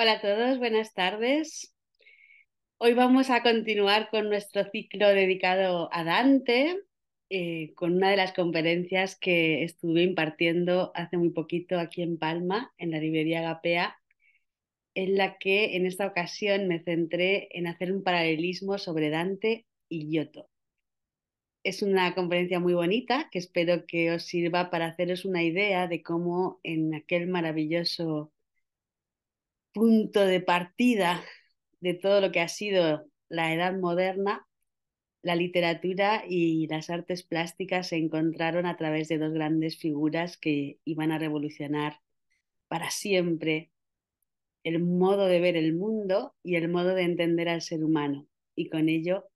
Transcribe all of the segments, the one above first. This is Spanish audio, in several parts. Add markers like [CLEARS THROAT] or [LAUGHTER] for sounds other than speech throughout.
Hola a todos, buenas tardes. Hoy vamos a continuar con nuestro ciclo dedicado a Dante, eh, con una de las conferencias que estuve impartiendo hace muy poquito aquí en Palma, en la librería Agapea, en la que en esta ocasión me centré en hacer un paralelismo sobre Dante y Giotto. Es una conferencia muy bonita que espero que os sirva para haceros una idea de cómo en aquel maravilloso punto de partida de todo lo que ha sido la edad moderna, la literatura y las artes plásticas se encontraron a través de dos grandes figuras que iban a revolucionar para siempre el modo de ver el mundo y el modo de entender al ser humano. Y con ello,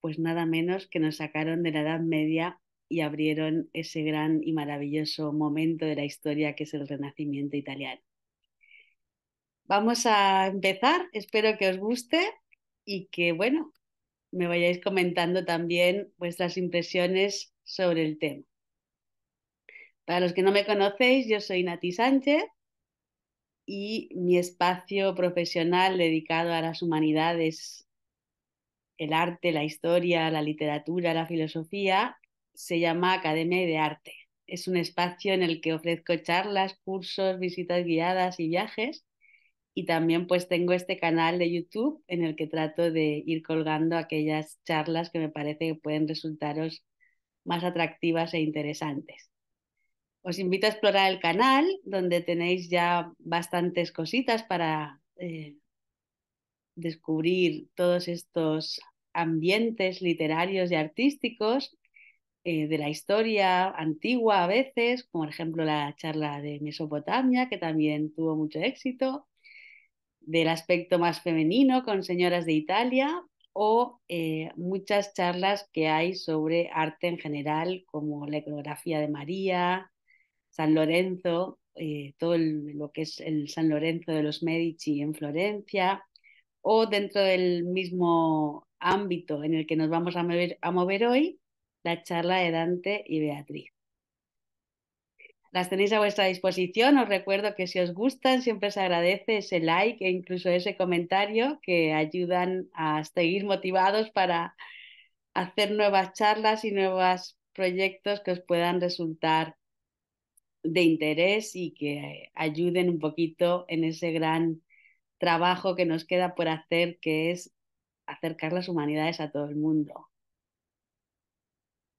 pues nada menos que nos sacaron de la Edad Media y abrieron ese gran y maravilloso momento de la historia que es el Renacimiento italiano vamos a empezar. Espero que os guste y que, bueno, me vayáis comentando también vuestras impresiones sobre el tema. Para los que no me conocéis, yo soy Nati Sánchez y mi espacio profesional dedicado a las humanidades, el arte, la historia, la literatura, la filosofía, se llama Academia de Arte. Es un espacio en el que ofrezco charlas, cursos, visitas guiadas y viajes y también pues tengo este canal de YouTube en el que trato de ir colgando aquellas charlas que me parece que pueden resultaros más atractivas e interesantes. Os invito a explorar el canal donde tenéis ya bastantes cositas para eh, descubrir todos estos ambientes literarios y artísticos eh, de la historia antigua a veces, como por ejemplo la charla de Mesopotamia, que también tuvo mucho éxito, del aspecto más femenino con señoras de Italia o eh, muchas charlas que hay sobre arte en general, como la ecografía de María, San Lorenzo, eh, todo lo que es el San Lorenzo de los Medici en Florencia, o dentro del mismo ámbito en el que nos vamos a mover hoy, la charla de Dante y Beatriz. Las tenéis a vuestra disposición. Os recuerdo que si os gustan, siempre se agradece ese like e incluso ese comentario que ayudan a seguir motivados para hacer nuevas charlas y nuevos proyectos que os puedan resultar de interés y que ayuden un poquito en ese gran trabajo que nos queda por hacer, que es acercar las humanidades a todo el mundo.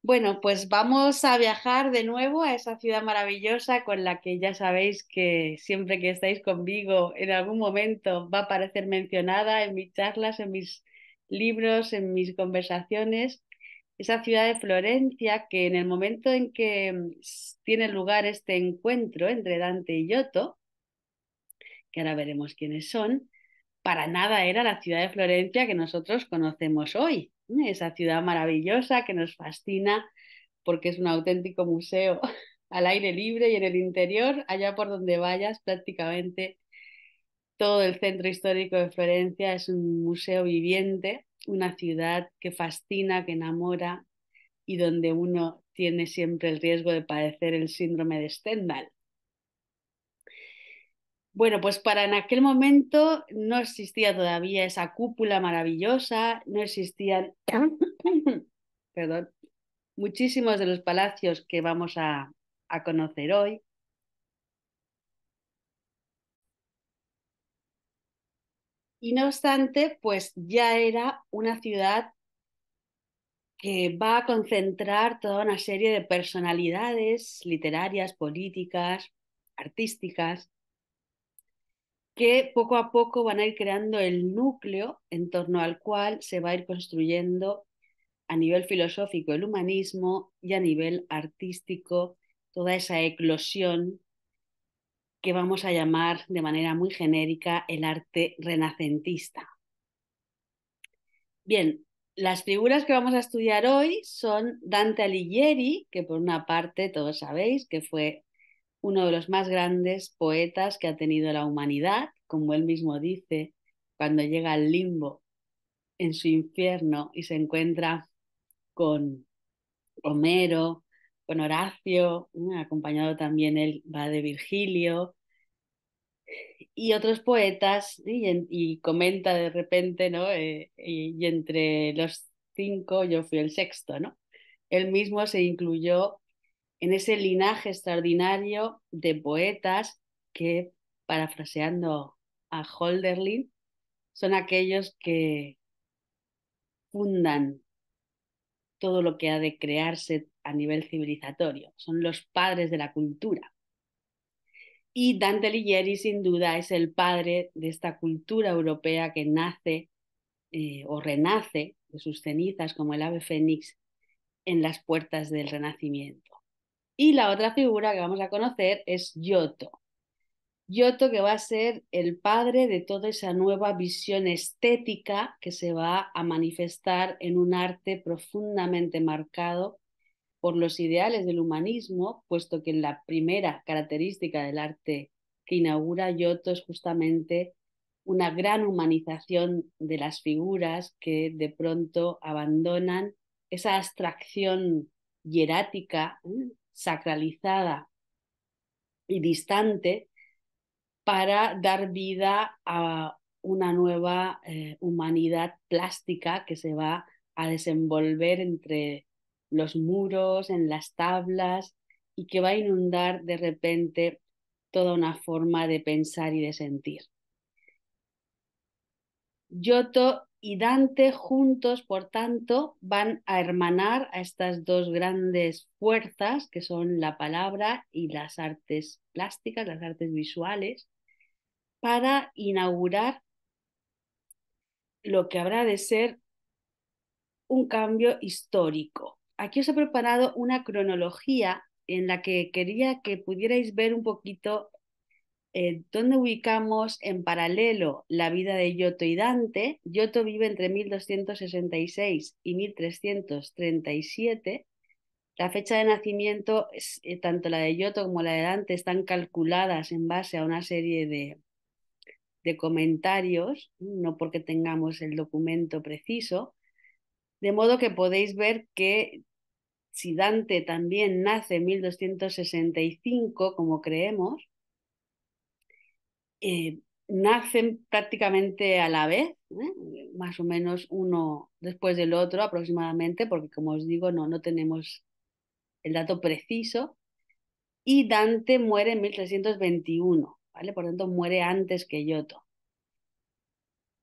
Bueno, pues vamos a viajar de nuevo a esa ciudad maravillosa con la que ya sabéis que siempre que estáis conmigo en algún momento va a aparecer mencionada en mis charlas, en mis libros, en mis conversaciones. Esa ciudad de Florencia que en el momento en que mm, tiene lugar este encuentro entre Dante y Giotto, que ahora veremos quiénes son, para nada era la ciudad de Florencia que nosotros conocemos hoy, ¿eh? esa ciudad maravillosa que nos fascina porque es un auténtico museo [LAUGHS] al aire libre y en el interior, allá por donde vayas prácticamente todo el centro histórico de Florencia es un museo viviente, una ciudad que fascina, que enamora y donde uno tiene siempre el riesgo de padecer el síndrome de Stendhal, bueno, pues para en aquel momento no existía todavía esa cúpula maravillosa, no existían, [COUGHS] perdón, muchísimos de los palacios que vamos a, a conocer hoy. Y no obstante, pues ya era una ciudad que va a concentrar toda una serie de personalidades literarias, políticas, artísticas, que poco a poco van a ir creando el núcleo en torno al cual se va a ir construyendo a nivel filosófico el humanismo y a nivel artístico toda esa eclosión que vamos a llamar de manera muy genérica el arte renacentista. Bien, las figuras que vamos a estudiar hoy son Dante Alighieri, que por una parte todos sabéis que fue uno de los más grandes poetas que ha tenido la humanidad, como él mismo dice, cuando llega al limbo, en su infierno, y se encuentra con Homero, con Horacio, mm, acompañado también él va de Virgilio, y otros poetas, y, comenta de repente, ¿no? Eh, y, entre los cinco yo fui el sexto, ¿no? Él mismo se incluyó en ese linaje extraordinario de poetas que, parafraseando a Holderlin, son aquellos que fundan todo lo que ha de crearse a nivel civilizatorio, son los padres de la cultura. Y Dante Ligieri, sin duda, es el padre de esta cultura europea que nace eh, o renace de sus cenizas como el ave fénix en las puertas del Renacimiento. Y la otra figura que vamos a conocer es Yoto. Yoto, que va a ser el padre de toda esa nueva visión estética que se va a manifestar en un arte profundamente marcado por los ideales del humanismo, puesto que la primera característica del arte que inaugura Yoto es justamente una gran humanización de las figuras que de pronto abandonan esa abstracción hierática ¿eh? sacralizada y distante para dar vida a una nueva eh, humanidad plástica que se va a desenvolver entre los muros, en las tablas y que va a inundar de repente toda una forma de pensar y de sentir. Yoto y Dante juntos, por tanto, van a hermanar a estas dos grandes fuerzas que son la palabra y las artes plásticas, las artes visuales, para inaugurar lo que habrá de ser un cambio histórico. Aquí os he preparado una cronología en la que quería que pudierais ver un poquito donde eh, ¿dónde ubicamos en paralelo la vida de Giotto y Dante? Giotto vive entre 1266 y 1337. La fecha de nacimiento, eh, tanto la de Giotto como la de Dante, están calculadas en base a una serie de, de comentarios, no porque tengamos el documento preciso, de modo que podéis ver que si Dante también nace en 1265, como creemos, eh, nacen prácticamente a la vez, ¿eh? más o menos uno después del otro aproximadamente, porque como os digo, no, no tenemos el dato preciso. Y Dante muere en 1321, ¿vale? Por tanto, muere antes que Giotto.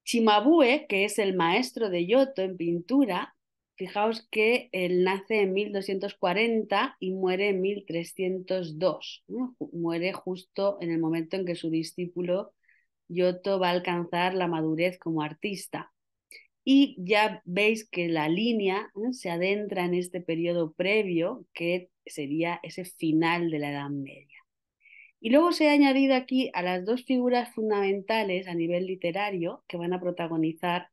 Cimabue, que es el maestro de Yoto en pintura, Fijaos que él nace en 1240 y muere en 1302. Muere justo en el momento en que su discípulo yoto va a alcanzar la madurez como artista. Y ya veis que la línea ¿eh? se adentra en este periodo previo, que sería ese final de la Edad Media. Y luego se ha añadido aquí a las dos figuras fundamentales a nivel literario que van a protagonizar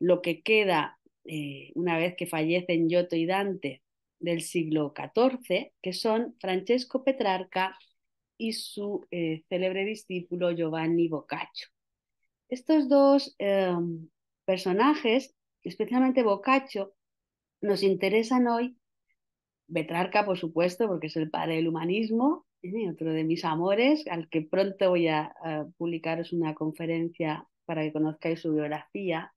lo que queda eh, una vez que fallecen Giotto y Dante del siglo XIV, que son Francesco Petrarca y su eh, célebre discípulo Giovanni Boccaccio. Estos dos em, personajes, especialmente Boccaccio, nos interesan hoy. Petrarca, por supuesto, porque es el padre del humanismo, y ¿eh? otro de mis amores, al que pronto voy a publicaros una conferencia para que conozcáis su biografía,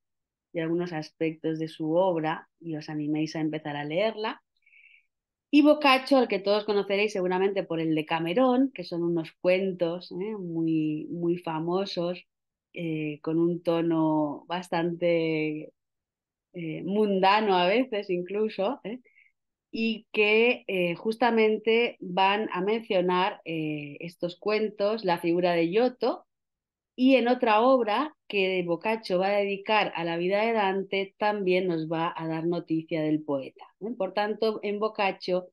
y algunos aspectos de su obra y os animéis a empezar a leerla. Y Boccaccio, al que todos conoceréis seguramente por el de Camerón, que son unos cuentos ¿eh? muy, muy famosos, eh, con un tono bastante eh, mundano a veces incluso, y que justamente van a mencionar estos cuentos, la figura de Giotto, y en otra obra que Boccaccio va a dedicar a la vida de Dante, también nos va a dar noticia del poeta. Por tanto, en Boccaccio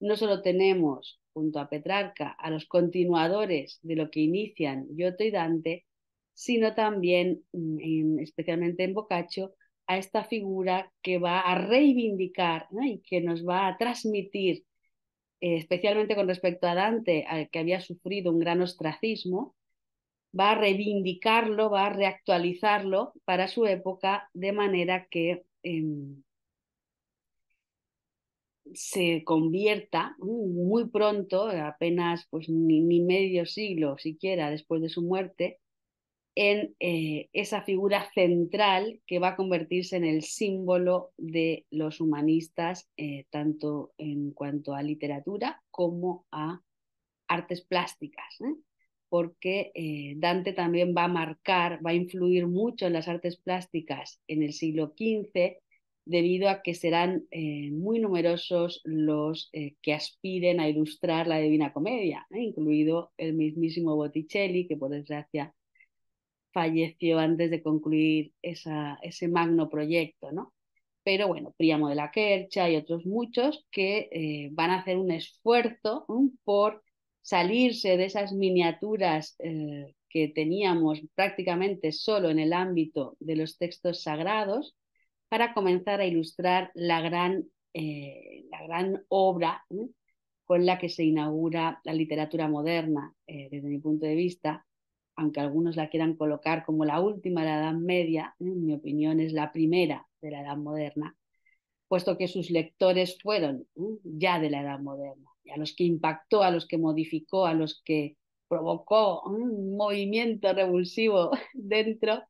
no solo tenemos, junto a Petrarca, a los continuadores de lo que inician Giotto y Dante, sino también, mm, especialmente en Boccaccio, a esta figura que va a reivindicar y que nos va a transmitir, eh, especialmente con respecto a Dante, al que había sufrido un gran ostracismo, va a reivindicarlo, va a reactualizarlo para su época, de manera que em, se convierta mm, muy pronto, apenas pues, ni, medio siglo siquiera después de su muerte, en eh, esa figura central que va a convertirse en el símbolo de los humanistas, eh, tanto en cuanto a literatura como a artes plásticas. ¿eh? porque eh, Dante también va a marcar, va a influir mucho en las artes plásticas en el siglo XV, debido a que serán eh, muy numerosos los eh, que aspiren a ilustrar la Divina Comedia, incluido el mismísimo Botticelli, que por desgracia falleció antes de concluir ese magno proyecto, ¿no? Pero bueno, Príamo de la Quercha y otros muchos que van a hacer un esfuerzo por salirse de esas miniaturas eh, que teníamos prácticamente solo en el ámbito de los textos sagrados para comenzar a ilustrar la gran, eh, la gran obra con la que se inaugura la literatura moderna, eh, desde mi punto de vista, aunque algunos la quieran colocar como la última de la Edad Media, en mi opinión es la primera de la Edad Moderna, puesto que sus lectores fueron uh, ya de la edad moderna, y a los que impactó, a los que modificó, a los que provocó un uh, movimiento revulsivo [LAUGHS] dentro,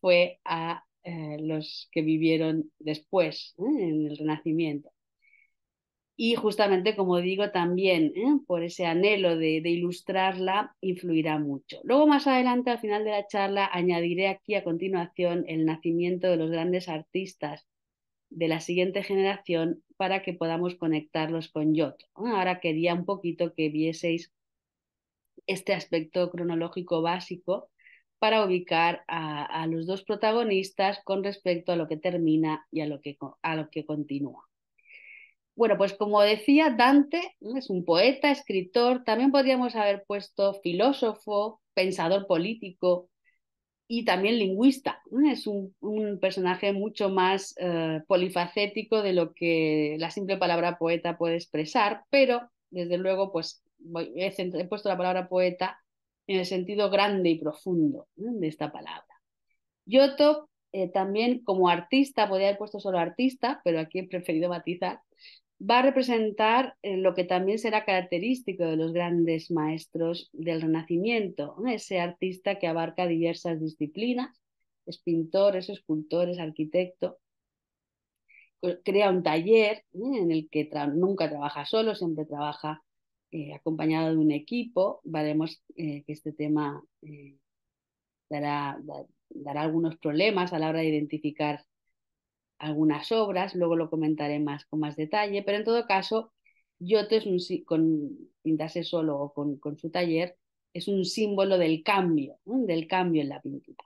fue a eh, los que vivieron después, uh, en el Renacimiento. Y justamente, como digo, también por ese anhelo de ilustrarla, influirá mucho. Luego, más adelante, al final de la charla, añadiré aquí a continuación el nacimiento de los grandes artistas de la siguiente generación para que podamos conectarlos con Yot. Ahora quería un poquito que vieseis este aspecto cronológico básico para ubicar a, los dos protagonistas con respecto a lo que termina y a lo que, a lo que continúa. Bueno, pues como decía, Dante es un poeta, escritor, también podríamos haber puesto filósofo, pensador político, y también lingüista. Es un, personaje mucho más eh, polifacético de lo que la simple palabra poeta puede expresar, pero desde luego pues he, puesto la palabra poeta en el sentido grande y profundo de esta palabra. Yoto eh, también como artista, podría haber puesto solo artista, pero aquí he preferido matizar, va a representar eh, lo que también será característico de los grandes maestros del Renacimiento, ese artista que abarca diversas disciplinas, es pintor, es escultor, es arquitecto, pues crea un taller ¿eh? en el que nunca trabaja solo, siempre trabaja eh, acompañado de un equipo. Veremos que este tema dará algunos problemas a la hora de identificar algunas obras, luego lo comentaré más con más detalle, pero en todo caso, Giotto es un, con solo con, con su taller, es un símbolo del cambio, del cambio en la pintura.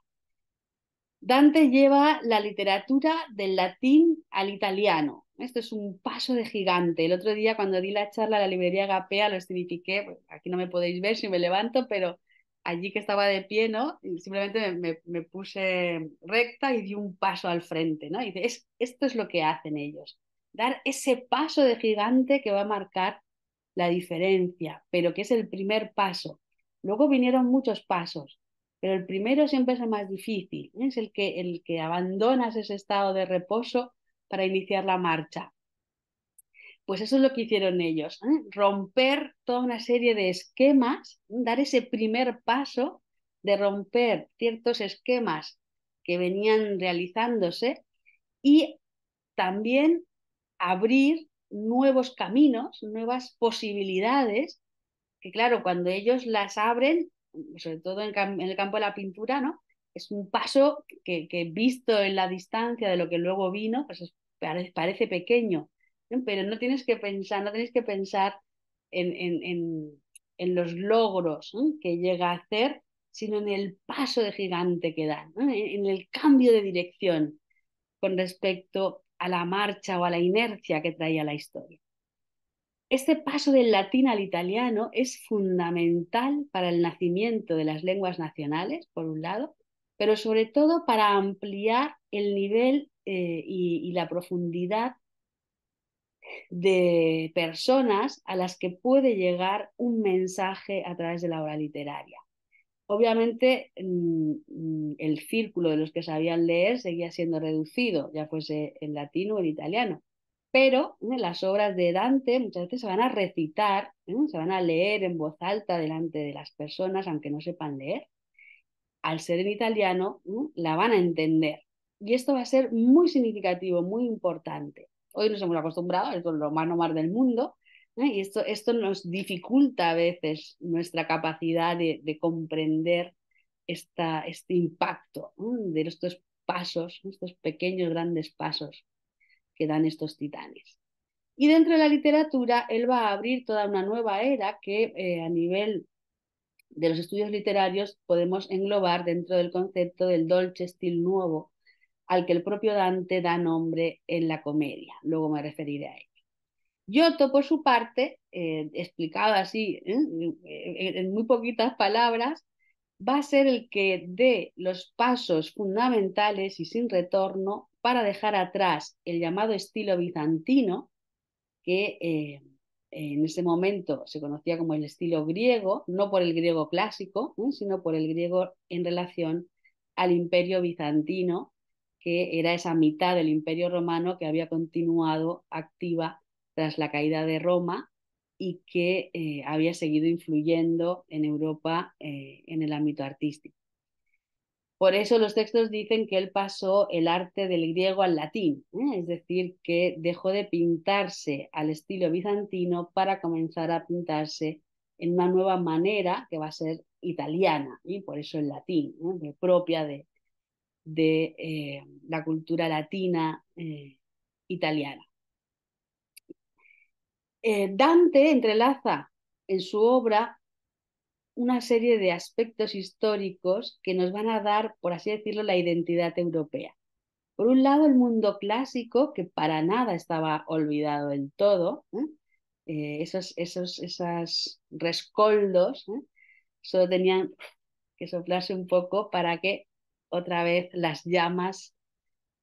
Dante lleva la literatura del latín al italiano. Esto es un paso de gigante. El otro día cuando di la charla a la librería Gapea lo escenifiqué, pues, aquí no me podéis ver si me levanto, pero allí que estaba de pie, ¿no? Simplemente me, puse recta y di un paso al frente, ¿no? Y esto es lo que hacen ellos, dar ese paso de gigante que va a marcar la diferencia, pero que es el primer paso. Luego vinieron muchos pasos, pero el primero siempre es el más difícil, ¿eh? es el que, el que abandonas ese estado de reposo para iniciar la marcha. Pues eso es lo que hicieron ellos, ¿eh? romper toda una serie de esquemas, dar ese primer paso de romper ciertos esquemas que venían realizándose y también abrir nuevos caminos, nuevas posibilidades, que claro, cuando ellos las abren, sobre todo en, el campo de la pintura, ¿no? Es un paso que, visto en la distancia de lo que luego vino, pues parece pequeño, pero no tienes que pensar, no tienes que pensar en, en los logros que llega a hacer, sino en el paso de gigante que da, en el cambio de dirección con respecto a la marcha o a la inercia que traía la historia. Este paso del latín al italiano es fundamental para el nacimiento de las lenguas nacionales, por un lado, pero sobre todo para ampliar el nivel eh, y, la profundidad de personas a las que puede llegar un mensaje a través de la obra literaria. Obviamente mm, mm, el círculo de los que sabían leer seguía siendo reducido, ya fuese en latino o en italiano, pero ¿eh? las obras de Dante muchas veces se van a recitar, ¿eh? se van a leer en voz alta delante de las personas, aunque no sepan leer. Al ser en italiano, ¿eh? la van a entender. Y esto va a ser muy significativo, muy importante. Hoy nos hemos acostumbrado, esto es lo más normal del mundo, y esto, esto nos dificulta a veces nuestra capacidad de, comprender esta, este impacto de estos pasos, estos pequeños, grandes pasos que dan estos titanes. Y dentro de la literatura, él va a abrir toda una nueva era que eh, a nivel de los estudios literarios podemos englobar dentro del concepto del dolce stil nuevo, al que el propio Dante da nombre en la comedia. Luego me referiré a él. Yoto, por su parte, eh, explicado así ¿eh? en muy poquitas palabras, va a ser el que dé los pasos fundamentales y sin retorno para dejar atrás el llamado estilo bizantino, que eh, en ese momento se conocía como el estilo griego, no por el griego clásico, sino por el griego en relación al imperio bizantino que era esa mitad del Imperio Romano que había continuado activa tras la caída de Roma y que eh, había seguido influyendo en Europa eh, en el ámbito artístico. Por eso los textos dicen que él pasó el arte del griego al latín, ¿eh? es decir, que dejó de pintarse al estilo bizantino para comenzar a pintarse en una nueva manera que va a ser italiana, y por eso el latín, propia de, de eh, la cultura latina eh, italiana. Eh, Dante entrelaza en su obra una serie de aspectos históricos que nos van a dar, por así decirlo, la identidad europea. Por un lado, el mundo clásico, que para nada estaba olvidado del todo, esos, esos rescoldos solo tenían que soplarse un poco para que otra vez las llamas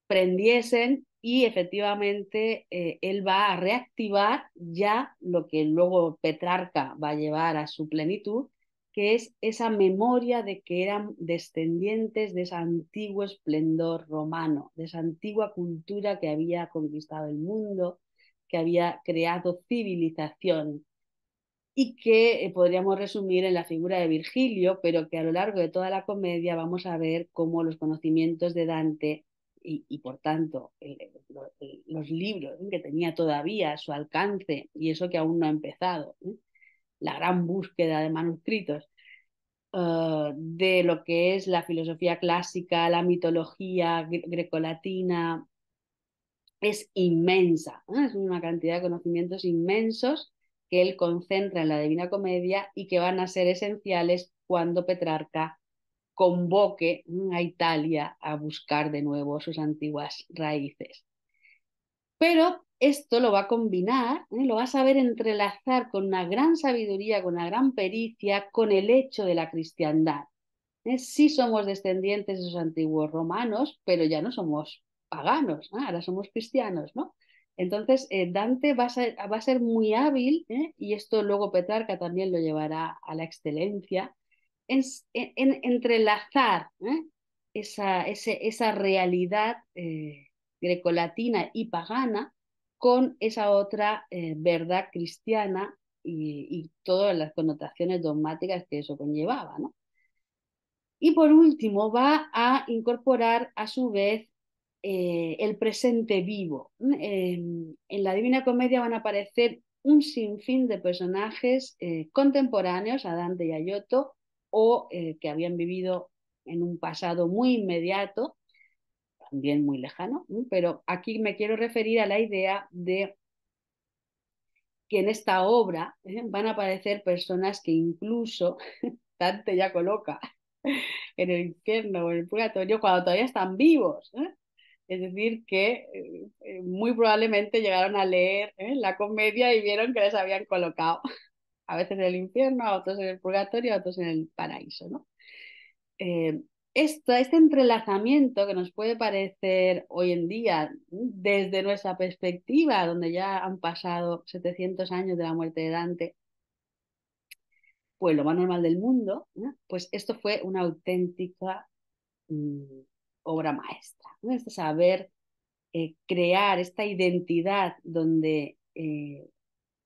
prendiesen y efectivamente eh, él va a reactivar ya lo que luego Petrarca va a llevar a su plenitud, que es esa memoria de que eran descendientes de ese antiguo esplendor romano, de esa antigua cultura que había conquistado el mundo, que había creado civilización, y que eh, podríamos resumir en la figura de Virgilio, pero que a lo largo de toda la comedia vamos a ver cómo los conocimientos de Dante y, por tanto los libros que tenía todavía a su alcance y eso que aún no ha empezado, la gran búsqueda de manuscritos, ah, de lo que es la filosofía clásica, la mitología grecolatina, es inmensa, es una cantidad de conocimientos inmensos que él concentra en la Divina Comedia y que van a ser esenciales cuando Petrarca convoque a Italia a buscar de nuevo sus antiguas raíces. Pero esto lo va a combinar, ¿eh? lo va a saber entrelazar con una gran sabiduría, con una gran pericia, con el hecho de la cristiandad. ¿eh? Sí somos descendientes de los antiguos romanos, pero ya no somos paganos, ahora somos cristianos, ¿no? Entonces, eh, Dante va a, ser, muy hábil, ¿eh? y esto luego Petrarca también lo llevará a la excelencia, e, en, entrelazar ¿eh? esa, realidad grecolatina y pagana con esa otra verdad cristiana y, todas las connotaciones dogmáticas que eso conllevaba. Y por último, va a incorporar a su vez eh, el presente vivo. en la Divina Comedia van a aparecer un sinfín de personajes eh, contemporáneos a Dante y a o eh, que habían vivido en un pasado muy inmediato, también muy lejano, pero aquí me quiero referir a la idea de que en esta obra van a aparecer personas que incluso [LAUGHS] Dante ya coloca en el infierno o en el purgatorio cuando todavía están vivos. Es decir, que eh, eh, muy probablemente llegaron a leer ¿eh? la comedia y vieron que les habían colocado [LAUGHS] a veces en el infierno, a otros en el purgatorio, a otros en el paraíso. ¿no? este entrelazamiento que nos puede parecer hoy en día, desde nuestra perspectiva, donde ya han pasado 700 años de la muerte de Dante, pues lo más normal del mundo, pues esto fue una auténtica mm, obra maestra, este saber eh, crear esta identidad donde eh,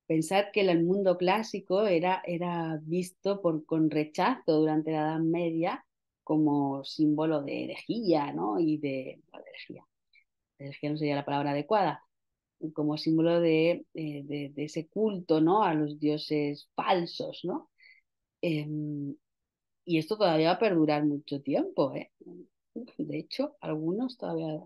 pensar que el mundo clásico era, era visto con rechazo durante la Edad Media como símbolo de herejía, ¿no? Y de, no sería la palabra adecuada, como símbolo eh, de, ese culto ¿no? a los dioses falsos, ¿no? Em, y esto todavía va a perdurar mucho tiempo, ¿eh? de hecho, algunos todavía.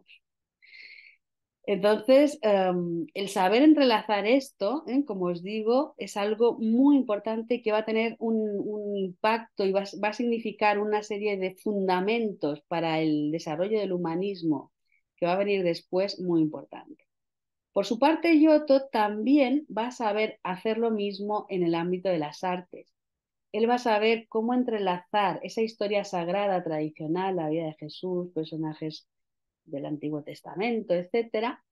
Entonces, em, el saber entrelazar esto, ¿eh? como os digo, es algo muy importante que va a tener un, impacto y va, a significar una serie de fundamentos para el desarrollo del humanismo que va a venir después muy importante. Por su parte, Yoto también va a saber hacer lo mismo en el ámbito de las artes él va a saber cómo entrelazar esa historia sagrada tradicional, la vida de Jesús, personajes del Antiguo Testamento, etcétera,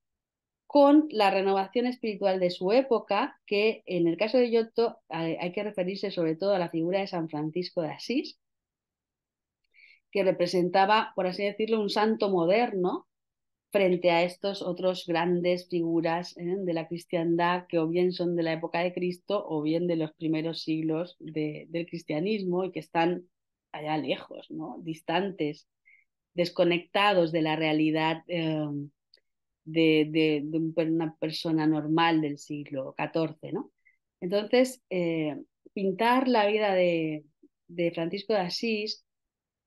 con la renovación espiritual de su época, que en el caso de Giotto hay que referirse sobre todo a la figura de San Francisco de Asís, que representaba, por así decirlo, un santo moderno frente a estos otros grandes figuras ¿eh? de la cristiandad que o bien son de la época de Cristo o bien de los primeros siglos del cristianismo y que están allá lejos, ¿no? distantes, desconectados de la realidad em, de, una persona normal del siglo XIV. ¿no? Entonces, eh, pintar la vida de, de Francisco de Asís,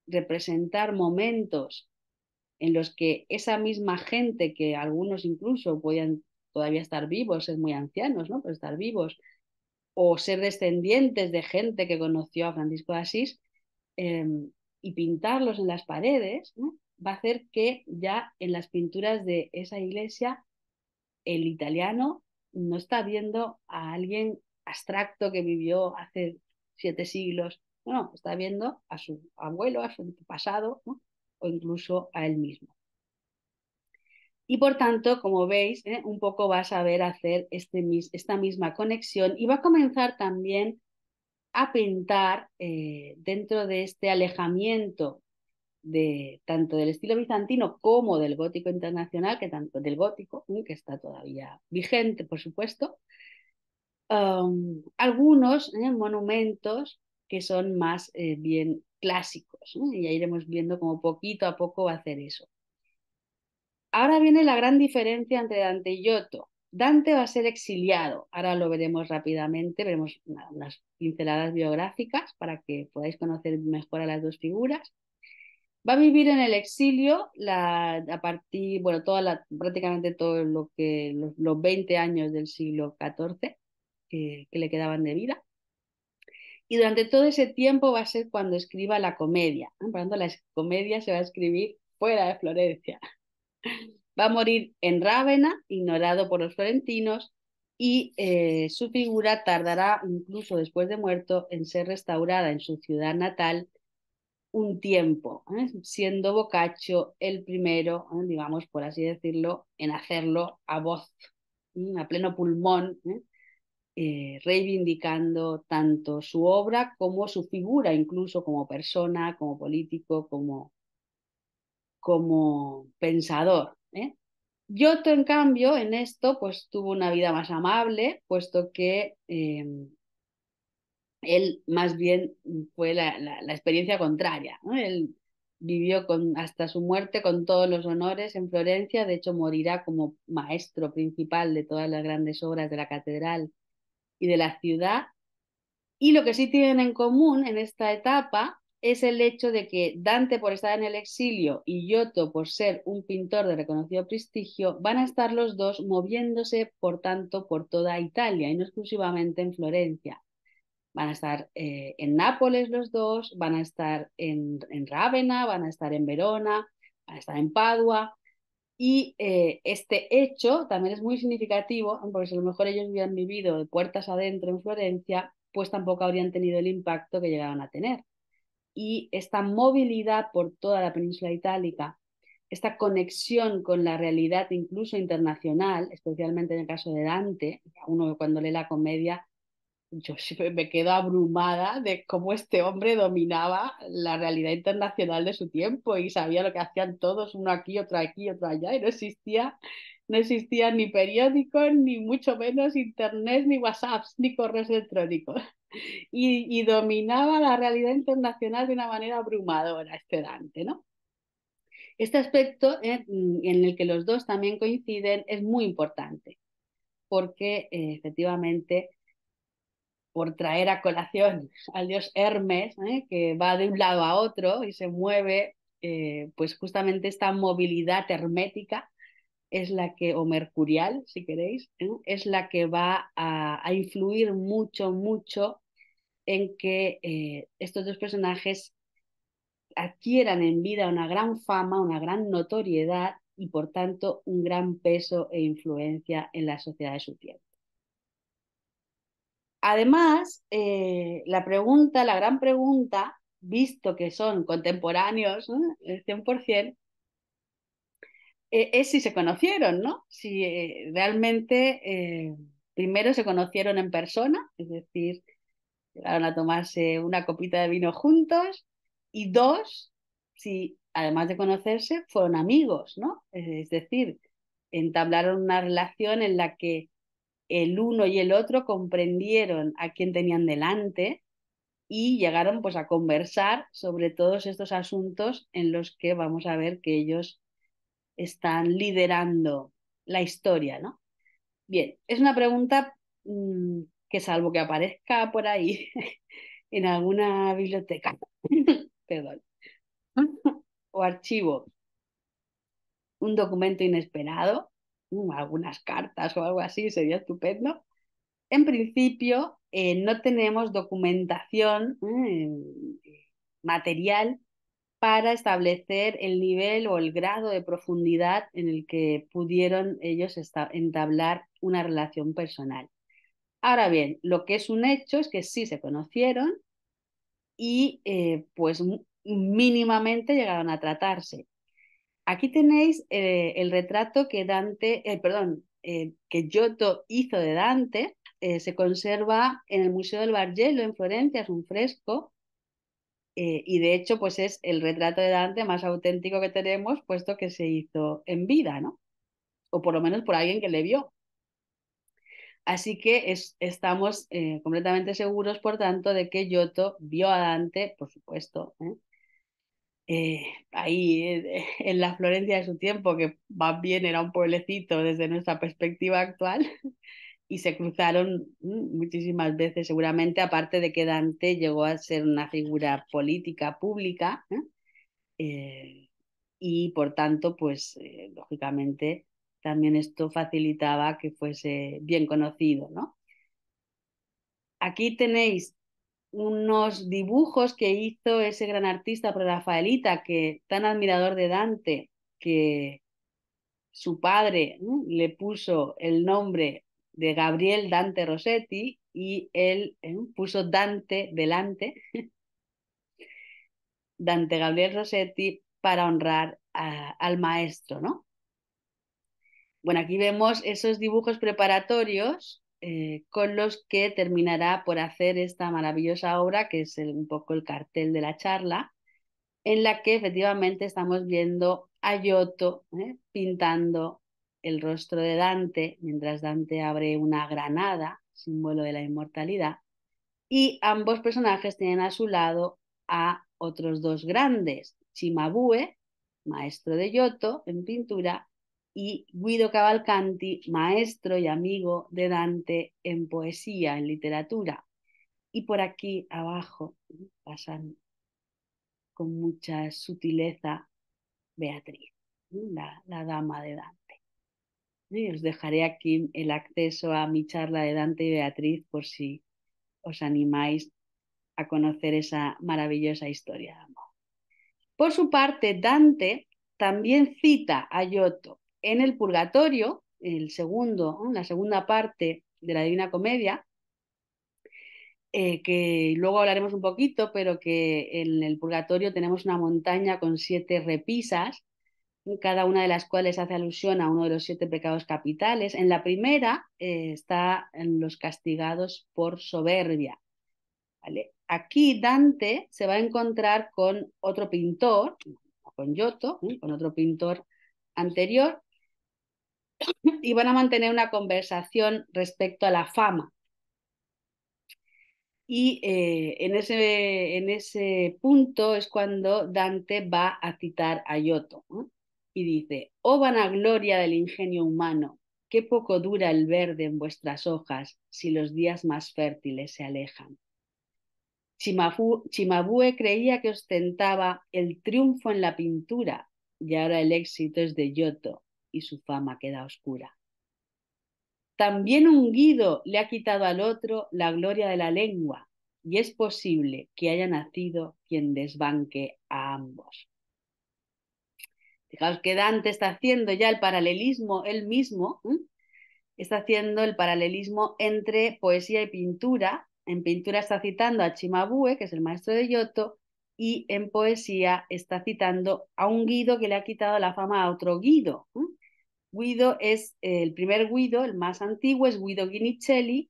representar momentos en los que esa misma gente que algunos incluso podían todavía estar vivos, ser muy ancianos, ¿no? Pero estar vivos, o ser descendientes de gente que conoció a Francisco de Asís, em, y pintarlos en las paredes, va a hacer que ya en las pinturas de esa iglesia el italiano no está viendo a alguien abstracto que vivió hace siete siglos, no, no está viendo a su abuelo, a su pasado, ¿no? incluso a él mismo. Y por tanto, como veis, ¿eh? un poco va a saber hacer este, esta misma conexión y va a comenzar también a pintar eh, dentro de este alejamiento de, tanto del estilo bizantino como del gótico internacional, que tanto del gótico, ¿eh? que está todavía vigente, por supuesto, um, algunos monumentos que son más bien clásicos y ya iremos viendo cómo poquito a poco va a hacer eso. Ahora viene la gran diferencia entre Dante y Giotto. Dante va a ser exiliado. Ahora lo veremos rápidamente, veremos las pinceladas biográficas para que podáis conocer mejor a las dos figuras. Va a vivir en el exilio a partir, bueno, prácticamente todo lo que los, 20 años del siglo XIV que le quedaban de vida. Y durante todo ese tiempo va a ser cuando escriba la comedia. Ah, por lo tanto, la comedia se va a escribir fuera de Florencia. [LAUGHS] Va a morir en Rávena, ignorado por los florentinos, y eh, su figura tardará, incluso después de muerto, en ser restaurada en su ciudad natal un tiempo, ¿eh? siendo Boccaccio el primero, ¿eh? digamos, por así decirlo, en hacerlo a voz, a pleno pulmón, eh, reivindicando tanto su obra como su figura, incluso como persona, como político, como, como pensador. ¿eh? Giotto, en cambio, en esto, pues tuvo una vida más amable, puesto que em, él más bien fue la, experiencia contraria. Él vivió con, hasta su muerte con todos los honores en Florencia, de hecho morirá como maestro principal de todas las grandes obras de la catedral y de la ciudad. Y lo que sí tienen en común en esta etapa es el hecho de que Dante por estar en el exilio y Giotto por ser un pintor de reconocido prestigio van a estar los dos moviéndose, por tanto, por toda Italia y no exclusivamente en Florencia. Van a estar eh, en Nápoles los dos, van a estar en, en Rávena, van a estar en Verona, van a estar en Padua, y eh, este hecho también es muy significativo, porque si a lo mejor ellos hubieran vivido de puertas adentro en Florencia, pues tampoco habrían tenido el impacto que llegaban a tener. Y esta movilidad por toda la península itálica, esta conexión con la realidad incluso internacional, especialmente en el caso de Dante, uno cuando lee la comedia yo me quedo abrumada de cómo este hombre dominaba la realidad internacional de su tiempo y sabía lo que hacían todos, uno aquí, otro aquí, otro allá, y no existía, no existía ni periódicos, ni mucho menos internet, ni WhatsApps, ni correos electrónicos. Y, y dominaba la realidad internacional de una manera abrumadora este Dante, ¿no? Este aspecto en el que los dos también coinciden es muy importante, porque eh, efectivamente por traer a colación al dios Hermes, ¿eh? que va de un lado a otro y se mueve, eh, pues justamente esta movilidad hermética es la que, o mercurial, si queréis, ¿eh? es la que va a, a, influir mucho, mucho en que estos dos personajes adquieran en vida una gran fama, una gran notoriedad y por tanto un gran peso e influencia en la sociedad de su tiempo. Además, eh, la pregunta, la gran pregunta, visto que son contemporáneos, 100%, eh, es si se conocieron, ¿no? Si eh, realmente primero se conocieron en persona, es decir, llegaron a tomarse una copita de vino juntos, y dos, si además de conocerse, fueron amigos, ¿no? Es decir, entablaron una relación en la que el uno y el otro comprendieron a quién tenían delante y llegaron pues a conversar sobre todos estos asuntos en los que vamos a ver que ellos están liderando la historia, ¿no? Bien, es una pregunta mm, que salvo que aparezca por ahí [LAUGHS] en alguna biblioteca, [LAUGHS] perdón, mm. [LAUGHS] o archivo, un documento inesperado, algunas cartas o algo así, sería estupendo. En principio, eh, no tenemos documentación eh, material para establecer el nivel o el grado de profundidad en el que pudieron ellos entablar una relación personal. Ahora bien, lo que es un hecho es que sí se conocieron y eh, pues mínimamente llegaron a tratarse. Aquí tenéis eh, el retrato que Dante, eh, perdón, eh, que Giotto hizo de Dante, se conserva en el Museo del Bargello en Florencia, es un fresco, y de hecho pues es el retrato de Dante más auténtico que tenemos, puesto que se hizo en vida, ¿no? O por lo menos por alguien que le vio. Así que estamos completamente seguros, por tanto, de que Giotto vio a Dante, por supuesto, eh, ahí eh, [LAUGHS] en la Florencia de su tiempo, que más bien era un pueblecito desde nuestra perspectiva actual, [LAUGHS] y se cruzaron mm, muchísimas veces, seguramente, aparte de que Dante llegó a ser una figura política pública, ¿eh? y por tanto, pues lógicamente también esto facilitaba que fuese bien conocido, ¿no? Aquí tenéis unos dibujos que hizo ese gran artista Rafaelita, que tan admirador de Dante, que su padre le puso el nombre de Gabriel Dante Rossetti y él ¿eh? puso Dante delante, [LAUGHS] Dante Gabriel Rossetti, para honrar al maestro, ¿no? Bueno, aquí vemos esos dibujos preparatorios eh, con los que terminará por hacer esta maravillosa obra, que es un poco el cartel de la charla, en la que efectivamente estamos viendo a Yoto ¿eh? pintando el rostro de Dante, mientras Dante abre una granada, símbolo de la inmortalidad, y ambos personajes tienen a su lado a otros dos grandes, Chimabue, maestro de Yoto en pintura, y Guido Cavalcanti, maestro y amigo de Dante en poesía, en literatura. Y por aquí abajo pasan con mucha sutileza Beatriz, la, dama de Dante. os dejaré aquí el acceso a mi charla de Dante y Beatriz por si os animáis a conocer esa maravillosa historia de amor. Por su parte, Dante también cita a Giotto en el purgatorio, el la segunda parte de la Divina Comedia, eh, que luego hablaremos un poquito, pero que en el purgatorio tenemos una montaña con siete repisas, cada una de las cuales hace alusión a uno de los siete pecados capitales. En la primera eh, está los castigados por soberbia. ¿vale? Aquí Dante se va a encontrar con otro pintor, con Giotto, con otro pintor anterior, y van a mantener una conversación respecto a la fama. Y eh, en, ese, punto es cuando Dante va a citar a Yoto y dice, oh vanagloria del ingenio humano, qué poco dura el verde en vuestras hojas si los días más fértiles se alejan. Chimabue creía que ostentaba el triunfo en la pintura y ahora el éxito es de Yoto y su fama queda oscura. También un Guido le ha quitado al otro la gloria de la lengua y es posible que haya nacido quien desbanque a ambos. Fijaos que Dante está haciendo ya el paralelismo él mismo, está haciendo el paralelismo entre poesía y pintura. En pintura está citando a Chimabue, que es el maestro de Giotto, y en poesía está citando a un Guido que le ha quitado la fama a otro Guido. Guido es eh, el primer Guido, el más antiguo, es Guido Guinicelli,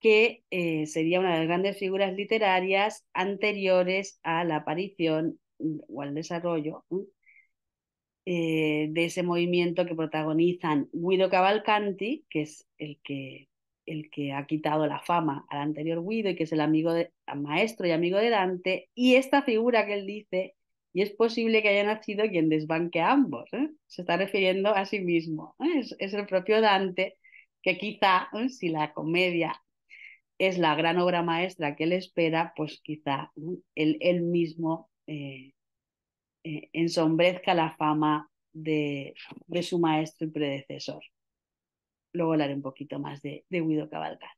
que eh, sería una de las grandes figuras literarias anteriores a la aparición mm, o al desarrollo eh, de ese movimiento que protagonizan Guido Cavalcanti, que es el que, el que ha quitado la fama al anterior Guido y que es el amigo de, maestro y amigo de Dante, y esta figura que él dice y es posible que haya nacido quien desbanque a ambos. ¿eh? Se está refiriendo a sí mismo. ¿eh? Es, el propio Dante que quizá, ¿eh? si la comedia es la gran obra maestra que él espera, pues quizá él, él, mismo ensombrezca la fama de, de, su maestro y predecesor. Luego hablaré un poquito más de, de Guido Cavalcante.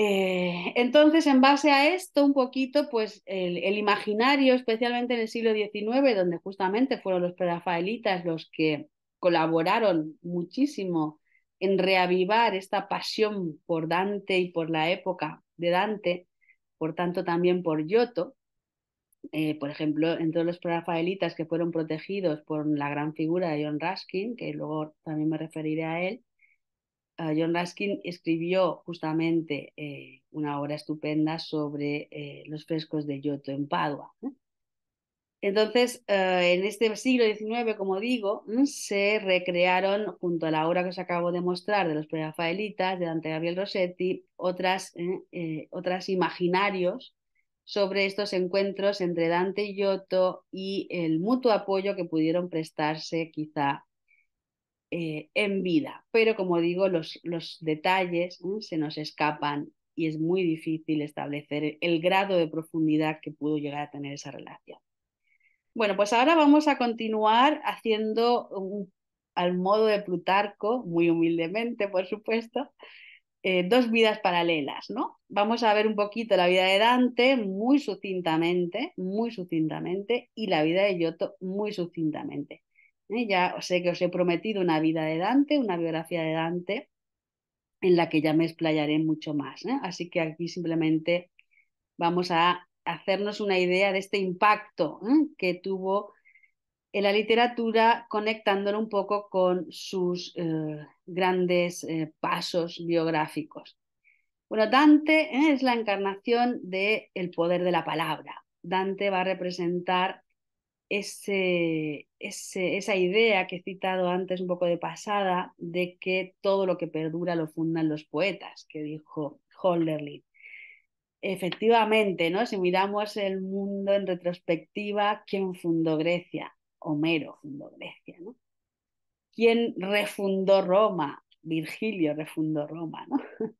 Eh, entonces, en base a esto, un poquito, pues el, imaginario, especialmente en el siglo XIX, donde justamente fueron los prerafaelitas los que colaboraron muchísimo en reavivar esta pasión por Dante y por la época de Dante, por tanto también por Yoto eh, por ejemplo, entre los prerafaelitas que fueron protegidos por la gran figura de John Ruskin, que luego también me referiré a él, Ah, John Ruskin escribió justamente eh, una obra estupenda sobre eh, los frescos de Giotto en Padua. ¿eh? Entonces, en este siglo XIX, como digo, mm, se recrearon, junto a la obra que os acabo de mostrar de los Rafaelitas de Dante Gabriel Rossetti, otras, otras imaginarios sobre estos encuentros entre Dante y Giotto y el mutuo apoyo que pudieron prestarse quizá eh, en vida. Pero como digo, los, detalles se nos escapan y es muy difícil establecer el grado de profundidad que pudo llegar a tener esa relación. Bueno, pues ahora vamos a continuar haciendo al modo de Plutarco, muy humildemente, por supuesto, eh, dos vidas paralelas, ¿no? Vamos a ver un poquito la vida de Dante muy sucintamente, muy sucintamente, y la vida de Giotto muy sucintamente. Ya sé que os he prometido una vida de Dante, una biografía de Dante, en la que ya me explayaré mucho más. ¿eh? Así que aquí simplemente vamos a hacernos una idea de este impacto ¿eh? que tuvo en la literatura, conectándolo un poco con sus eh, grandes pasos biográficos. Bueno, Dante es la encarnación del el poder de la palabra. Dante va a representar ese, esa idea que he citado antes, un poco de pasada, de que todo lo que perdura lo fundan los poetas, que dijo Holderlin. Efectivamente, ¿no? si miramos el mundo en retrospectiva, ¿quién fundó Grecia? Homero fundó Grecia. ¿Quién refundó Roma? Virgilio refundó Roma. [LAUGHS]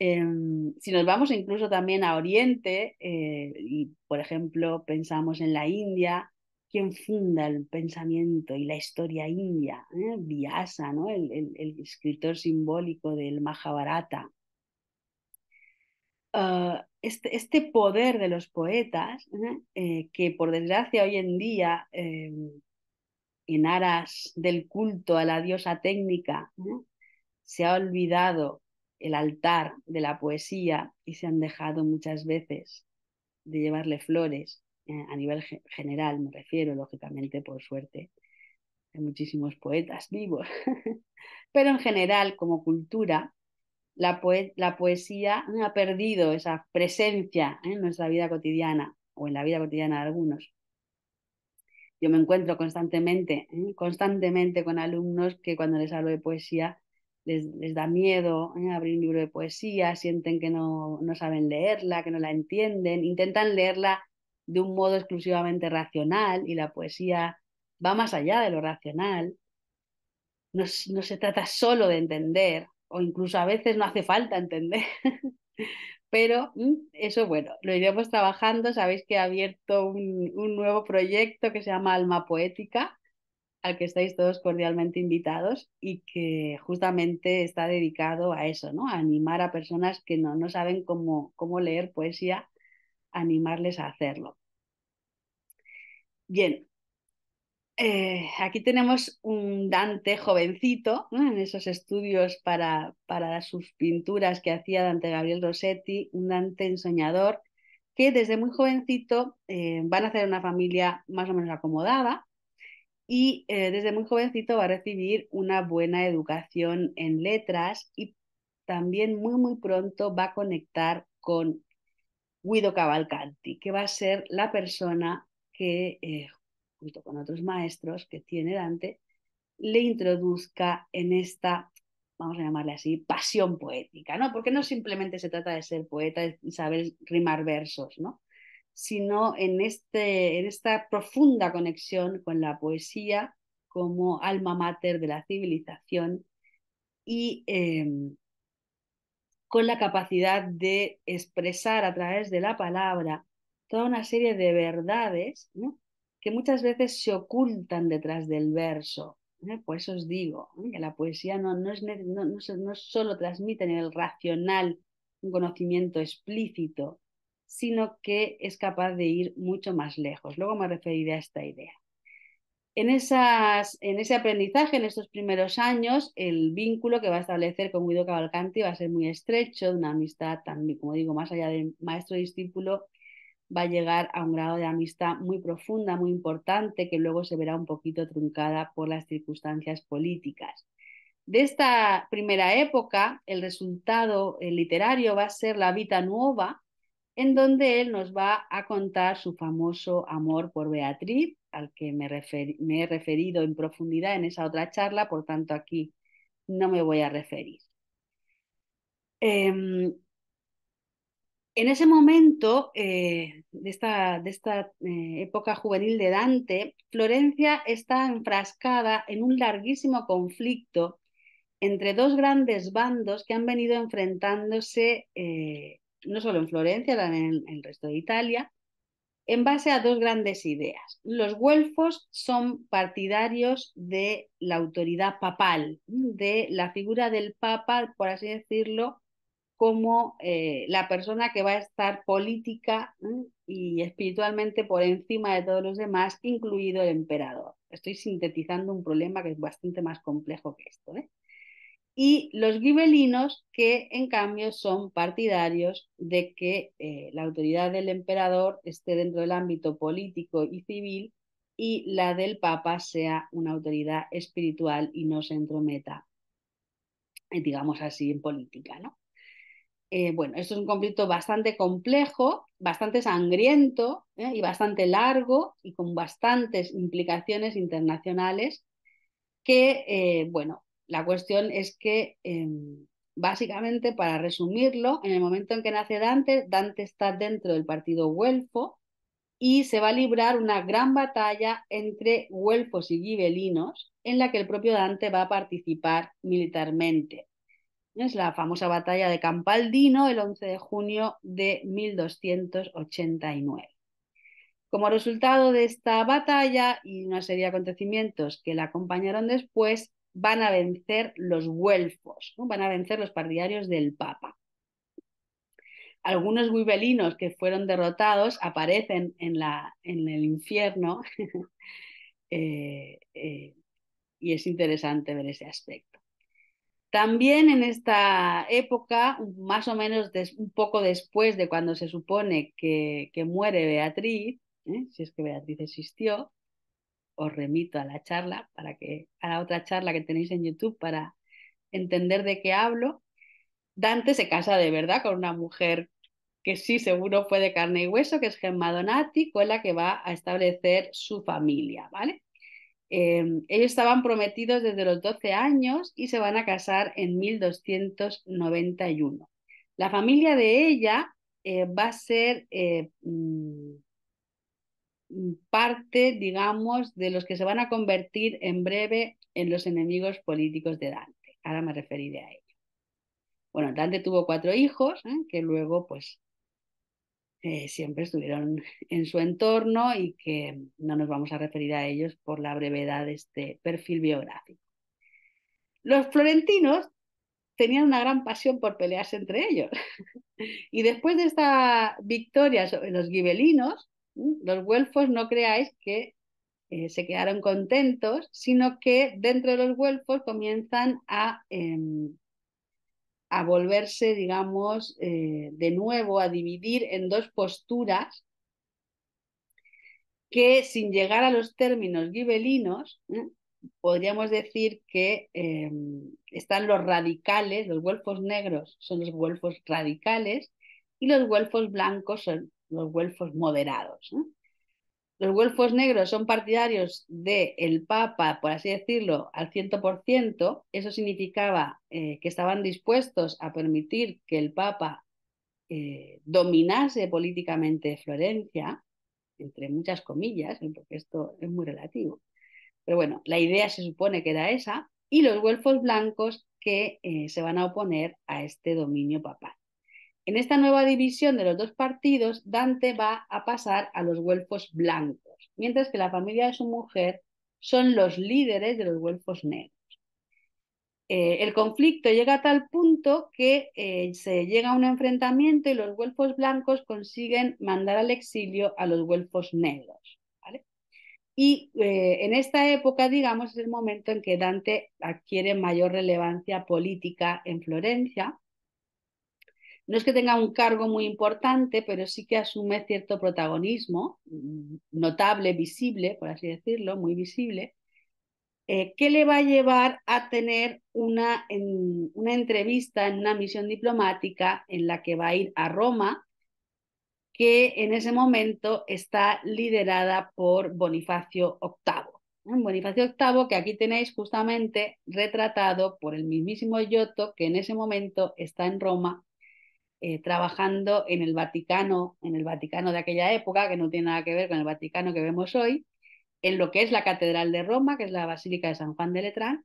Em, si nos vamos incluso también a Oriente, eh, y por ejemplo pensamos en la India, quien funda el pensamiento y la historia india, ¿eh? Vyasa, ¿no? El, escritor simbólico del Mahabharata. Ah, este, este, poder de los poetas, ¿eh? Eh, que por desgracia hoy en día, em, en aras del culto a la diosa técnica, ¿eh? se ha olvidado el altar de la poesía y se han dejado muchas veces de llevarle flores eh, a nivel general me refiero, lógicamente, por suerte, hay muchísimos poetas vivos, [LAUGHS] pero en general, como cultura, la, la poesía eh, ha perdido esa presencia en nuestra vida cotidiana o en la vida cotidiana de algunos. Yo me encuentro constantemente, eh, constantemente con alumnos que cuando les hablo de poesía les, da miedo abrir un libro de poesía, sienten que no, no saben leerla, que no la entienden, intentan leerla de un modo exclusivamente racional y la poesía va más allá de lo racional. No, se trata solo de entender, o incluso a veces no hace falta entender. [LAUGHS] Pero mm, eso, bueno, lo iremos trabajando. Sabéis que ha abierto un, un nuevo proyecto que se llama Alma Poética, al que estáis todos cordialmente invitados y que justamente está dedicado a eso, ¿no? A animar a personas que no, no saben cómo, cómo leer poesía animarles a hacerlo. Bien, eh, aquí tenemos un Dante jovencito en esos estudios para, para sus pinturas que hacía Dante Gabriel Rossetti, un Dante ensoñador que desde muy jovencito eh, van a nacer una familia más o menos acomodada y eh, desde muy jovencito va a recibir una buena educación en letras y también muy muy pronto va a conectar con Guido Cavalcanti, que va a ser la persona que, eh, junto con otros maestros que tiene Dante, le introduzca en esta, vamos a llamarle así, pasión poética, ¿no? Porque no simplemente se trata de ser poeta de saber rimar versos, ¿no? Sino en, este, en esta profunda conexión con la poesía como alma mater de la civilización y em, con la capacidad de expresar a través de la palabra toda una serie de verdades que muchas veces se ocultan detrás del verso. ¿eh? Por eso os digo ¿eh? que la poesía no, es, no, no solo transmite en el racional un conocimiento explícito, sino que es capaz de ir mucho más lejos. Luego me referiré a esta idea. En, ese aprendizaje, en estos primeros años, el vínculo que va a establecer con Guido Cavalcanti va a ser muy estrecho, una amistad también, como digo, más allá de maestro-discípulo, va a llegar a un grado de amistad muy profunda, muy importante, que luego se verá un poquito truncada por las circunstancias políticas. De esta primera época, el resultado literario va a ser La Vita Nueva, en donde él nos va a contar su famoso amor por Beatriz, al que me, he referido en profundidad en esa otra charla, por tanto aquí no me voy a referir. Em, en ese momento eh, de esta, de esta eh, época juvenil de Dante, Florencia está enfrascada en un larguísimo conflicto entre dos grandes bandos que han venido enfrentándose eh, no solo en Florencia, también en el resto de Italia, en base a dos grandes ideas. Los güelfos son partidarios de la autoridad papal, de la figura del papa, por así decirlo, como eh, la persona que va a estar política y espiritualmente por encima de todos los demás, incluido el emperador. Estoy sintetizando un problema que es bastante más complejo que esto. ¿eh? y los gibelinos que en cambio son partidarios de que eh, la autoridad del emperador esté dentro del ámbito político y civil y la del papa sea una autoridad espiritual y no se entrometa, eh, digamos así, en política. ¿no? Eh, bueno, esto es un conflicto bastante complejo, bastante sangriento y bastante largo y con bastantes implicaciones internacionales que, bueno, la cuestión es que, em, básicamente, para resumirlo, en el momento en que nace Dante, Dante está dentro del partido güelfo y se va a librar una gran batalla entre güelfos y gibelinos en la que el propio Dante va a participar militarmente. Es la famosa batalla de Campaldino el 11 de junio de 1289. Como resultado de esta batalla y una serie de acontecimientos que la acompañaron después, van a vencer los güelfos, ¿no? van a vencer los partidarios del Papa. Algunos guibelinos que fueron derrotados aparecen en, la, en el infierno [LAUGHS] eh, eh, y es interesante ver ese aspecto. También en esta época, más o menos un poco después de cuando se supone que, que muere Beatriz, ¿eh? si es que Beatriz existió, os remito a la charla, para que, a la otra charla que tenéis en YouTube para entender de qué hablo. Dante se casa de verdad con una mujer que sí seguro fue de carne y hueso, que es Gemma Donati, con la que va a establecer su familia, ¿vale? Em, ellos estaban prometidos desde los 12 años y se van a casar en 1291. La familia de ella eh, va a ser eh, mm, Mm, parte, digamos, de los que se van a convertir en breve en los enemigos políticos de Dante. Ahora me referiré a ellos. Bueno, Dante tuvo cuatro hijos ¿eh? que luego, pues, eh, siempre estuvieron en su entorno y que no nos vamos a referir a ellos por la brevedad de este perfil biográfico. Los florentinos tenían una gran pasión por pelearse entre ellos. [LAUGHS] y después de esta victoria sobre los gibelinos, los güelfos no creáis que eh, se quedaron contentos, sino que dentro de los güelfos comienzan a, em, a volverse, digamos, eh, de nuevo a dividir en dos posturas que sin llegar a los términos gibelinos, ¿eh? podríamos decir que em, están los radicales, los güelfos negros son los güelfos radicales y los güelfos blancos son los güelfos moderados. Los güelfos negros son partidarios del el Papa, por así decirlo, al 100%. Eso significaba eh, que estaban dispuestos a permitir que el Papa eh, dominase políticamente Florencia, entre muchas comillas, ¿eh? porque esto es muy relativo. Pero bueno, la idea se supone que era esa, y los güelfos blancos que se van a oponer a este dominio papal. En esta nueva división de los dos partidos, Dante va a pasar a los güelfos blancos, mientras que la familia de su mujer son los líderes de los güelfos negros. Eh, el conflicto llega a tal punto que eh, se llega a un enfrentamiento y los güelfos blancos consiguen mandar al exilio a los güelfos negros. Y eh, en esta época, digamos, es el momento en que Dante adquiere mayor relevancia política en Florencia no es que tenga un cargo muy importante, pero sí que asume cierto protagonismo, mm, notable, visible, por así decirlo, muy visible, eh, que le va a llevar a tener una, una entrevista en una misión diplomática en la que va a ir a Roma, que en ese momento está liderada por Bonifacio VIII. Bonifacio VIII, que aquí tenéis justamente retratado por el mismísimo Giotto, que en ese momento está en Roma eh, trabajando en el Vaticano, en el Vaticano de aquella época, que no tiene nada que ver con el Vaticano que vemos hoy, en lo que es la Catedral de Roma, que es la Basílica de San Juan de Letrán,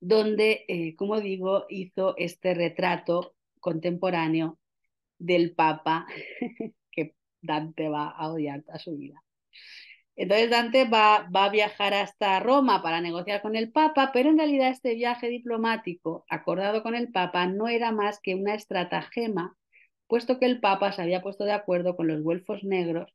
donde, eh, como digo, hizo este retrato contemporáneo del Papa [LAUGHS] que Dante va a odiar a su vida. Entonces Dante va, a viajar hasta Roma para negociar con el Papa, pero en realidad este viaje diplomático acordado con el Papa no era más que una estratagema, puesto que el Papa se había puesto de acuerdo con los güelfos negros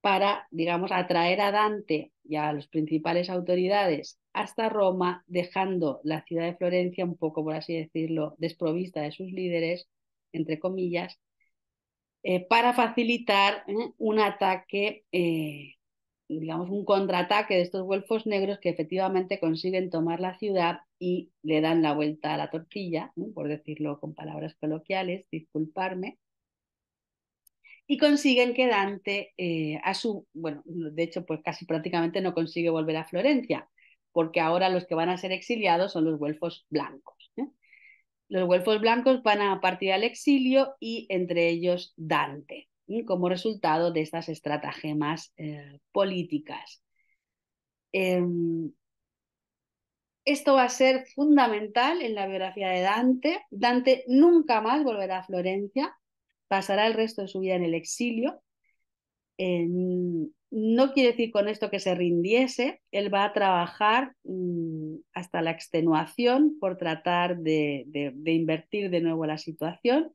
para, digamos, atraer a Dante y a las principales autoridades hasta Roma, dejando la ciudad de Florencia un poco, por así decirlo, desprovista de sus líderes, entre comillas, eh, para facilitar ¿eh? un ataque. Eh, digamos, un contraataque de estos güelfos negros que efectivamente consiguen tomar la ciudad y le dan la vuelta a la tortilla, por decirlo con palabras coloquiales, disculparme, y consiguen que Dante, eh, a su, bueno, de hecho, pues casi prácticamente no consigue volver a Florencia, porque ahora los que van a ser exiliados son los güelfos blancos. Los güelfos blancos van a partir al exilio y entre ellos Dante como resultado de estas estratagemas eh, políticas. Em, esto va a ser fundamental en la biografía de Dante. Dante nunca más volverá a Florencia, pasará el resto de su vida en el exilio. Em, no quiere decir con esto que se rindiese, él va a trabajar mm, hasta la extenuación por tratar de invertir de nuevo la situación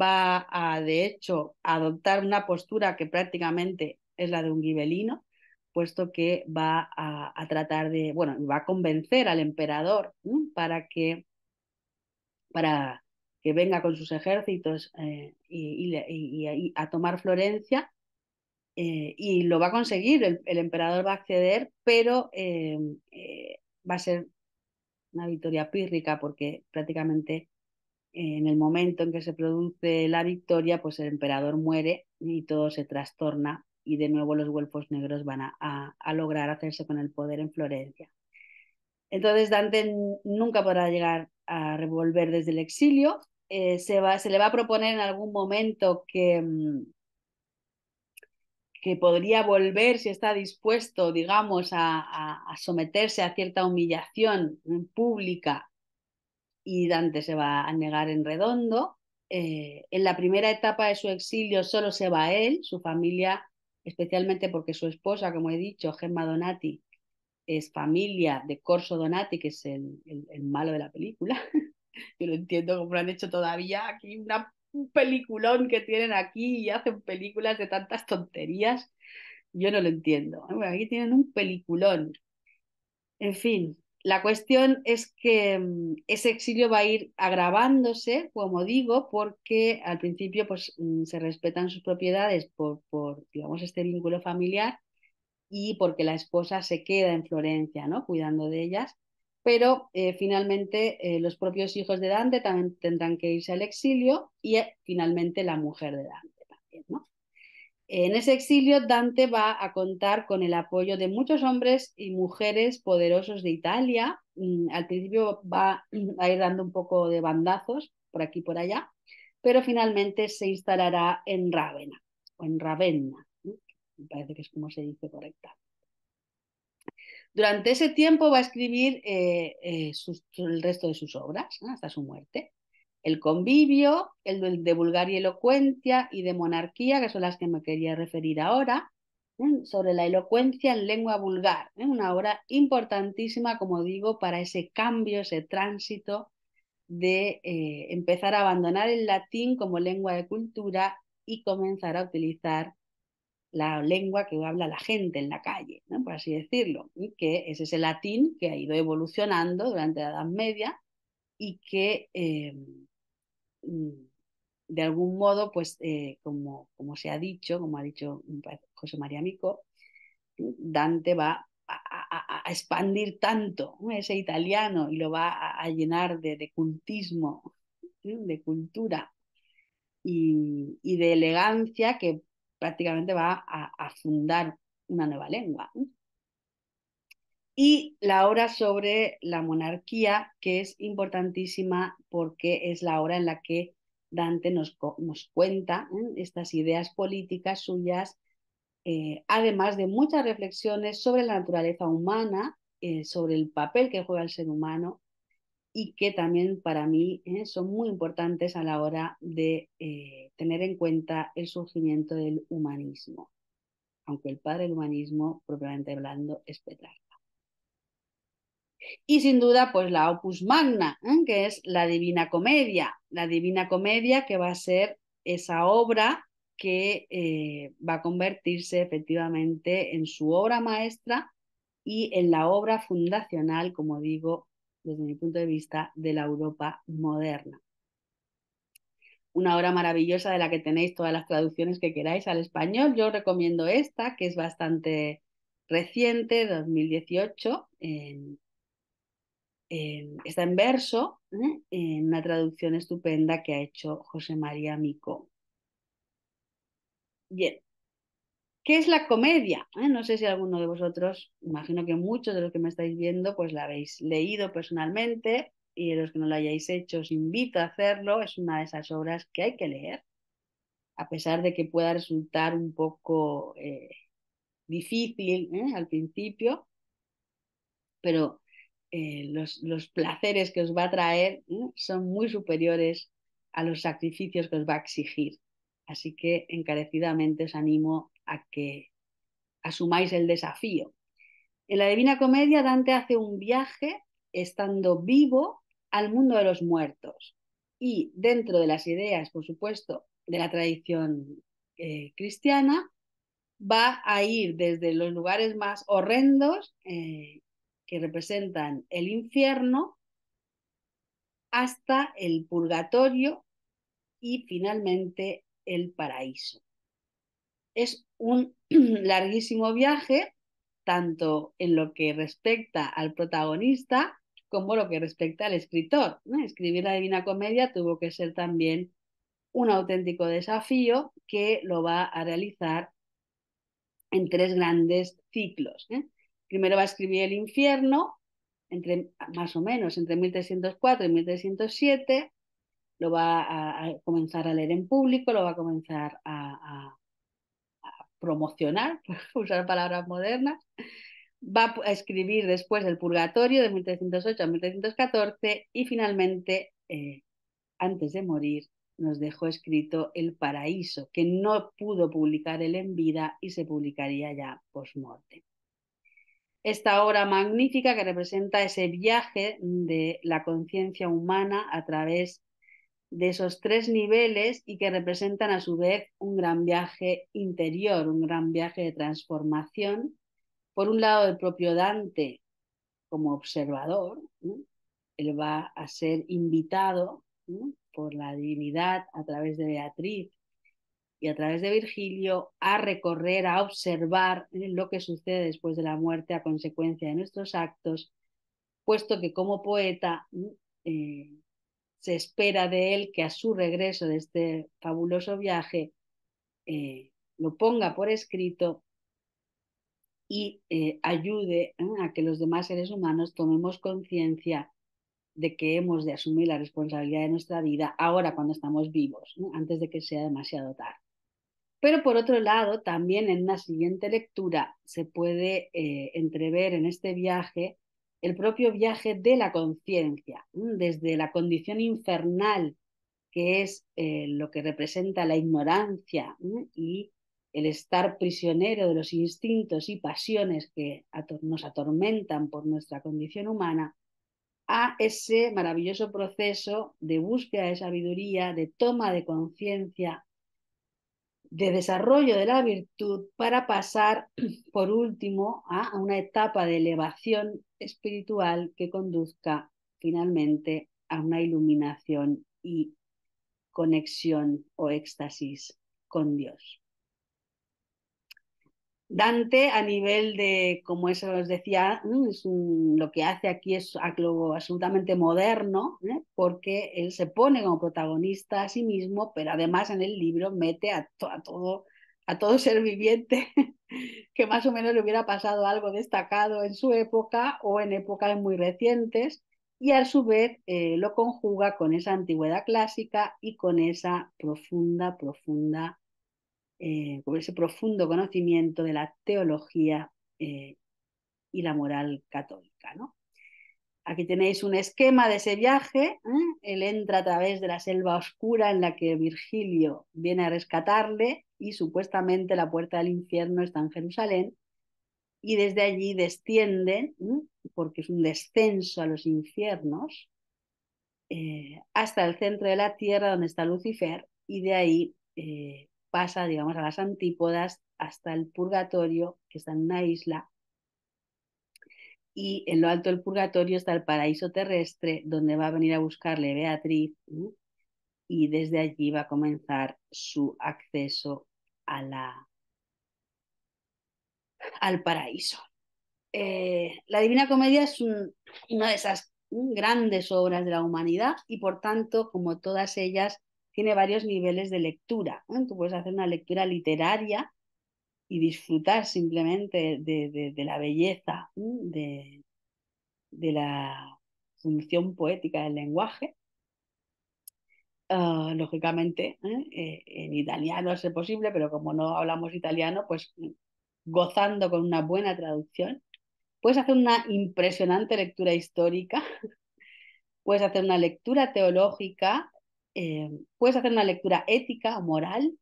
va a, de hecho, adoptar una postura que prácticamente es la de un gibelino, puesto que va a, tratar de, bueno, va a convencer al emperador para que para que venga con sus ejércitos eh, y, a tomar Florencia. Eh, y lo va a conseguir, el, emperador va a acceder, pero eh, va a ser una victoria pírrica porque prácticamente en el momento en que se produce la victoria, pues el emperador muere y todo se trastorna y de nuevo los güelfos negros van a, lograr hacerse con el poder en Florencia. Entonces Dante nunca podrá llegar a revolver desde el exilio. Eh, se, va, se, le va a proponer en algún momento que, mm, que podría volver si está dispuesto, digamos, a, a someterse a cierta humillación mm, pública y Dante se va a negar en redondo. Eh, en la primera etapa de su exilio solo se va él, su familia, especialmente porque su esposa, como he dicho, Gemma Donati, es familia de Corso Donati, que es el, malo de la película. [LAUGHS] Yo lo entiendo cómo lo han hecho todavía aquí, una, un peliculón que tienen aquí y hacen películas de tantas tonterías. Yo no lo entiendo. aquí tienen un peliculón. En fin, la cuestión es que mm, ese exilio va a ir agravándose, como digo, porque al principio pues, mm, se respetan sus propiedades por, por digamos, este vínculo familiar y porque la esposa se queda en Florencia, ¿no? cuidando de ellas. Pero eh, finalmente eh, los propios hijos de Dante también tendrán que irse al exilio y eh, finalmente la mujer de Dante. En ese exilio, Dante va a contar con el apoyo de muchos hombres y mujeres poderosos de Italia. Mm, al principio va a ir dando un poco de bandazos por aquí y por allá, pero finalmente se instalará en Rávena, o en Ravenna, me parece que es como se dice correcta. Durante ese tiempo va a escribir eh, eh, el resto de sus obras, hasta su muerte el convivio, el de vulgar y elocuencia y de monarquía, que son las que me quería referir ahora, sobre la elocuencia en lengua vulgar, ¿eh? una obra importantísima, como digo, para ese cambio, ese tránsito de eh, empezar a abandonar el latín como lengua de cultura y comenzar a utilizar la lengua que habla la gente en la calle, ¿no? por así decirlo, que es ese latín que ha ido evolucionando durante la Edad Media y que eh, de algún modo, pues eh, como, como se ha dicho, como ha dicho José María Mico, Dante va a, expandir tanto ese italiano y lo va a, llenar de, cultismo, de cultura y, de elegancia que prácticamente va a, fundar una nueva lengua y la obra sobre la monarquía, que es importantísima porque es la obra en la que Dante nos, nos cuenta ¿eh? estas ideas políticas suyas, eh, además de muchas reflexiones sobre la naturaleza humana, eh, sobre el papel que juega el ser humano y que también para mí son muy importantes a la hora de tener en cuenta el surgimiento del humanismo, aunque el padre del humanismo, propiamente hablando, es Petrarca. Y sin duda, pues la opus magna, ¿eh? que es la Divina Comedia. La Divina Comedia que va a ser esa obra que eh, va a convertirse efectivamente en su obra maestra y en la obra fundacional, como digo, desde mi punto de vista, de la Europa moderna. Una obra maravillosa de la que tenéis todas las traducciones que queráis al español. Yo recomiendo esta, que es bastante reciente, 2018, en, está en verso, ¿eh? en una traducción estupenda que ha hecho José María Mico. Bien. ¿Qué es la comedia? ¿Eh? No sé si alguno de vosotros, imagino que muchos de los que me estáis viendo, pues la habéis leído personalmente y de los que no la hayáis hecho, os invito a hacerlo. Es una de esas obras que hay que leer, a pesar de que pueda resultar un poco eh, difícil al principio, pero eh, los, los, placeres que os va a traer mm, son muy superiores a los sacrificios que os va a exigir. Así que encarecidamente os animo a que asumáis el desafío. En la Divina Comedia, Dante hace un viaje estando vivo al mundo de los muertos y dentro de las ideas, por supuesto, de la tradición eh, cristiana, va a ir desde los lugares más horrendos eh, que representan el infierno, hasta el purgatorio y finalmente el paraíso. Es un [CLEARS THROAT] larguísimo viaje, tanto en lo que respecta al protagonista como lo que respecta al escritor. Escribir la Divina Comedia tuvo que ser también un auténtico desafío que lo va a realizar en tres grandes ciclos. ¿eh? Primero va a escribir el infierno, entre, más o menos entre 1304 y 1307, lo va a, comenzar a leer en público, lo va a comenzar a, promocionar, [LAUGHS] usar palabras modernas, va a escribir después El Purgatorio de 1308 a 1314 y finalmente, eh, antes de morir, nos dejó escrito El Paraíso, que no pudo publicar él en vida y se publicaría ya post esta obra magnífica que representa ese viaje de la conciencia humana a través de esos tres niveles y que representan a su vez un gran viaje interior, un gran viaje de transformación. Por un lado, el propio Dante como observador, él va a ser invitado por la divinidad a través de Beatriz y a través de Virgilio a recorrer, a observar lo que sucede después de la muerte a consecuencia de nuestros actos, puesto que como poeta mm, eh, se espera de él que a su regreso de este fabuloso viaje eh, lo ponga por escrito y eh, ayude a que los demás seres humanos tomemos conciencia de que hemos de asumir la responsabilidad de nuestra vida ahora cuando estamos vivos, antes de que sea demasiado tarde. Pero por otro lado, también en una siguiente lectura se puede eh, entrever en este viaje el propio viaje de la conciencia, desde la condición infernal, que es eh, lo que representa la ignorancia y el estar prisionero de los instintos y pasiones que nos atormentan por nuestra condición humana, a ese maravilloso proceso de búsqueda de sabiduría, de toma de conciencia de desarrollo de la virtud para pasar, [CLEARS THROAT] por último, a una etapa de elevación espiritual que conduzca finalmente a una iluminación y conexión o éxtasis con Dios. Dante a nivel de, como eso os decía, mm, es lo que hace aquí es algo absolutamente moderno, ¿eh? porque él se pone como protagonista a sí mismo, pero además en el libro mete a, todo a todo [LAUGHS] ser viviente que más o menos le hubiera pasado algo destacado en su época o en épocas muy recientes, y a su vez eh, lo conjuga con esa antigüedad clásica y con esa profunda, profunda eh, con ese profundo conocimiento de la teología eh, y la moral católica. ¿no? Aquí tenéis un esquema de ese viaje. ¿eh? Él entra a través de la selva oscura en la que Virgilio viene a rescatarle y supuestamente la puerta del infierno está en Jerusalén. Y desde allí descienden, porque es un descenso a los infiernos, hasta el centro de la tierra donde está Lucifer y de ahí pasa, digamos, a las antípodas hasta el purgatorio, que está en una isla, y en lo alto del purgatorio está el paraíso terrestre, donde va a venir a buscarle Beatriz, y desde allí va a comenzar su acceso al paraíso. Eh, la Divina Comedia es una de esas grandes obras de la humanidad y por tanto, como todas ellas, tiene varios niveles de lectura. Tú puedes hacer una lectura literaria y disfrutar simplemente de, la belleza, de, la función poética del lenguaje. Ah, lógicamente, ¿eh? Eh, en italiano es posible, pero como no hablamos italiano, pues mm, gozando con una buena traducción. Puedes hacer una impresionante lectura histórica [LAUGHS] puedes hacer una lectura teológica eh, puedes hacer una lectura ética o moral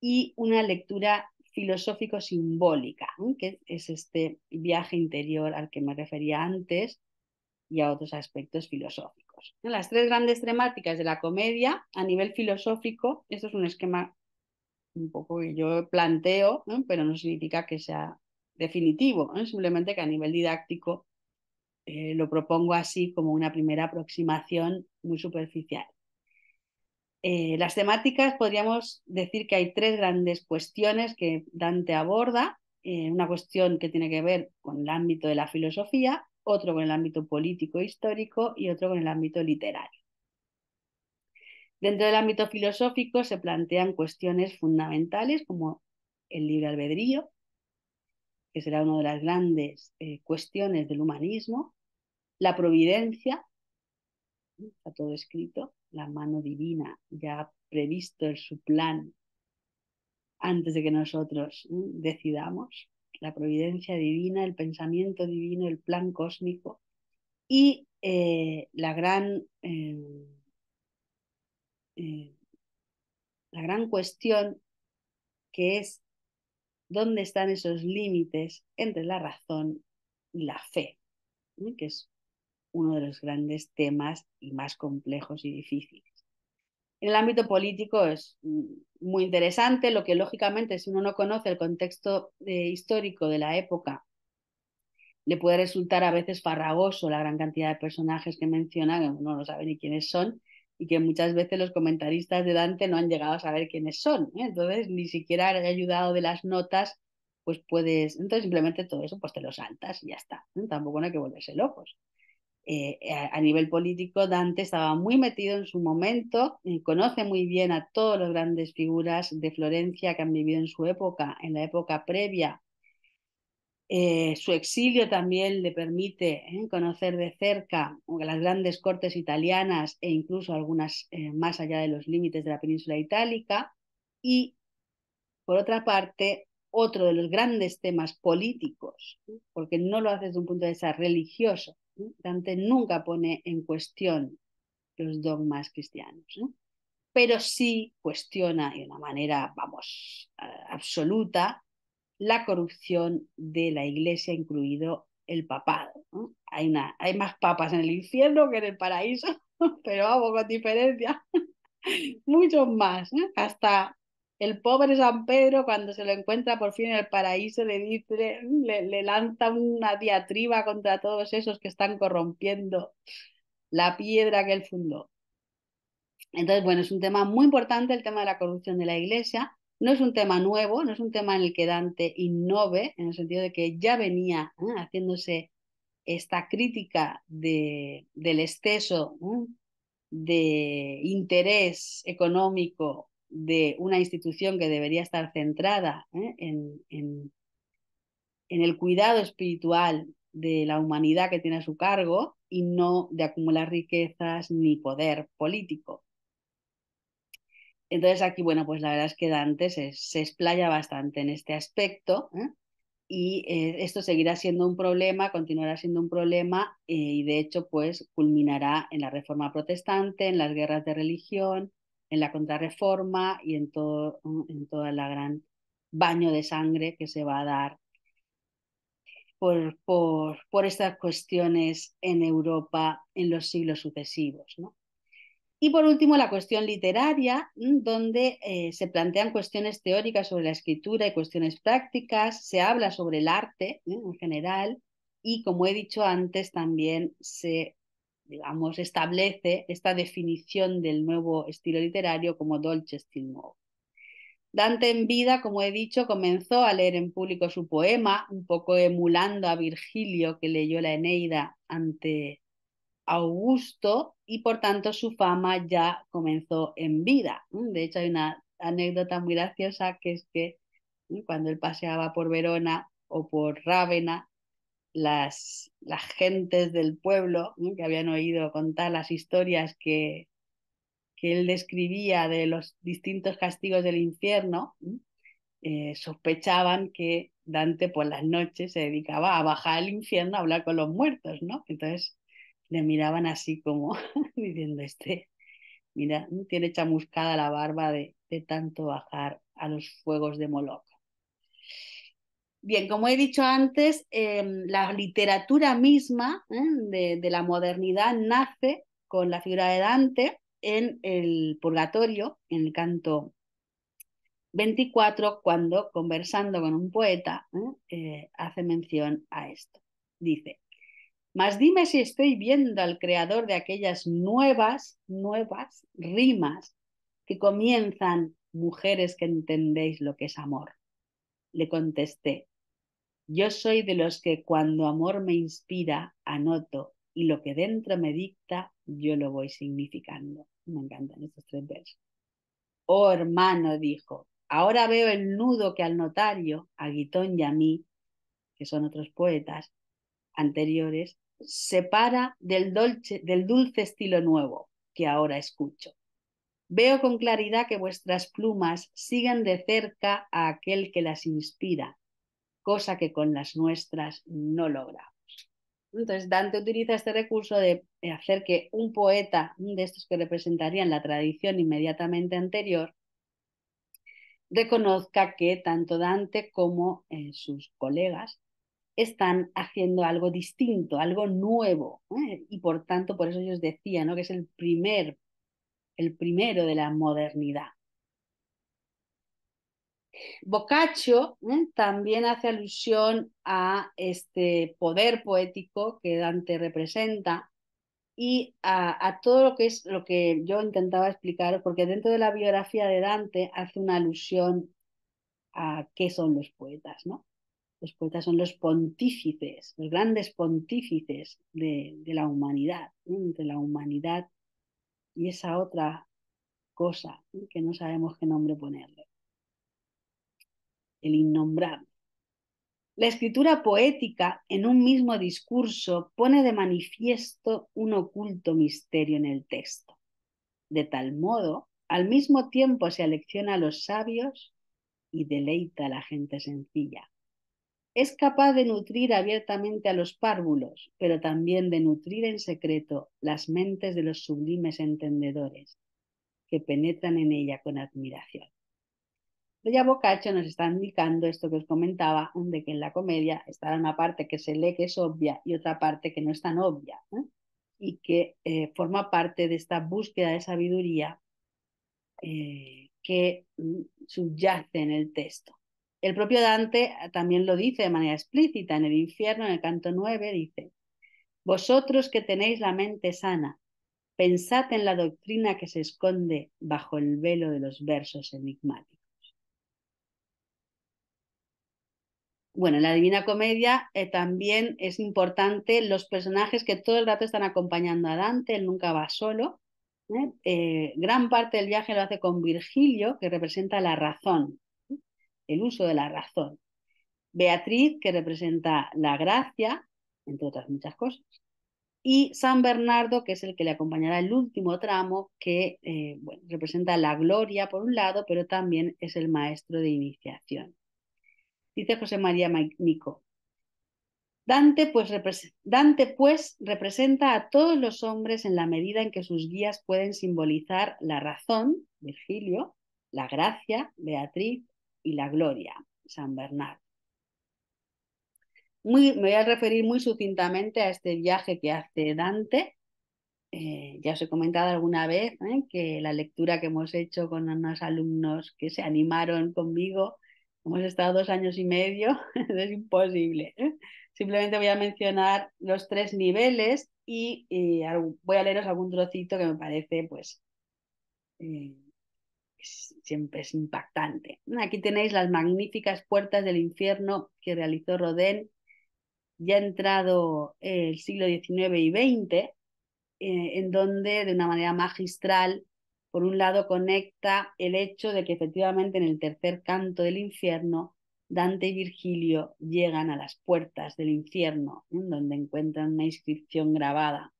y una lectura filosófico-simbólica, que es este viaje interior al que me refería antes y a otros aspectos filosóficos. Las tres grandes temáticas de la comedia a nivel filosófico, esto es un esquema un poco que yo planteo, pero no significa que sea definitivo, simplemente que a nivel didáctico eh, lo propongo así como una primera aproximación muy superficial. Eh, las temáticas podríamos decir que hay tres grandes cuestiones que Dante aborda. Eh, una cuestión que tiene que ver con el ámbito de la filosofía, otro con el ámbito político e histórico y otro con el ámbito literario. Dentro del ámbito filosófico se plantean cuestiones fundamentales como el libre albedrío, que será una de las grandes eh, cuestiones del humanismo, la providencia, está todo escrito, la mano divina ya ha previsto el, su plan antes de que nosotros ¿eh? decidamos. La providencia divina, el pensamiento divino, el plan cósmico y eh, la gran... Eh, la gran cuestión que es dónde están esos límites entre la razón y la fe, que es uno de los grandes temas y más complejos y difíciles. En el ámbito político es muy interesante, lo que lógicamente si uno no conoce el contexto eh, histórico de la época, le puede resultar a veces farragoso la gran cantidad de personajes que menciona, que uno no sabe ni quiénes son y que muchas veces los comentaristas de Dante no han llegado a saber quiénes son. ¿eh? Entonces, ni siquiera ayudado de las notas, pues puedes, entonces simplemente todo eso pues te lo saltas y ya está. ¿eh? Tampoco no hay que volverse locos. Eh, a, nivel político, Dante estaba muy metido en su momento, eh, conoce muy bien a todas las grandes figuras de Florencia que han vivido en su época, en la época previa. Eh, su exilio también le permite conocer de cerca las grandes cortes italianas e incluso algunas más allá de los límites de la península itálica. Y, por otra parte, otro de los grandes temas políticos, porque no lo hace desde un punto de vista religioso, Dante nunca pone en cuestión los dogmas cristianos, pero sí cuestiona de una manera, vamos, absoluta la corrupción de la iglesia, incluido el papado. Hay, una, hay más papas en el infierno que en el paraíso, [LAUGHS] pero vamos, con diferencia, [LAUGHS] muchos más, hasta el pobre San Pedro, cuando se lo encuentra por fin en el paraíso, le dice, le, lanza una diatriba contra todos esos que están corrompiendo la piedra que él fundó. Entonces, bueno, es un tema muy importante el tema de la corrupción de la Iglesia. No es un tema nuevo, no es un tema en el que Dante innove, en el sentido de que ya venía ¿eh? haciéndose esta crítica de, del exceso ¿eh? de interés económico de una institución que debería estar centrada ¿eh? en, el cuidado espiritual de la humanidad que tiene a su cargo y no de acumular riquezas ni poder político. Entonces aquí, bueno, pues la verdad es que Dante se, explaya bastante en este aspecto ¿eh? y eh, esto seguirá siendo un problema, continuará siendo un problema y de hecho pues culminará en la reforma protestante, en las guerras de religión, en la contrarreforma y en todo, en toda la gran baño de sangre que se va a dar por, por, por estas cuestiones en Europa en los siglos sucesivos. ¿no? Y por último, la cuestión literaria, donde eh, se plantean cuestiones teóricas sobre la escritura y cuestiones prácticas, se habla sobre el arte en general y, como he dicho antes, también se digamos, establece esta definición del nuevo estilo literario como dolce stil Dante en vida, como he dicho, comenzó a leer en público su poema, un poco emulando a Virgilio que leyó la Eneida ante Augusto y por tanto su fama ya comenzó en vida. De hecho hay una anécdota muy graciosa que es que cuando él paseaba por Verona o por Rávena, las, las gentes del pueblo que habían oído contar las historias que, que él describía de los distintos castigos del infierno, eh, sospechaban que Dante por las noches se dedicaba a bajar al infierno a hablar con los muertos, ¿no? Entonces le miraban así como [LAUGHS] diciendo, este, mira, tiene chamuscada la barba de, de tanto bajar a los fuegos de Moloch. Bien, como he dicho antes, em, la literatura misma de, la modernidad nace con la figura de Dante en el Purgatorio, en el canto 24, cuando conversando con un poeta eh, hace mención a esto. Dice, mas dime si estoy viendo al creador de aquellas nuevas, nuevas rimas que comienzan, mujeres que entendéis lo que es amor. Le contesté, yo soy de los que cuando amor me inspira, anoto y lo que dentro me dicta, yo lo voy significando. Me encantan estos tres versos. Oh hermano, dijo, ahora veo el nudo que al notario, a Guitón y a mí, que son otros poetas anteriores, separa del, del dulce estilo nuevo que ahora escucho. Veo con claridad que vuestras plumas siguen de cerca a aquel que las inspira cosa que con las nuestras no logramos. Entonces, Dante utiliza este recurso de hacer que un poeta de estos que representarían la tradición inmediatamente anterior reconozca que tanto Dante como eh, sus colegas están haciendo algo distinto, algo nuevo. ¿eh? Y por tanto, por eso yo os decía ¿no? que es el primer, el primero de la modernidad. Boccaccio ¿eh? también hace alusión a este poder poético que Dante representa y a, todo lo que es lo que yo intentaba explicar, porque dentro de la biografía de Dante hace una alusión a qué son los poetas, ¿no? Los poetas son los pontífices, los grandes pontífices de, la humanidad, ¿eh? de la humanidad y esa otra cosa ¿eh? que no sabemos qué nombre ponerle el innombrable. La escritura poética en un mismo discurso pone de manifiesto un oculto misterio en el texto. De tal modo, al mismo tiempo se alecciona a los sabios y deleita a la gente sencilla. Es capaz de nutrir abiertamente a los párvulos, pero también de nutrir en secreto las mentes de los sublimes entendedores, que penetran en ella con admiración. Ya Boccaccio nos está indicando esto que os comentaba, de que en la comedia está una parte que se lee que es obvia y otra parte que no es tan obvia, y que eh, forma parte de esta búsqueda de sabiduría eh, que mm, subyace en el texto. El propio Dante eh, también lo dice de manera explícita en el infierno, en el canto 9, dice, Vosotros que tenéis la mente sana, pensad en la doctrina que se esconde bajo el velo de los versos enigmáticos. Bueno, en la Divina Comedia eh, también es importante los personajes que todo el rato están acompañando a Dante, él nunca va solo. ¿eh? Eh, gran parte del viaje lo hace con Virgilio, que representa la razón, el uso de la razón. Beatriz, que representa la gracia, entre otras muchas cosas. Y San Bernardo, que es el que le acompañará el último tramo, que representa la gloria por un lado, pero también es el maestro de iniciación dice José María Mico. Dante pues, Dante pues, representa a todos los hombres en la medida en que sus guías pueden simbolizar la razón, Virgilio, la gracia, Beatriz, y la gloria, San Bernardo. me voy a referir muy sucintamente a este viaje que hace Dante. Eh, ya os he comentado alguna vez ¿eh? que la lectura que hemos hecho con unos alumnos que se animaron conmigo Hemos estado dos años y medio, [LAUGHS] es imposible. Simplemente voy a mencionar los tres niveles y, voy a leeros algún trocito que me parece, pues, eh, siempre es impactante. Aquí tenéis las magníficas puertas del infierno que realizó Rodin, ya entrado el siglo XIX y XX, eh, en donde de una manera magistral por un lado, conecta el hecho de que efectivamente en el tercer canto del infierno, Dante y Virgilio llegan a las puertas del infierno, en donde encuentran una inscripción grabada,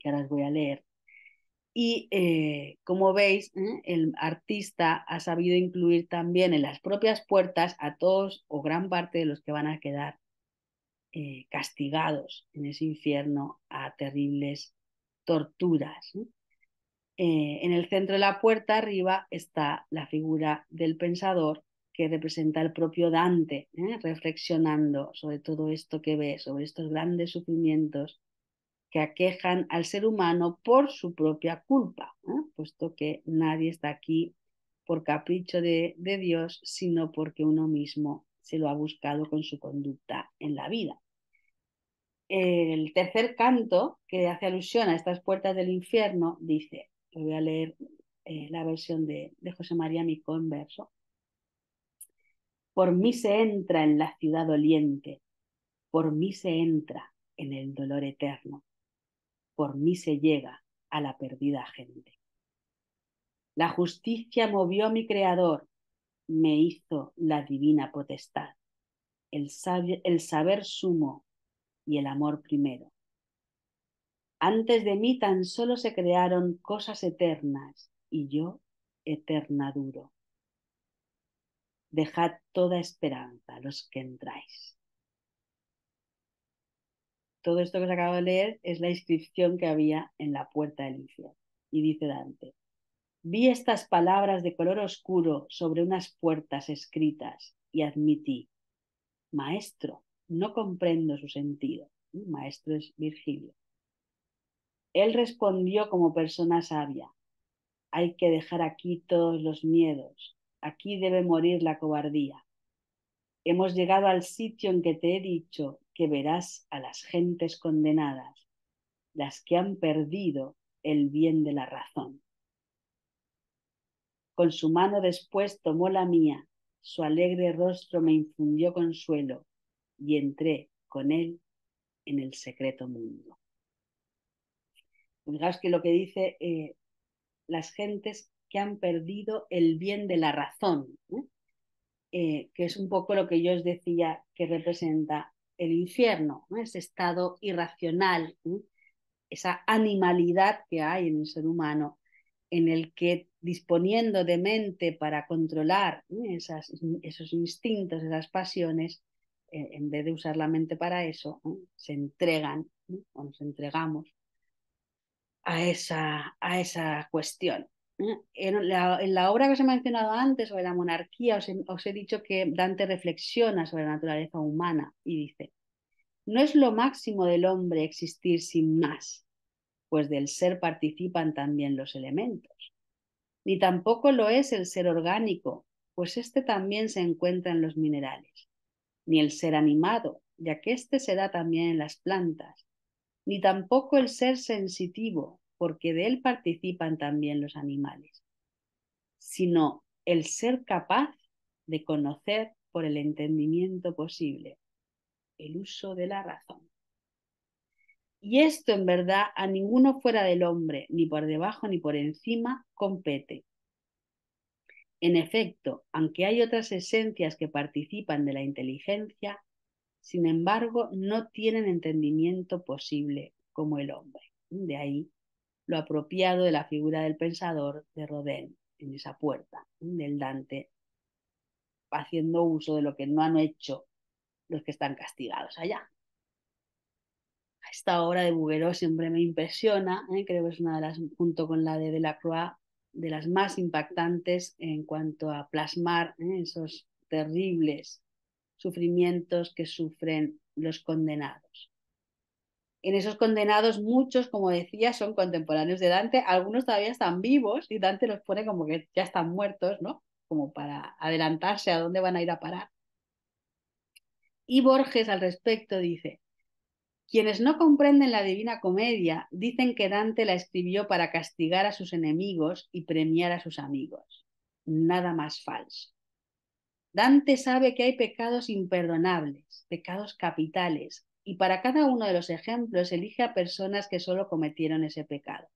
que ahora os voy a leer. Y eh, como veis, ¿eh? el artista ha sabido incluir también en las propias puertas a todos o gran parte de los que van a quedar eh, castigados en ese infierno a terribles torturas. Eh, en el centro de la puerta arriba está la figura del pensador que representa el propio Dante, ¿eh? reflexionando sobre todo esto que ve, sobre estos grandes sufrimientos que aquejan al ser humano por su propia culpa, ¿eh? puesto que nadie está aquí por capricho de Dios, sino porque uno mismo se lo ha buscado con su conducta en la vida el tercer canto, que hace alusión a estas puertas del infierno, dice, voy a leer eh, la versión de, José María Mico en verso. Por mí se entra en la ciudad doliente, por mí se entra en el dolor eterno, por mí se llega a la perdida gente. La justicia movió a mi creador, me hizo la divina potestad, el, el saber sumo y el amor primero, antes de mí tan solo se crearon cosas eternas y yo eterna duro. Dejad toda esperanza los que entráis. Todo esto que os acabo de leer es la inscripción que había en la puerta del infierno. Y dice Dante, vi estas palabras de color oscuro sobre unas puertas escritas y admití, maestro, no comprendo su sentido. ¿Eh? Maestro es Virgilio él respondió como persona sabia, hay que dejar aquí todos los miedos, aquí debe morir la cobardía. Hemos llegado al sitio en que te he dicho que verás a las gentes condenadas, las que han perdido el bien de la razón. Con su mano después tomó la mía, su alegre rostro me infundió consuelo y entré con él en el secreto mundo que lo que dice, eh, las gentes que han perdido el bien de la razón, eh, que es un poco lo que yo os decía que representa el infierno, ese estado irracional, esa animalidad que hay en el ser humano, en el que disponiendo de mente para controlar esos instintos, esas pasiones, eh, en vez de usar la mente para eso, se entregan o nos entregamos a esa, a esa cuestión. En la, obra que os he mencionado antes sobre la monarquía, os he, dicho que Dante reflexiona sobre la naturaleza humana y dice, no es lo máximo del hombre existir sin más, pues del ser participan también los elementos. Ni tampoco lo es el ser orgánico, pues éste también se encuentra en los minerales. Ni el ser animado, ya que éste se da también en las plantas ni tampoco el ser sensitivo, porque de él participan también los animales, sino el ser capaz de conocer por el entendimiento posible, el uso de la razón. Y esto en verdad a ninguno fuera del hombre, ni por debajo ni por encima, compete. En efecto, aunque hay otras esencias que participan de la inteligencia, sin embargo, no tienen entendimiento posible como el hombre. De ahí lo apropiado de la figura del pensador de Rodin en esa puerta del Dante, haciendo uso de lo que no han hecho los que están castigados allá. Esta obra de Bugueró siempre me impresiona, ¿eh? creo que es una de las, junto con la de Delacroix, de las más impactantes en cuanto a plasmar ¿eh? esos terribles sufrimientos que sufren los condenados. En esos condenados muchos, como decía, son contemporáneos de Dante, algunos todavía están vivos y Dante los pone como que ya están muertos, ¿no? Como para adelantarse a dónde van a ir a parar. Y Borges al respecto dice, quienes no comprenden la Divina Comedia dicen que Dante la escribió para castigar a sus enemigos y premiar a sus amigos. Nada más falso. Dante sabe que hay pecados imperdonables, pecados capitales, y para cada uno de los ejemplos elige a personas que solo cometieron ese pecado.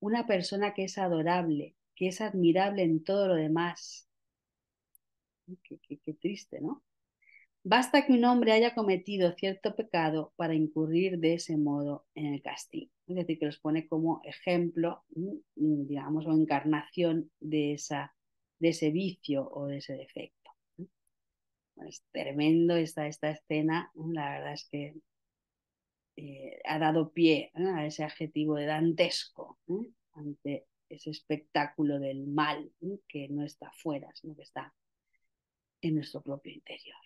Una persona que es adorable, que es admirable en todo lo demás. Qué, triste, ¿no? Basta que un hombre haya cometido cierto pecado para incurrir de ese modo en el castigo. Es decir, que los pone como ejemplo, mm, mm, digamos, o encarnación de, esa, de ese vicio o de ese defecto. Es tremendo esta, esta escena, la verdad es que eh, ha dado pie a ese adjetivo de dantesco ante ese espectáculo del mal que no está fuera, sino que está en nuestro propio interior.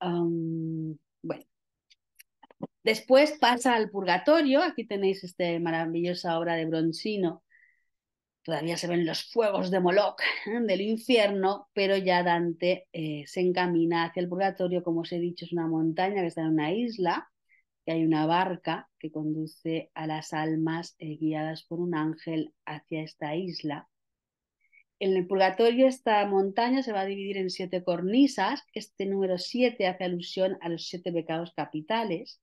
bueno, después pasa al purgatorio, aquí tenéis esta maravillosa obra de Bronzino Todavía se ven los fuegos de Moloch ¿eh? del infierno, pero ya Dante eh, se encamina hacia el purgatorio. Como os he dicho, es una montaña que está en una isla, y hay una barca que conduce a las almas eh, guiadas por un ángel hacia esta isla. En el purgatorio esta montaña se va a dividir en siete cornisas. Este número siete hace alusión a los siete pecados capitales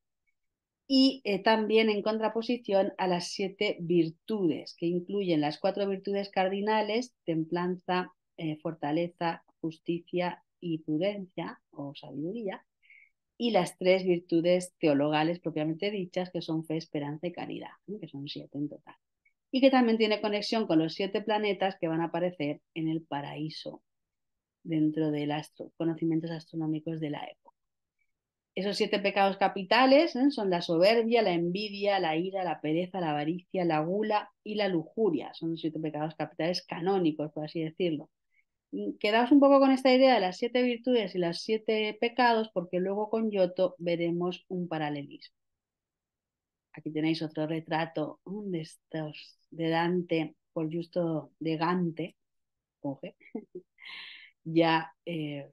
y eh, también en contraposición a las siete virtudes, que incluyen las cuatro virtudes cardinales, templanza, eh, fortaleza, justicia y prudencia o sabiduría, y las tres virtudes teologales propiamente dichas, que son fe, esperanza y caridad, que son siete en total, y que también tiene conexión con los siete planetas que van a aparecer en el paraíso dentro de los astro conocimientos astronómicos de la época. Esos siete pecados capitales ¿eh? son la soberbia, la envidia, la ira, la pereza, la avaricia, la gula y la lujuria. Son los siete pecados capitales canónicos, por así decirlo. Quedaos un poco con esta idea de las siete virtudes y los siete pecados, porque luego con Yoto veremos un paralelismo. Aquí tenéis otro retrato de, estos, de Dante por Justo de Gante, ¿eh? [LAUGHS] ya eh,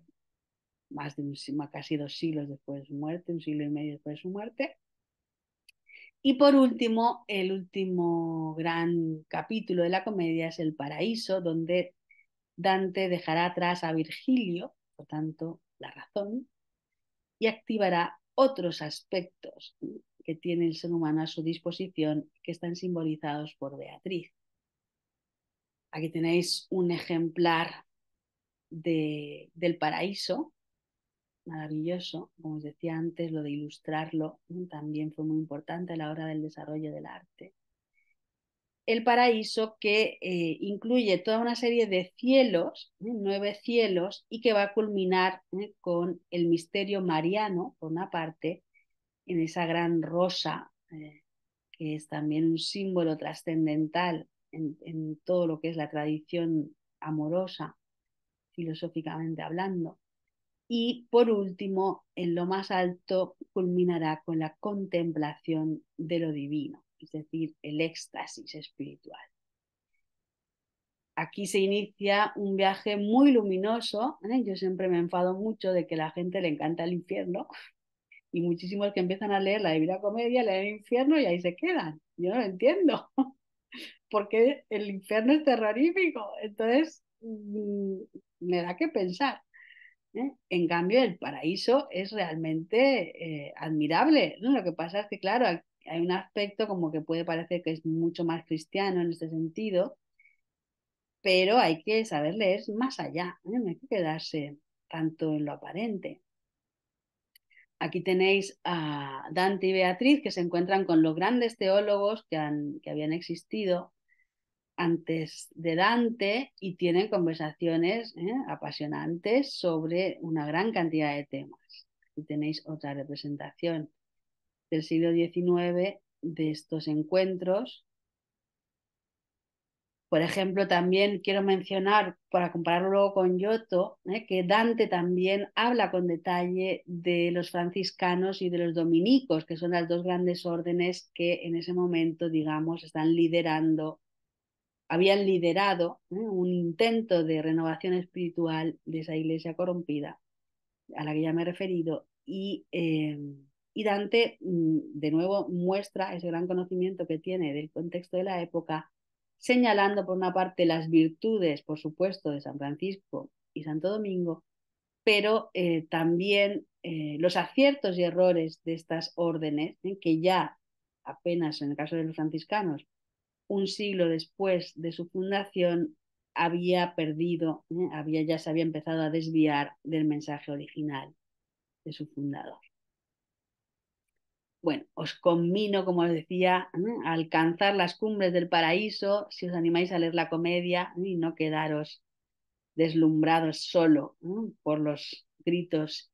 más de casi dos siglos después de su muerte, un siglo y medio después de su muerte. Y por último, el último gran capítulo de la comedia es El Paraíso, donde Dante dejará atrás a Virgilio, por tanto, la razón, y activará otros aspectos que tiene el ser humano a su disposición, que están simbolizados por Beatriz. Aquí tenéis un ejemplar del paraíso, maravilloso, como os decía antes, lo de ilustrarlo también fue muy importante a la hora del desarrollo del arte. El paraíso que eh, incluye toda una serie de cielos, ¿eh? nueve cielos, y que va a culminar ¿eh? con el misterio mariano, por una parte, en esa gran rosa, que es también un símbolo trascendental en todo lo que es la tradición amorosa, filosóficamente hablando y por último, en lo más alto culminará con la contemplación de lo divino, es decir, el éxtasis espiritual. Aquí se inicia un viaje muy luminoso. ¿eh? Yo siempre me enfado mucho de que a la gente le encanta el infierno y muchísimos que empiezan a leer la Divina Comedia leen el infierno y ahí se quedan. Yo no lo entiendo, [LAUGHS] porque el infierno es terrorífico. Entonces, mm, me da que pensar. ¿eh? En cambio, el paraíso es realmente eh, admirable. Lo que pasa es que, claro, hay, un aspecto como que puede parecer que es mucho más cristiano en este sentido, pero hay que saber leer más allá, ¿eh? no hay que quedarse tanto en lo aparente. Aquí tenéis a Dante y Beatriz que se encuentran con los grandes teólogos que habían existido antes de Dante y tienen conversaciones ¿eh? apasionantes sobre una gran cantidad de temas. Y tenéis otra representación del siglo XIX de estos encuentros. Por ejemplo, también quiero mencionar, para compararlo luego con Giotto, ¿eh? que Dante también habla con detalle de los franciscanos y de los dominicos, que son las dos grandes órdenes que en ese momento, digamos, están liderando habían liderado ¿eh? un intento de renovación espiritual de esa iglesia corrompida a la que ya me he referido y, em, y Dante mm, de nuevo muestra ese gran conocimiento que tiene del contexto de la época señalando por una parte las virtudes, por supuesto, de San Francisco y Santo Domingo, pero eh, también eh, los aciertos y errores de estas órdenes, que ya apenas en el caso de los franciscanos un siglo después de su fundación, había perdido, ¿eh? había, ya se había empezado a desviar del mensaje original de su fundador. Bueno, os conmino, como os decía, ¿eh? alcanzar las cumbres del paraíso si os animáis a leer la comedia ¿eh? y no quedaros deslumbrados solo por los gritos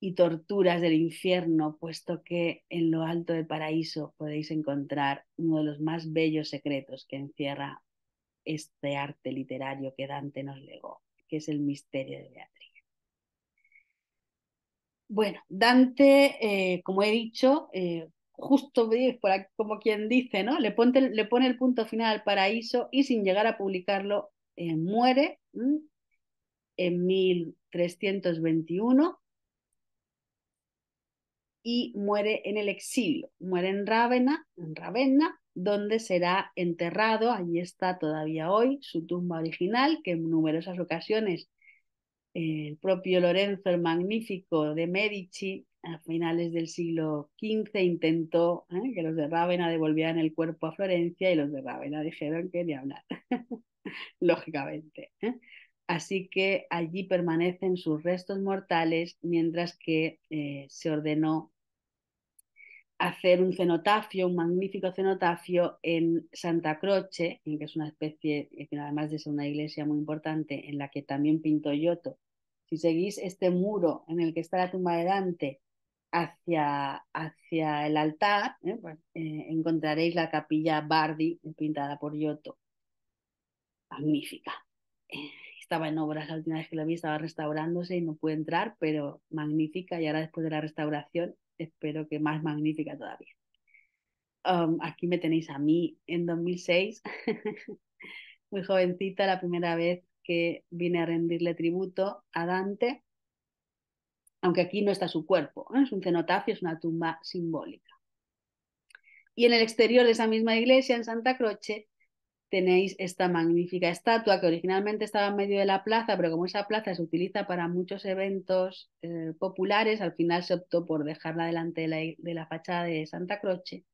y torturas del infierno, puesto que en lo alto del paraíso podéis encontrar uno de los más bellos secretos que encierra este arte literario que Dante nos legó, que es el misterio de Beatriz. Bueno, Dante, eh, como he dicho, eh, justo por como quien dice, ¿no? Le, le, pone el punto final al paraíso y sin llegar a publicarlo, eh, muere en 1321 y muere en el exilio, muere en Rávena, en Ravenna, donde será enterrado, allí está todavía hoy su tumba original, que en numerosas ocasiones el propio Lorenzo el Magnífico de Medici a finales del siglo XV intentó ¿eh? que los de Rávena devolvieran el cuerpo a Florencia y los de Rávena dijeron que ni hablar, [LAUGHS] lógicamente. ¿eh? Así que allí permanecen sus restos mortales mientras que eh, se ordenó hacer un cenotafio, un magnífico cenotafio en Santa Croce, que es una especie, eh, además de ser una iglesia muy importante, en la que también pintó Giotto. Si seguís este muro en el que está la tumba de Dante hacia, hacia el altar, eh, pues, eh, encontraréis la capilla Bardi pintada por Giotto. Magnífica. Estaba en obras la última vez que la vi, estaba restaurándose y no pude entrar, pero magnífica. Y ahora después de la restauración espero que más magnífica todavía. Um, aquí me tenéis a mí en 2006, [LAUGHS] muy jovencita, la primera vez que vine a rendirle tributo a Dante, aunque aquí no está su cuerpo, ¿eh? es un cenotafio, es una tumba simbólica. Y en el exterior de esa misma iglesia, en Santa Croce, tenéis esta magnífica estatua que originalmente estaba en medio de la plaza, pero como esa plaza se utiliza para muchos eventos eh, populares, al final se optó por dejarla delante de la, fachada de Santa Croce.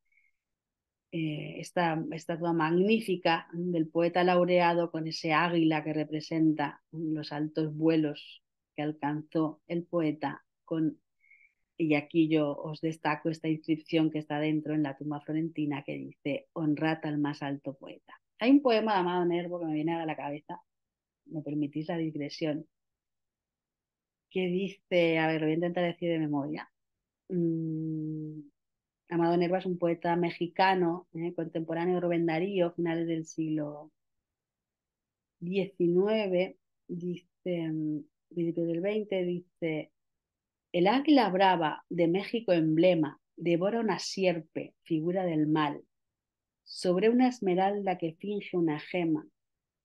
Eh, esta estatua magnífica del poeta laureado con ese águila que representa los altos vuelos que alcanzó el poeta con y aquí yo os destaco esta inscripción que está dentro en la tumba florentina que dice honrata al más alto poeta. Hay un poema de Amado Nervo que me viene a la cabeza, me permitís la digresión, que dice, a ver, lo voy a intentar decir de memoria. Mm, Amado Nervo es un poeta mexicano, eh, contemporáneo de Rubén Darío, finales del siglo XIX, dice, mm, principio del XX, dice, el águila brava de México emblema devora una sierpe, figura del mal, sobre una esmeralda que finge una gema.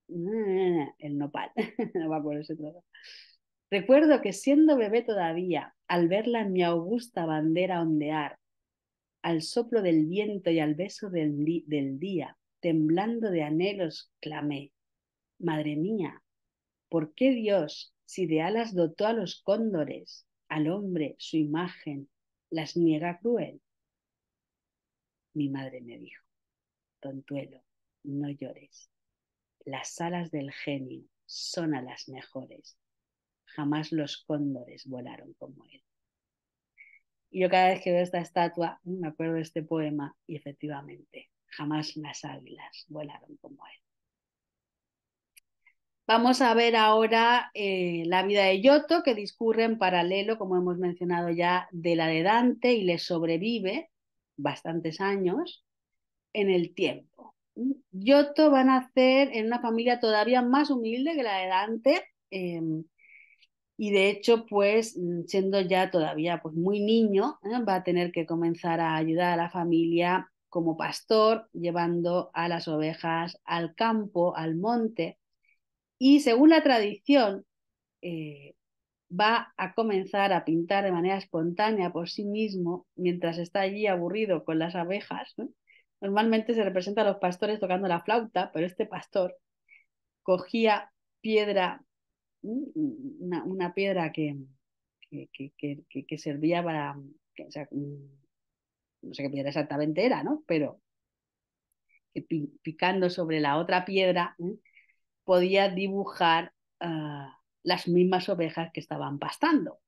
Ah, el nopal, [LAUGHS] no va por Recuerdo que siendo bebé todavía, al verla en mi augusta bandera ondear, al soplo del viento y al beso del, del día, temblando de anhelos, clamé, Madre mía, ¿por qué Dios, si de alas dotó a los cóndores, al hombre su imagen, las niega cruel? Mi madre me dijo tontuelo, no llores. Las alas del genio son a las mejores. Jamás los cóndores volaron como él. Y yo cada vez que veo esta estatua mm, me acuerdo de este poema y efectivamente, jamás las águilas volaron como él. Vamos a ver ahora eh, la vida de Yoto que discurre en paralelo, como hemos mencionado ya, de la de Dante y le sobrevive bastantes años en el tiempo. Yoto va a nacer en una familia todavía más humilde que la de Dante em, y de hecho, pues siendo ya todavía pues, muy niño, ¿eh? va a tener que comenzar a ayudar a la familia como pastor, llevando a las ovejas al campo, al monte. Y según la tradición, eh, va a comenzar a pintar de manera espontánea por sí mismo mientras está allí aburrido con las abejas. ¿no? Normalmente se representa a los pastores tocando la flauta, pero este pastor cogía piedra, mm, mm, una, piedra que, que, servía para, mm, no sé qué piedra exactamente era, ¿no? Pero que picando sobre la otra piedra podía dibujar ah, las mismas ovejas que estaban pastando.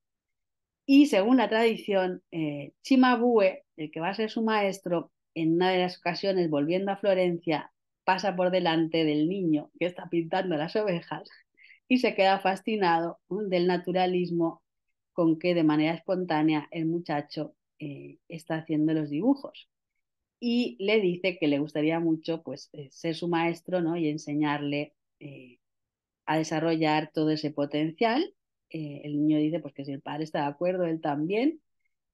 Y según la tradición, eh, Chimabue, el que va a ser su maestro, en una de las ocasiones, volviendo a Florencia, pasa por delante del niño que está pintando las ovejas y se queda fascinado del naturalismo con que de manera espontánea el muchacho eh, está haciendo los dibujos. Y le dice que le gustaría mucho pues, eh, ser su maestro ¿no? y enseñarle eh, a desarrollar todo ese potencial. el niño dice pues, que si el padre está de acuerdo, él también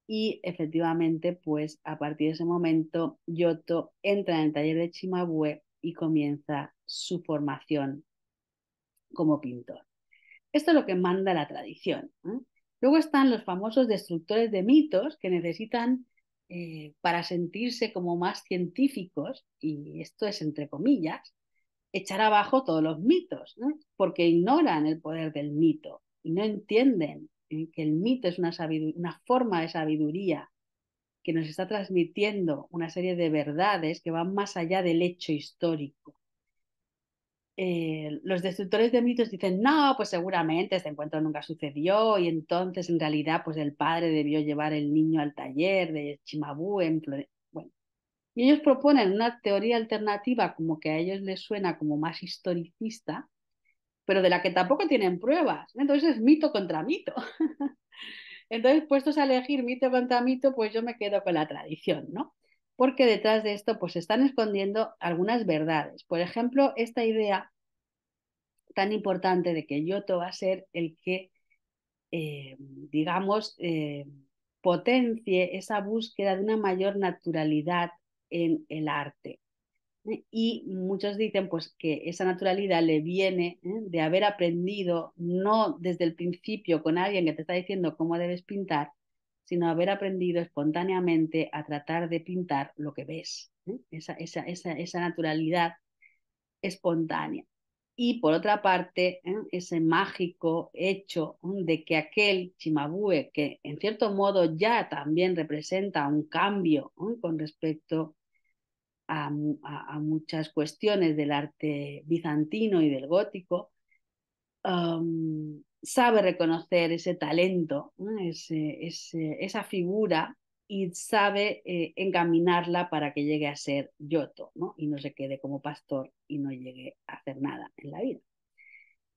y efectivamente, pues a partir de ese momento, Yoto entra en el taller de Chimabue y comienza su formación como pintor. Esto es lo que manda la tradición. Luego están los famosos destructores de mitos que necesitan eh, para sentirse como más científicos, y esto es entre comillas, echar abajo todos los mitos, porque ignoran el poder del mito y no entienden ¿eh? que el mito es una, una forma de sabiduría que nos está transmitiendo una serie de verdades que van más allá del hecho histórico. Eh, los destructores de mitos dicen, no, pues seguramente este encuentro nunca sucedió y entonces en realidad pues el padre debió llevar el niño al taller de Chimabú. y ellos proponen una teoría alternativa como que a ellos les suena como más historicista, pero de la que tampoco tienen pruebas. Entonces es mito contra mito. [LAUGHS] Entonces, puestos a elegir mito contra mito, pues yo me quedo con la tradición, ¿no? Porque detrás de esto, pues se están escondiendo algunas verdades. Por ejemplo, esta idea tan importante de que Yoto va a ser el que, eh, digamos, eh, potencie esa búsqueda de una mayor naturalidad en el arte y muchos dicen pues que esa naturalidad le viene ¿eh? de haber aprendido no desde el principio con alguien que te está diciendo cómo debes pintar, sino haber aprendido espontáneamente a tratar de pintar lo que ves, ¿eh? esa, naturalidad espontánea. Y por otra parte, ¿eh? ese mágico hecho de que aquel Chimabue, que en cierto modo ya también representa un cambio con respecto a, muchas cuestiones del arte bizantino y del gótico, sabe reconocer ese talento, esa figura y sabe eh, encaminarla para que llegue a ser yoto y no se quede como pastor y no llegue a hacer nada en la vida.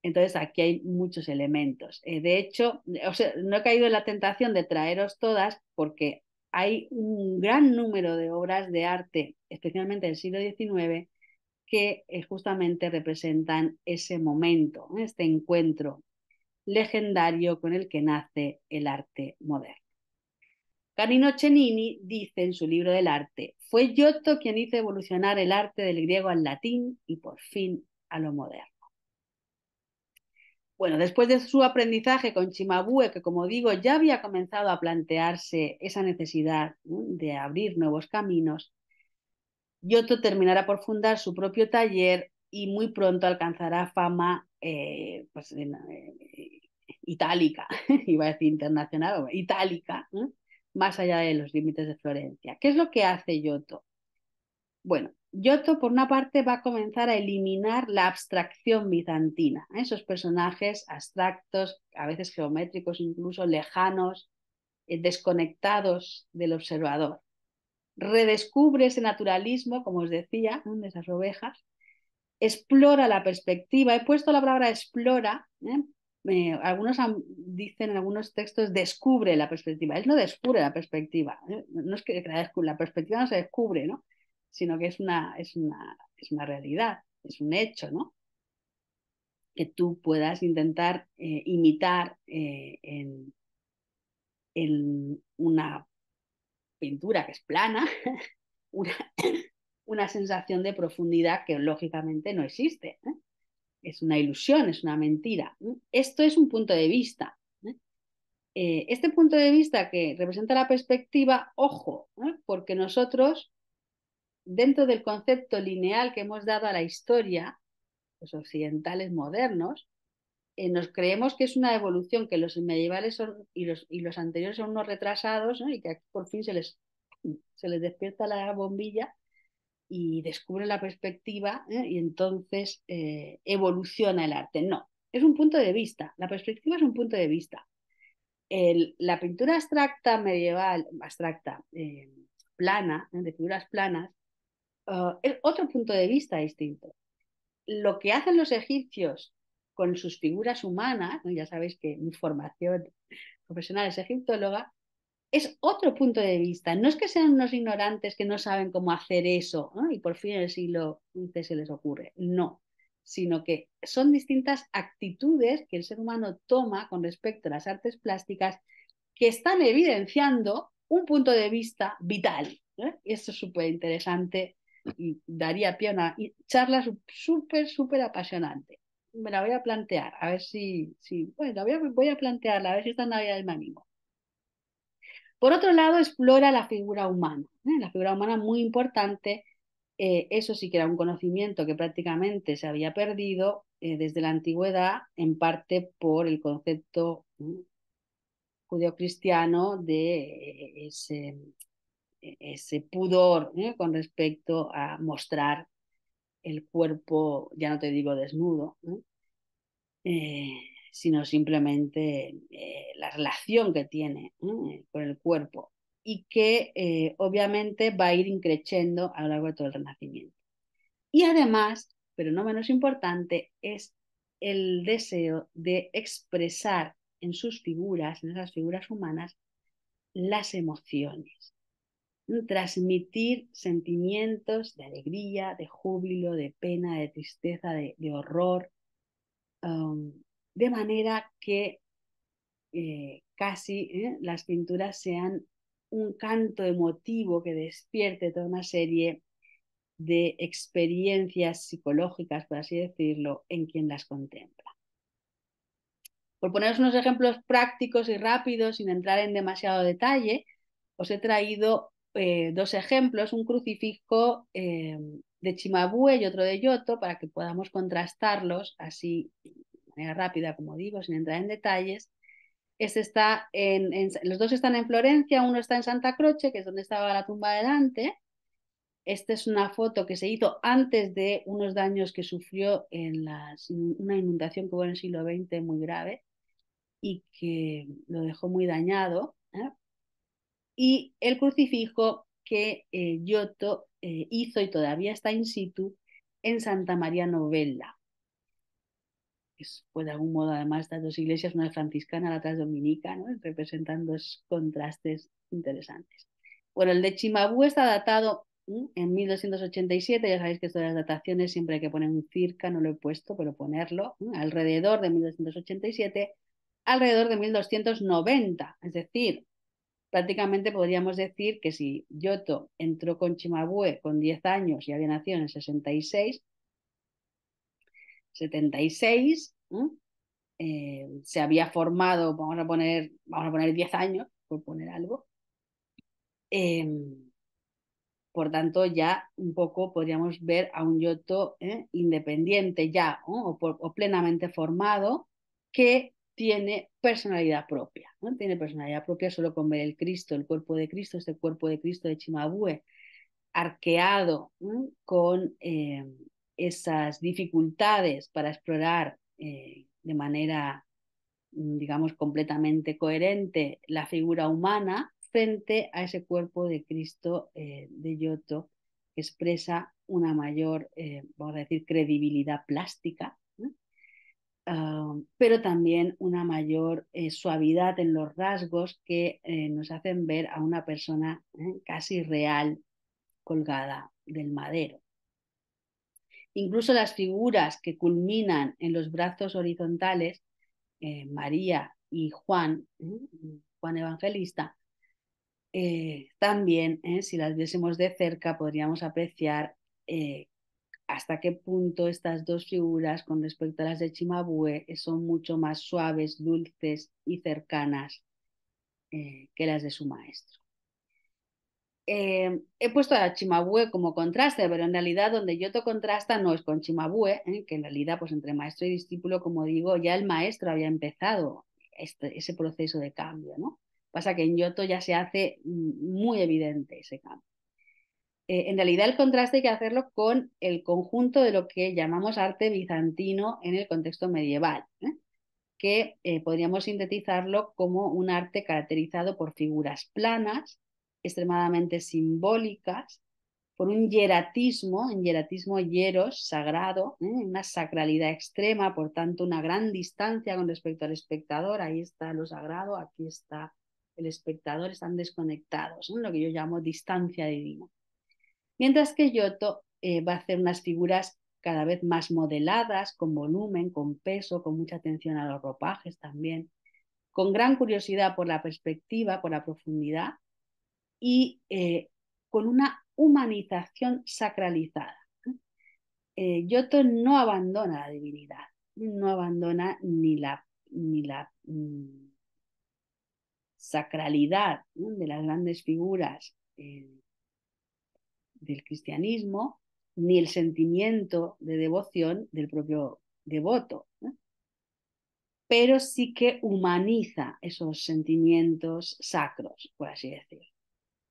Entonces aquí hay muchos elementos. Eh, de hecho, no he caído en la tentación de traeros todas porque hay un gran número de obras de arte, especialmente del siglo XIX, que eh, justamente representan ese momento, este encuentro legendario con el que nace el arte moderno. Carino Cennini dice en su libro del arte, fue Giotto quien hizo evolucionar el arte del griego al latín y por fin a lo moderno. Bueno, después de su aprendizaje con Chimabue, que como digo ya había comenzado a plantearse esa necesidad de abrir nuevos caminos, Yoto terminará por fundar su propio taller y muy pronto alcanzará fama eh, pues, eh, itálica, [LAUGHS] iba a decir internacional, itálica, más allá de los límites de Florencia. ¿Qué es lo que hace Yoto? Bueno, Giotto, por una parte, va a comenzar a eliminar la abstracción bizantina, ¿eh? esos personajes abstractos, a veces geométricos, incluso lejanos, eh, desconectados del observador. Redescubre ese naturalismo, como os decía, de esas ovejas, explora la perspectiva. He puesto la palabra explora, ¿eh? algunos dicen en algunos textos descubre la perspectiva. Él no descubre la perspectiva. No es que la, la perspectiva no se descubre, ¿no? sino que es una, es una, es una realidad, es un hecho, ¿no? Que tú puedas intentar eh, imitar eh, en, una pintura que es plana, [LAUGHS] [COUGHS] una, sensación de profundidad que lógicamente no existe. ¿eh? Es una ilusión, es una mentira. Esto es un punto de vista. este punto de vista que representa la perspectiva, ojo, porque nosotros dentro del concepto lineal que hemos dado a la historia, los occidentales modernos, eh, nos creemos que es una evolución, que los medievales y, los, y los anteriores son unos retrasados y que por fin se les, se les despierta la bombilla y descubren la perspectiva ¿eh? y entonces eh, evoluciona el arte. No, es un punto de vista, la perspectiva es un punto de vista. la pintura abstracta medieval, abstracta, plana, de figuras planas, Ah, es otro punto de vista distinto. Lo que hacen los egipcios con sus figuras humanas, ya sabéis que mi formación [LAUGHS] profesional es egiptóloga, es otro punto de vista. No es que sean unos ignorantes que no saben cómo hacer eso y por fin en el siglo XV se les ocurre. No, sino que son distintas actitudes que el ser humano toma con respecto a las artes plásticas que están evidenciando un punto de vista vital. Y esto es súper interesante daría pie a una charla súper, súper apasionante. Me la voy a plantear, a ver si, si bueno, la voy a, voy plantearla, a ver si está Navidad Por otro lado, explora la figura humana, ¿eh? la figura humana muy importante, eh, eso sí que era un conocimiento que prácticamente se había perdido eh, desde la antigüedad, en parte por el concepto judeocristiano de ese, e, ese pudor ¿eh? con respecto a mostrar el cuerpo, ya no te digo desnudo, eh, sino simplemente eh, la relación que tiene con el cuerpo y que obviamente va a ir increciendo a lo largo de todo el Renacimiento. Y además, pero no menos importante, es el deseo de expresar en sus figuras, en esas figuras humanas, las emociones transmitir sentimientos de alegría, de júbilo, de pena, de tristeza, de, horror, um, de manera que eh, casi ¿eh? las pinturas sean un canto emotivo que despierte toda una serie de experiencias psicológicas, por así decirlo, en quien las contempla. Por poneros unos ejemplos prácticos y rápidos, sin entrar en demasiado detalle, os he traído eh, dos ejemplos, un crucifijo eh, de Chimabue y otro de Yoto, para que podamos contrastarlos así de manera rápida, como digo, sin entrar en detalles. Este está en, los dos están en Florencia, uno está en Santa Croce, que es donde estaba la tumba de Dante. Esta es una foto que se hizo antes de unos daños que sufrió en una inundación que hubo en el siglo XX muy grave y que lo dejó muy dañado. ¿eh? y el crucifijo que eh, Giotto eh, hizo y todavía está in situ en Santa María Novella. Es, pues de algún modo, además, estas dos iglesias, una franciscana, y la otra dominica, ¿no? representan dos contrastes interesantes. Bueno, el de Chimabú está datado en 1287, ya sabéis que esto de las dataciones siempre hay que poner un circa, no lo he puesto, pero ponerlo, alrededor de 1287, alrededor de 1290, es decir, prácticamente podríamos decir que si Yoto entró con Chimabue con 10 años y había nacido en el 66, 76, eh, se había formado, vamos a poner, vamos a poner 10 años, por poner algo. Em, por tanto, ya un poco podríamos ver a un Yoto ¿eh? independiente ya o plenamente formado que tiene personalidad propia, ¿no? tiene personalidad propia solo con ver el Cristo, el cuerpo de Cristo, este cuerpo de Cristo de Chimabue, arqueado con eh, esas dificultades para explorar eh, de manera, mm, digamos, completamente coherente la figura humana frente a ese cuerpo de Cristo eh, de Yoto que expresa una mayor, vamos a decir, credibilidad plástica Ah, pero también una mayor eh, suavidad en los rasgos que eh, nos hacen ver a una persona eh, casi real colgada del madero. Incluso las figuras que culminan en los brazos horizontales, María y Juan, Juan Evangelista, también, si las viésemos de cerca, podríamos apreciar hasta qué punto estas dos figuras con respecto a las de Chimabue son mucho más suaves, dulces y cercanas eh, que las de su maestro. Eh, he puesto a Chimabue como contraste, pero en realidad donde Yoto contrasta no es con Chimabue, ¿eh? que en realidad pues entre maestro y discípulo, como digo, ya el maestro había empezado este, ese proceso de cambio, ¿no? Pasa que en Yoto ya se hace mm, muy evidente ese cambio. Eh, en realidad el contraste hay que hacerlo con el conjunto de lo que llamamos arte bizantino en el contexto medieval, ¿eh? que eh, podríamos sintetizarlo como un arte caracterizado por figuras planas, extremadamente simbólicas, por un hieratismo, un hieratismo hieros, sagrado, una sacralidad extrema, por tanto una gran distancia con respecto al espectador, ahí está lo sagrado, aquí está el espectador, están desconectados, lo que yo llamo distancia divina mientras que Yoto eh, va a hacer unas figuras cada vez más modeladas, con volumen, con peso, con mucha atención a los ropajes también, con gran curiosidad por la perspectiva, por la profundidad y eh, con una humanización sacralizada. Eh, Giotto no abandona la divinidad, no abandona ni la, ni la mm, sacralidad de las grandes figuras eh, del cristianismo ni el sentimiento de devoción del propio devoto, pero sí que humaniza esos sentimientos sacros, por así decirlo.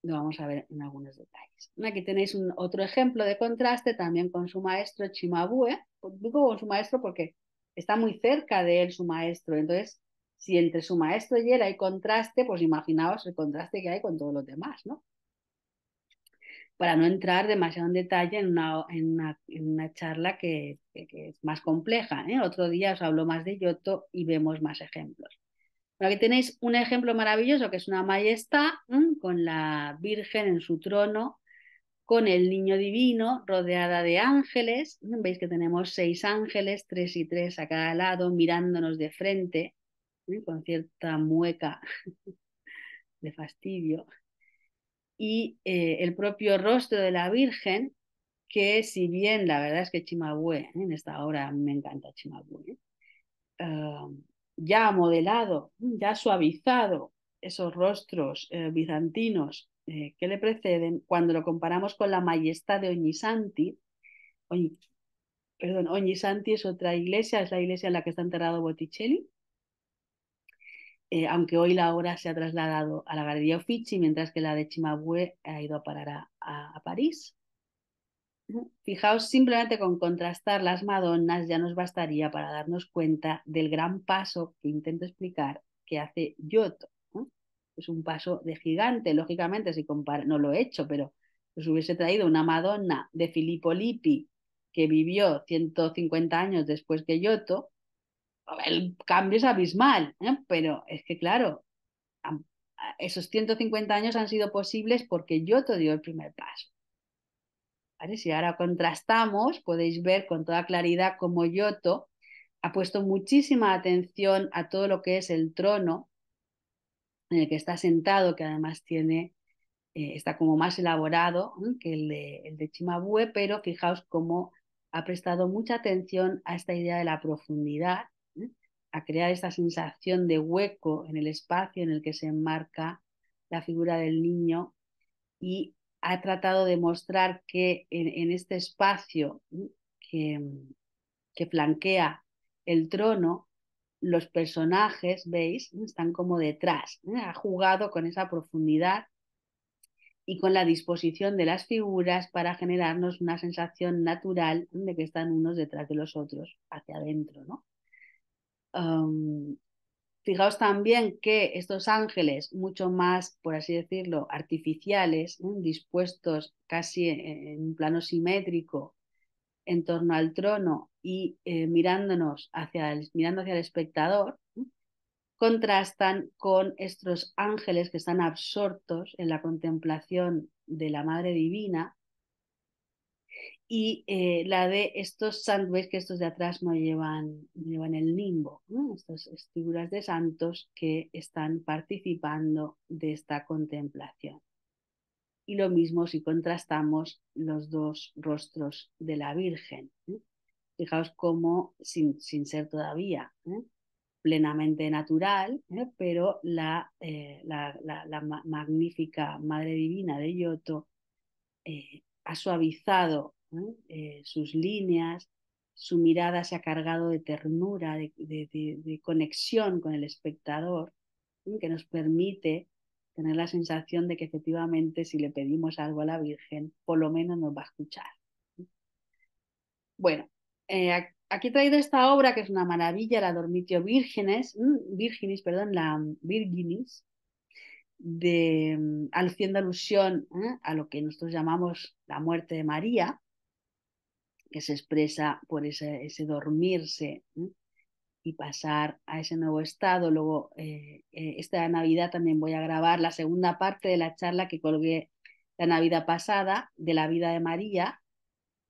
Lo vamos a ver en algunos detalles. Aquí tenéis otro ejemplo de contraste también con su maestro Chimabue. Digo con su maestro porque está muy cerca de él su maestro. Entonces, si entre su maestro y él hay contraste, pues imaginaos el contraste que hay con todos los demás, ¿no? para no entrar demasiado en detalle en una, en una, charla que, es más compleja. ¿eh? Otro día os hablo más de Yoto y vemos más ejemplos. aquí tenéis un ejemplo maravilloso que es una majestad con la Virgen en su trono, con el niño divino rodeada de ángeles. Veis que tenemos seis ángeles, tres y tres a cada lado, mirándonos de frente, con cierta mueca [LAUGHS] de fastidio y eh, el propio rostro de la Virgen, que si bien la verdad es que Chimabue, ¿eh? en esta hora me encanta Chimabue, ah, ya ha modelado, ya ha suavizado esos rostros eh, bizantinos que le preceden cuando lo comparamos con la majestad de Oñisanti. perdón, Oñisanti es otra iglesia, es la iglesia en la que está enterrado Botticelli, eh, aunque hoy la obra se ha trasladado a la Galería Uffizi, mientras que la de Chimabue ha ido a parar a, París. Fijaos, simplemente con contrastar las Madonnas ya nos bastaría para darnos cuenta del gran paso que intento explicar que hace Giotto. Es un paso de gigante, lógicamente, si no lo he hecho, pero si hubiese traído una Madonna de Filippo Lippi que vivió 150 años después que Giotto, el cambio es abismal, ¿eh? pero es que claro, esos 150 años han sido posibles porque Yoto dio el primer paso. ¿Vale? Si ahora contrastamos, podéis ver con toda claridad cómo Yoto ha puesto muchísima atención a todo lo que es el trono en el que está sentado, que además tiene, eh, está como más elaborado ¿eh? que el de, el de Chimabue, pero fijaos cómo ha prestado mucha atención a esta idea de la profundidad a crear esta sensación de hueco en el espacio en el que se enmarca la figura del niño y ha tratado de mostrar que en, este espacio que, mm, que flanquea el trono, los personajes, veis, están como detrás. Ha jugado con esa profundidad y con la disposición de las figuras para generarnos una sensación natural de que están unos detrás de los otros, hacia adentro, ¿no? fijaos también que estos ángeles, mucho más, por así decirlo, artificiales, dispuestos casi e-, en un plano simétrico en torno al trono y eh, mirándonos hacia el, mirando hacia el espectador, contrastan con estos ángeles que están absortos en la contemplación de la Madre Divina y eh, la de estos santos que estos de atrás no llevan, llevan el nimbo, estas figuras de santos que están participando de esta contemplación. Y lo mismo si contrastamos los dos rostros de la Virgen. ¿eh? Fijaos cómo, sin, ser todavía ¿eh? plenamente natural, pero la, magnífica Madre Divina de Yoto ha suavizado eh, sus líneas, su mirada se ha cargado de ternura, de, conexión con el espectador, que nos permite tener la sensación de que efectivamente si le pedimos algo a la Virgen, por lo menos nos va a escuchar. Bueno, eh, aquí he traído esta obra que es una maravilla, la Dormitio Virgenes, Virginis, perdón, la Virginis, mm, haciendo alusión ¿eh? a lo que nosotros llamamos la muerte de María, que se expresa por ese, ese dormirse y pasar a ese nuevo estado. Luego, eh, eh, esta Navidad también voy a grabar la segunda parte de la charla que colgué la Navidad pasada de la vida de María,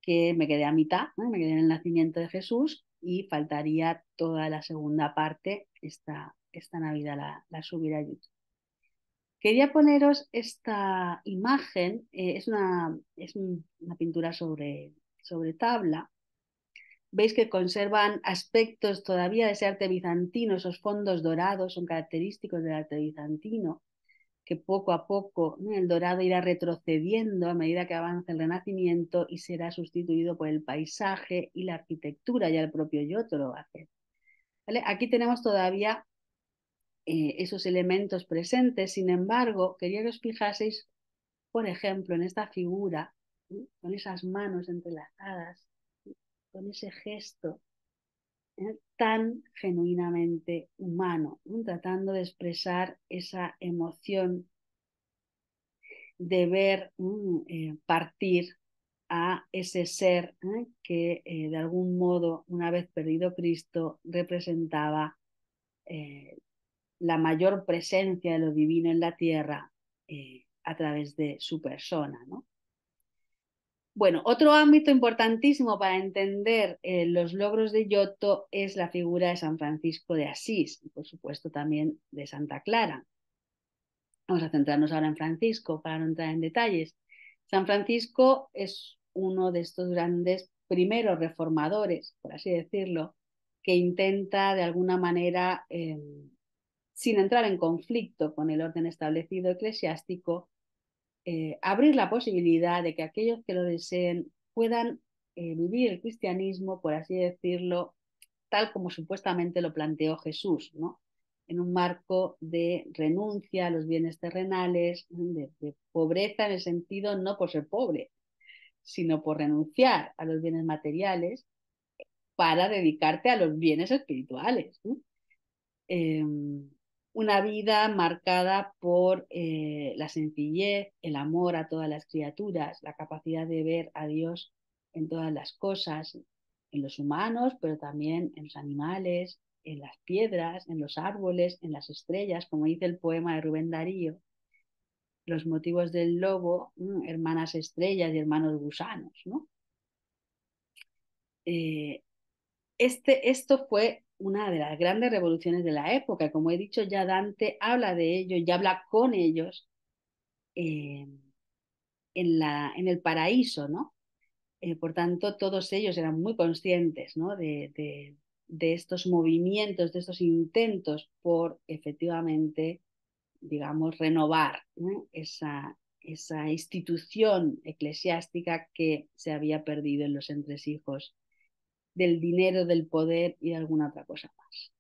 que me quedé a mitad, me quedé en el nacimiento de Jesús y faltaría toda la segunda parte, esta, esta Navidad la, la subiré a Quería poneros esta imagen, eh, es, una, es una pintura sobre sobre tabla. Veis que conservan aspectos todavía de ese arte bizantino, esos fondos dorados son característicos del arte bizantino, que poco a poco el dorado irá retrocediendo a medida que avance el Renacimiento y será sustituido por el paisaje y la arquitectura, ya el propio Yotro lo va a hacer. ¿Vale? Aquí tenemos todavía eh, esos elementos presentes, sin embargo, quería que os fijaseis, por ejemplo, en esta figura con esas manos entrelazadas, con ese gesto ¿eh? tan genuinamente humano, tratando de expresar esa emoción de ver eh, partir a ese ser ¿eh? que de algún modo, una vez perdido Cristo, representaba la mayor presencia de lo divino en la tierra a través de su persona. ¿no? Bueno, otro ámbito importantísimo para entender eh, los logros de Giotto es la figura de San Francisco de Asís y por supuesto también de Santa Clara. Vamos a centrarnos ahora en Francisco para no entrar en detalles. San Francisco es uno de estos grandes primeros reformadores, por así decirlo, que intenta de alguna manera, eh, sin entrar en conflicto con el orden establecido eclesiástico, eh, abrir la posibilidad de que aquellos que lo deseen puedan eh, vivir el cristianismo, por así decirlo, tal como supuestamente lo planteó Jesús, ¿no? en un marco de renuncia a los bienes terrenales, de, pobreza en el sentido no por ser pobre, sino por renunciar a los bienes materiales para dedicarte a los bienes espirituales. Em, una vida marcada por eh, la sencillez, el amor a todas las criaturas, la capacidad de ver a Dios en todas las cosas, en los humanos, pero también en los animales, en las piedras, en los árboles, en las estrellas, como dice el poema de Rubén Darío, los motivos del lobo, mm, hermanas estrellas y hermanos gusanos, ¿no? Eh, este, esto fue una de las grandes revoluciones de la época. Como he dicho, ya Dante habla de ellos, ya habla con ellos eh, en, la, en el paraíso, ¿no? Eh, por tanto, todos ellos eran muy conscientes ¿no? de, estos movimientos, de estos intentos por efectivamente, digamos, renovar esa, esa institución eclesiástica que se había perdido en los entresijos del dinero, del poder y de alguna otra cosa más.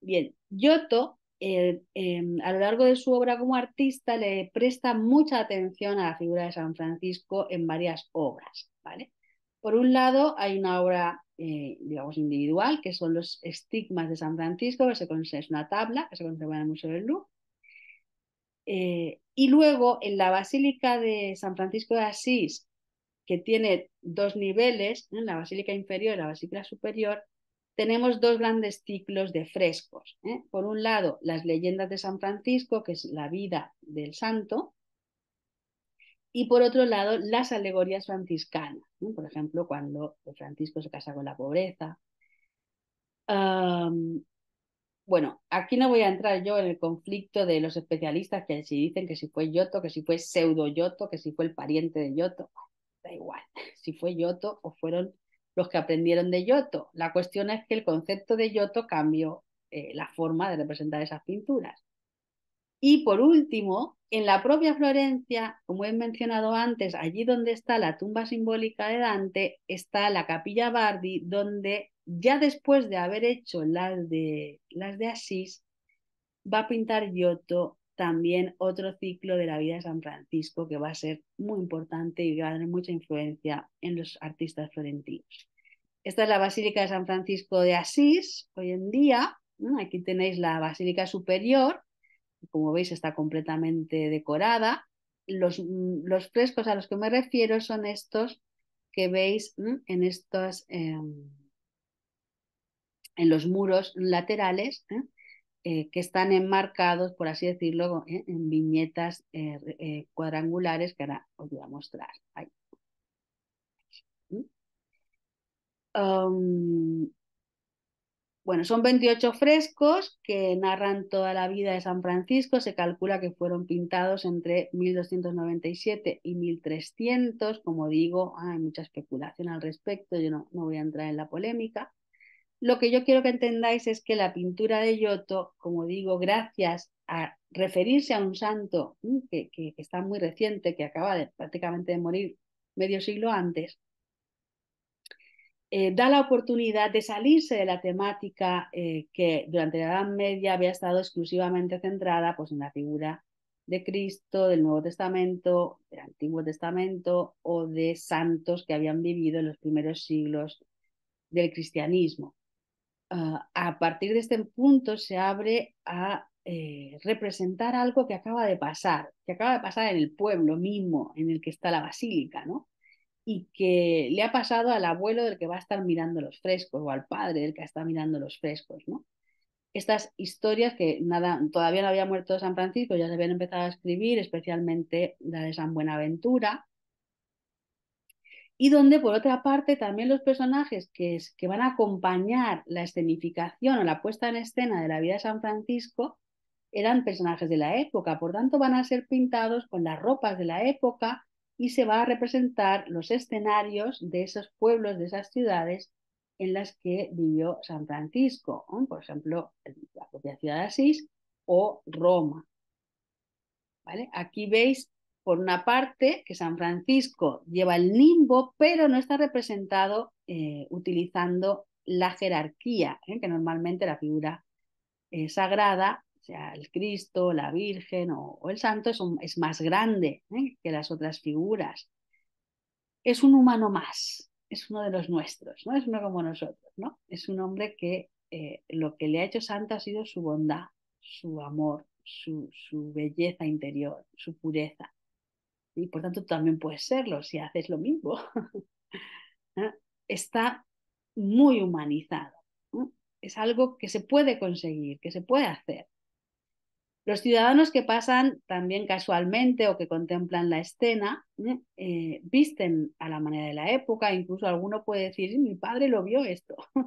Bien, Giotto eh, em, a lo largo de su obra como artista le presta mucha atención a la figura de San Francisco en varias obras, ¿vale? Por un lado, hay una obra, eh, digamos, individual, que son los estigmas de San Francisco, que es una tabla que se conserva en el Museo del Louvre. Eh, y luego, en la Basílica de San Francisco de Asís, que tiene dos niveles, en la basílica inferior y la basílica superior, tenemos dos grandes ciclos de frescos. ¿eh? Por un lado, las leyendas de San Francisco, que es la vida del santo, y por otro lado, las alegorías franciscanas, por ejemplo, cuando Francisco se casa con la pobreza. bueno, aquí no voy a entrar yo en el conflicto de los especialistas que si dicen que si fue Yoto, que si fue pseudo Yoto, que si fue el pariente de Yoto da igual [LAUGHS] si fue Yoto o fueron los que aprendieron de Yoto. La cuestión es que el concepto de Yoto cambió eh, la forma de representar esas pinturas. Y por último, en la propia Florencia, como he mencionado antes, allí donde está la tumba simbólica de Dante, está la capilla Bardi, donde ya después de haber hecho las de, las de Asís, va a pintar Giotto también otro ciclo de la vida de San Francisco que va a ser muy importante y va a tener mucha influencia en los artistas florentinos. Esta es la Basílica de San Francisco de Asís, hoy en día. Aquí tenéis la Basílica Superior, como veis está completamente decorada. Mm, los, frescos a los que me refiero son estos que veis en estos... Em, en los muros laterales, ¿eh? Eh, que están enmarcados, por así decirlo, en viñetas eh, eh, cuadrangulares que ahora os voy a mostrar. bueno, son 28 frescos que narran toda la vida de San Francisco. Se calcula que fueron pintados entre 1297 y 1300. Como digo, hay mucha especulación al respecto. Yo no voy a entrar en la polémica. Lo que yo quiero que entendáis es que la pintura de Giotto, como digo, gracias a referirse a un santo que, está muy reciente, que acaba de, prácticamente de morir medio siglo antes, eh, da la oportunidad de salirse de la temática eh, que durante la Edad Media había estado exclusivamente centrada pues, en la figura de Cristo, del Nuevo Testamento, del Antiguo Testamento o de santos que habían vivido en los primeros siglos del cristianismo. Ah, a partir de este punto se abre a eh, representar algo que acaba de pasar, que acaba de pasar en el pueblo mismo en el que está la basílica, ¿no? Y que le ha pasado al abuelo del que va a estar mirando los frescos o al padre del que está mirando los frescos, ¿no? Estas historias que nada, todavía no había muerto San Francisco, ya se habían empezado a escribir, especialmente la de San Buenaventura, y donde por otra parte también los personajes que, van a acompañar la escenificación o la puesta en escena de la vida de San Francisco eran personajes de la época, por tanto van a ser pintados con las ropas de la época y se van a representar los escenarios de esos pueblos, de esas ciudades en las que vivió San Francisco, por ejemplo, la propia ciudad de Asís o Roma. ¿Vale? Aquí veis por una parte, que San Francisco lleva el nimbo, pero no está representado eh, utilizando la jerarquía, ¿eh? que normalmente la figura sagrada, sea el Cristo, la Virgen o, el Santo, es, más grande ¿eh? que las otras figuras. Es un humano más, es uno de los nuestros, ¿no? es uno como nosotros, ¿no? es un hombre que lo que le ha hecho santo ha sido su bondad, su amor, su, belleza interior, su pureza y por tanto también puedes serlo si haces lo mismo. [LAUGHS] ¿Eh? Está muy humanizado. Es algo que se puede conseguir, que se puede hacer. Los ciudadanos que pasan también casualmente o que contemplan la escena eh, visten a la manera de la época, incluso alguno puede decir, mi padre lo vio esto, [LAUGHS]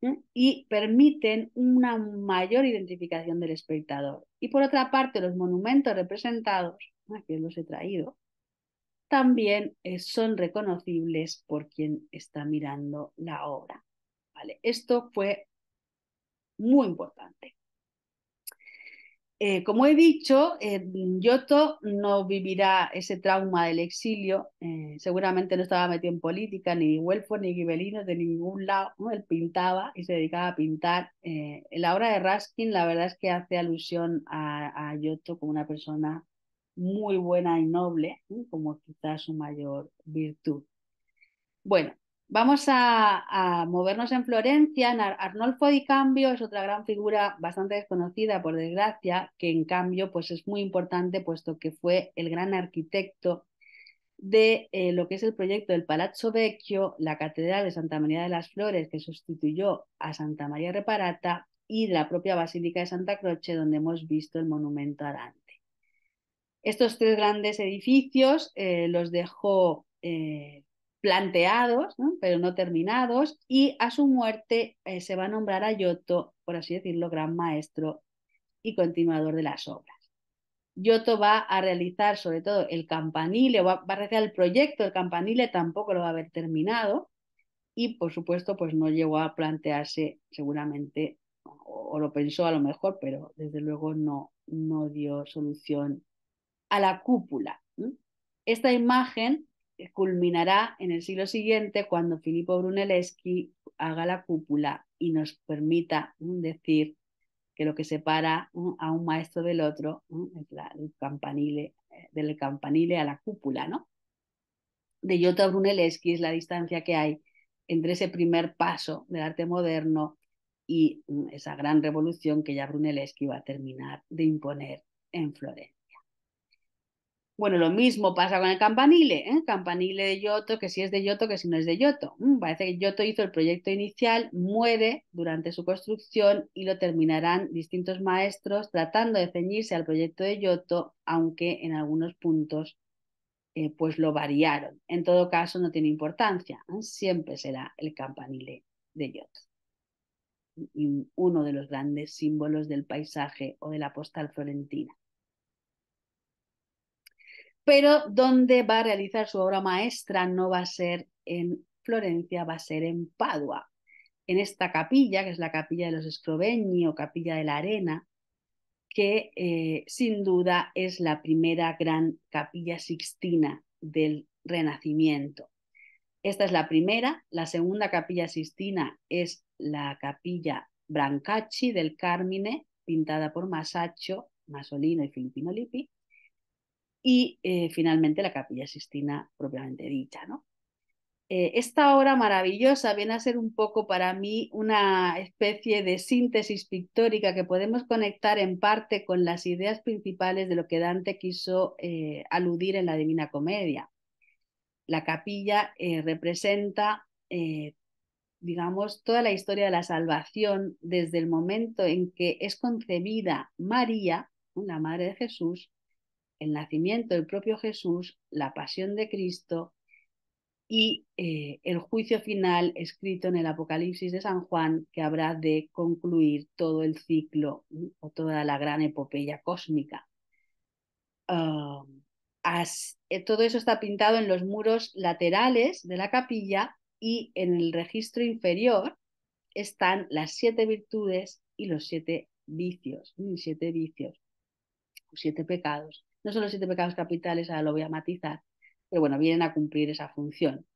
¿eh? y permiten una mayor identificación del espectador. Y por otra parte, los monumentos representados que los he traído, también eh, son reconocibles por quien está mirando la obra. ¿vale? Esto fue muy importante. Eh, como he dicho, Yoto eh, no vivirá ese trauma del exilio, seguramente no estaba metido en política, ni Welfo, ni Gibelino, de ningún lado, él pintaba y se dedicaba a pintar. la obra de Raskin la verdad es que hace alusión a, a como una persona muy buena y noble, ¿eh? como quizás su mayor virtud. Bueno, vamos a, movernos en Florencia. Arnolfo di Cambio es otra gran figura bastante desconocida, por desgracia, que en cambio pues, es muy importante, puesto que fue el gran arquitecto de eh, lo que es el proyecto del Palazzo Vecchio, la Catedral de Santa María de las Flores, que sustituyó a Santa María Reparata, y la propia Basílica de Santa Croce, donde hemos visto el monumento a estos tres grandes edificios eh, los dejó eh, planteados, pero no terminados, y a su muerte eh, se va a nombrar a Giotto, por así decirlo, gran maestro y continuador de las obras. Giotto va a realizar sobre todo el campanile, va, a realizar el proyecto, el campanile tampoco lo va a haber terminado, y por supuesto pues no llegó a plantearse seguramente, o, lo pensó a lo mejor, pero desde luego no, no dio solución a la cúpula. Esta imagen eh, culminará en el siglo siguiente cuando Filippo Brunelleschi haga la cúpula y nos permita decir que lo que separa a un maestro del otro es el campanile, eh, del campanile a la cúpula, ¿no? De Jota Brunelleschi es la distancia que hay entre ese primer paso del arte moderno y esa gran revolución que ya Brunelleschi va a terminar de imponer en Florencia. Bueno, lo mismo pasa con el campanile, ¿eh? campanile de Yoto, que si es de Yoto, que si no es de Yoto. Mm, parece que Yoto hizo el proyecto inicial, muere durante su construcción y lo terminarán distintos maestros tratando de ceñirse al proyecto de Yoto, aunque en algunos puntos eh, pues lo variaron. En todo caso, no tiene importancia, ¿eh? siempre será el campanile de Yoto. Y uno de los grandes símbolos del paisaje o de la postal florentina pero donde va a realizar su obra maestra no va a ser en Florencia, va a ser en Padua, en esta capilla, que es la capilla de los Scrovegni o capilla de la Arena, que eh, sin duda es la primera gran capilla sixtina del Renacimiento. Esta es la primera, la segunda capilla sixtina es la capilla Brancacci del Carmine, pintada por Masaccio, Masolino y Filippino Lippi, y eh, finalmente la Capilla Sistina propiamente dicha. ¿no? Eh, esta obra maravillosa viene a ser un poco para mí una especie de síntesis pictórica que podemos conectar en parte con las ideas principales de lo que Dante quiso eh, aludir en la Divina Comedia. La capilla representa digamos, toda la historia de la salvación desde el momento en que es concebida María, la Madre de Jesús, el nacimiento del propio Jesús, la pasión de Cristo y eh, el juicio final escrito en el Apocalipsis de San Juan que habrá de concluir todo el ciclo o toda la gran epopeya cósmica. Eh, todo eso está pintado en los muros laterales de la capilla y en el registro inferior están las siete virtudes y los siete vicios, siete vicios, siete pecados. No son los siete pecados capitales, ahora lo voy a matizar, pero bueno, vienen a cumplir esa función.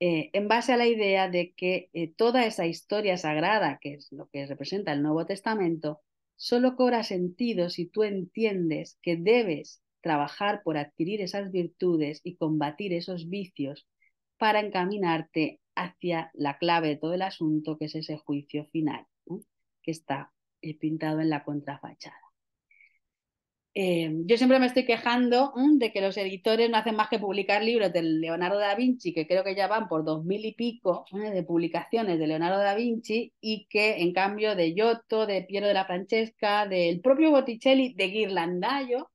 Eh, en base a la idea de que eh, toda esa historia sagrada, que es lo que representa el Nuevo Testamento, solo cobra sentido si tú entiendes que debes trabajar por adquirir esas virtudes y combatir esos vicios para encaminarte hacia la clave de todo el asunto, que es ese juicio final, que está eh, pintado en la contrafachada. Eh, yo siempre me estoy quejando mm, de que los editores no hacen más que publicar libros de Leonardo da Vinci, que creo que ya van por dos mil y pico eh, de publicaciones de Leonardo da Vinci, y que en cambio de Giotto, de Piero de la Francesca, del propio Botticelli, de Guirlandayo,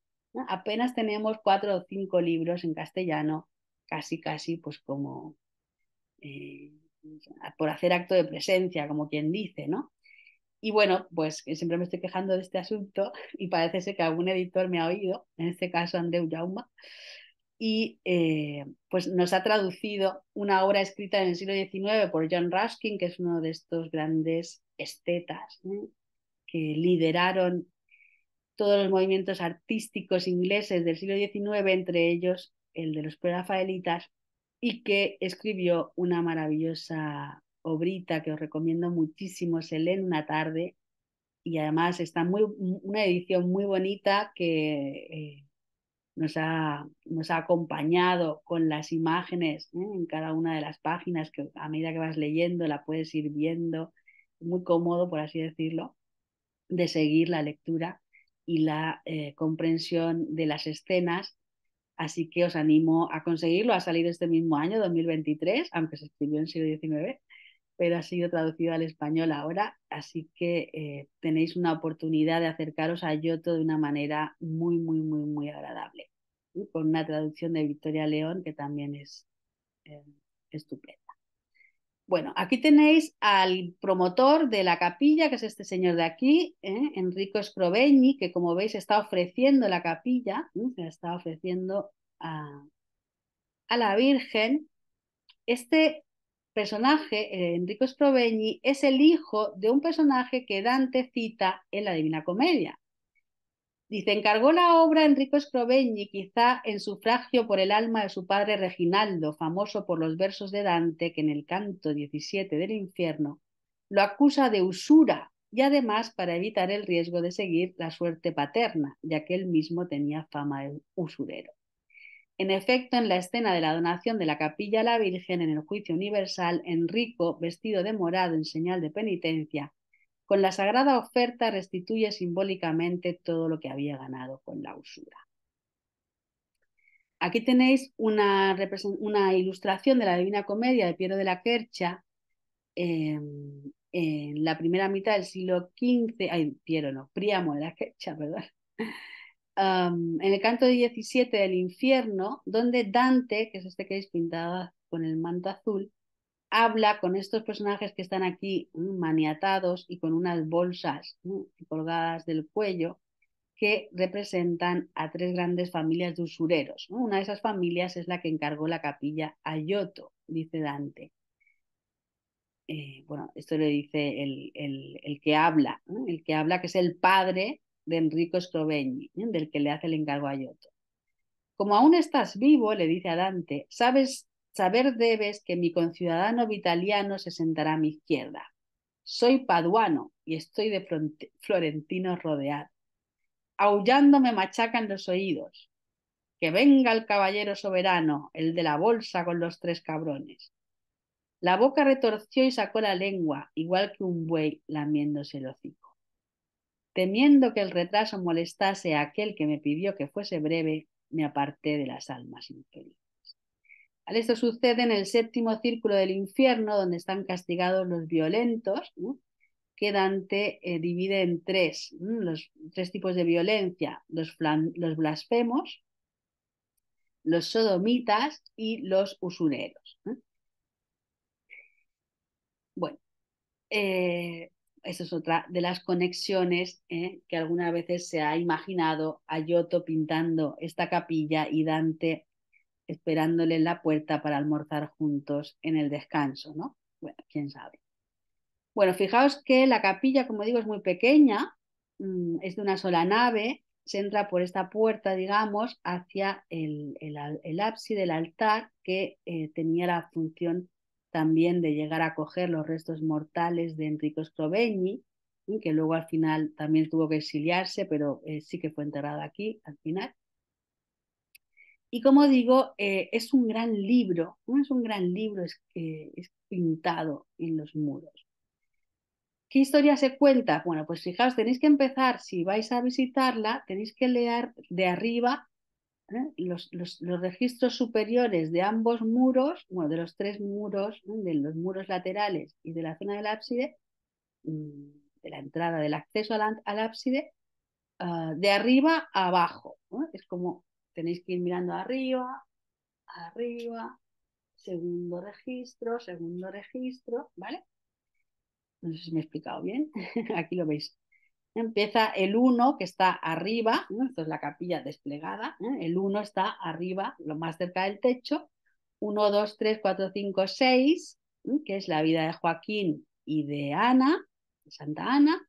apenas tenemos cuatro o cinco libros en castellano, casi, casi, pues como eh, por hacer acto de presencia, como quien dice, ¿no? Y bueno, pues eh, siempre me estoy quejando de este asunto [LAUGHS] y parece ser que algún editor me ha oído, en este caso Andreu Jauma, y eh, pues nos ha traducido una obra escrita en el siglo XIX por John Ruskin, que es uno de estos grandes estetas que lideraron todos los movimientos artísticos ingleses del siglo XIX, entre ellos el de los Rafaelitas, y que escribió una maravillosa obrita que os recomiendo muchísimo, se lee en una tarde y además está muy, una edición muy bonita que eh, nos, ha, nos, ha, acompañado con las imágenes ¿eh? en cada una de las páginas que a medida que vas leyendo la puedes ir viendo, muy cómodo por así decirlo, de seguir la lectura y la eh, comprensión de las escenas Así que os animo a conseguirlo. Ha salido este mismo año, 2023, aunque se escribió en siglo XIX pero ha sido traducido al español ahora, así que eh, tenéis una oportunidad de acercaros a Yoto de una manera muy, muy, muy, muy agradable, con una traducción de Victoria León que también es eh, estupenda. Bueno, aquí tenéis al promotor de la capilla, que es este señor de aquí, ¿eh? Enrico Scrovegni, que como veis está ofreciendo la capilla, se está ofreciendo a, a la Virgen. Este personaje, eh, Enrico Sprovegni, es el hijo de un personaje que Dante cita en la Divina Comedia. Dice, encargó la obra Enrico Sprovegni, quizá en sufragio por el alma de su padre Reginaldo, famoso por los versos de Dante, que en el canto 17 del infierno lo acusa de usura y además para evitar el riesgo de seguir la suerte paterna, ya que él mismo tenía fama de usurero. En efecto, en la escena de la donación de la capilla a la Virgen en el juicio universal, Enrico, vestido de morado en señal de penitencia, con la sagrada oferta restituye simbólicamente todo lo que había ganado con la usura. Aquí tenéis una, ilustración de la Divina Comedia de Piero de la Quercha em, en la primera mitad del siglo XV, ay, Piero no, Priamo de la Quercha, [LAUGHS] perdón, en el canto 17 del infierno, donde Dante, que es este que es pintado con el manto azul, habla con estos personajes que están aquí mm, maniatados y con unas bolsas mm, colgadas del cuello que representan a tres grandes familias de usureros. Una de esas familias es la que encargó la capilla a dice Dante. Eh, bueno, esto le dice el, que habla, el que habla que es el padre de Enrico Scrovegni, ¿eh? del que le hace el encargo a Giotto. Como aún estás vivo, le dice a Dante, sabes, saber debes que mi conciudadano vitaliano se sentará a mi izquierda. Soy paduano y estoy de florentinos rodeado. Aullando me machacan los oídos. Que venga el caballero soberano, el de la bolsa con los tres cabrones. La boca retorció y sacó la lengua, igual que un buey lamiéndose el hocico. Temiendo que el retraso molestase a aquel que me pidió que fuese breve, me aparté de las almas infelices. esto sucede en el séptimo círculo del infierno, donde están castigados los violentos, que Dante eh, divide en tres, los tres tipos de violencia, los, blasfemos, los sodomitas y los usureros. Bueno, eh, esa es otra de las conexiones ¿eh? que algunas veces se ha imaginado a Giotto pintando esta capilla y Dante esperándole en la puerta para almorzar juntos en el descanso, ¿no? Bueno, quién sabe. Bueno, fijaos que la capilla, como digo, es muy pequeña, mm, es de una sola nave, se entra por esta puerta, digamos, hacia el, el, el ábside, del altar, que eh, tenía la función también de llegar a coger los restos mortales de Enrico Scrovegni, que luego al final también tuvo que exiliarse, pero eh, sí que fue enterrado aquí al final. Y como digo, eh, es un gran libro, no es un gran libro, es, es pintado en los muros. ¿Qué historia se cuenta? Bueno, pues fijaos, tenéis que empezar, si vais a visitarla, tenéis que leer de arriba ¿eh? los, los, registros superiores de ambos muros, bueno, de los tres muros, de los muros laterales y de la zona del ábside, mm, de la entrada, del acceso al, ábside, ah, de arriba a abajo. Es como tenéis que ir mirando arriba, arriba, segundo registro, segundo registro, ¿vale? No sé si me he explicado bien, [LAUGHS] aquí lo veis Empieza el 1 que está arriba, esto es la capilla desplegada, ¿eh? el 1 está arriba, lo más cerca del techo, 1, 2, 3, 4, 5, 6, que es la vida de Joaquín y de Ana, de Santa Ana,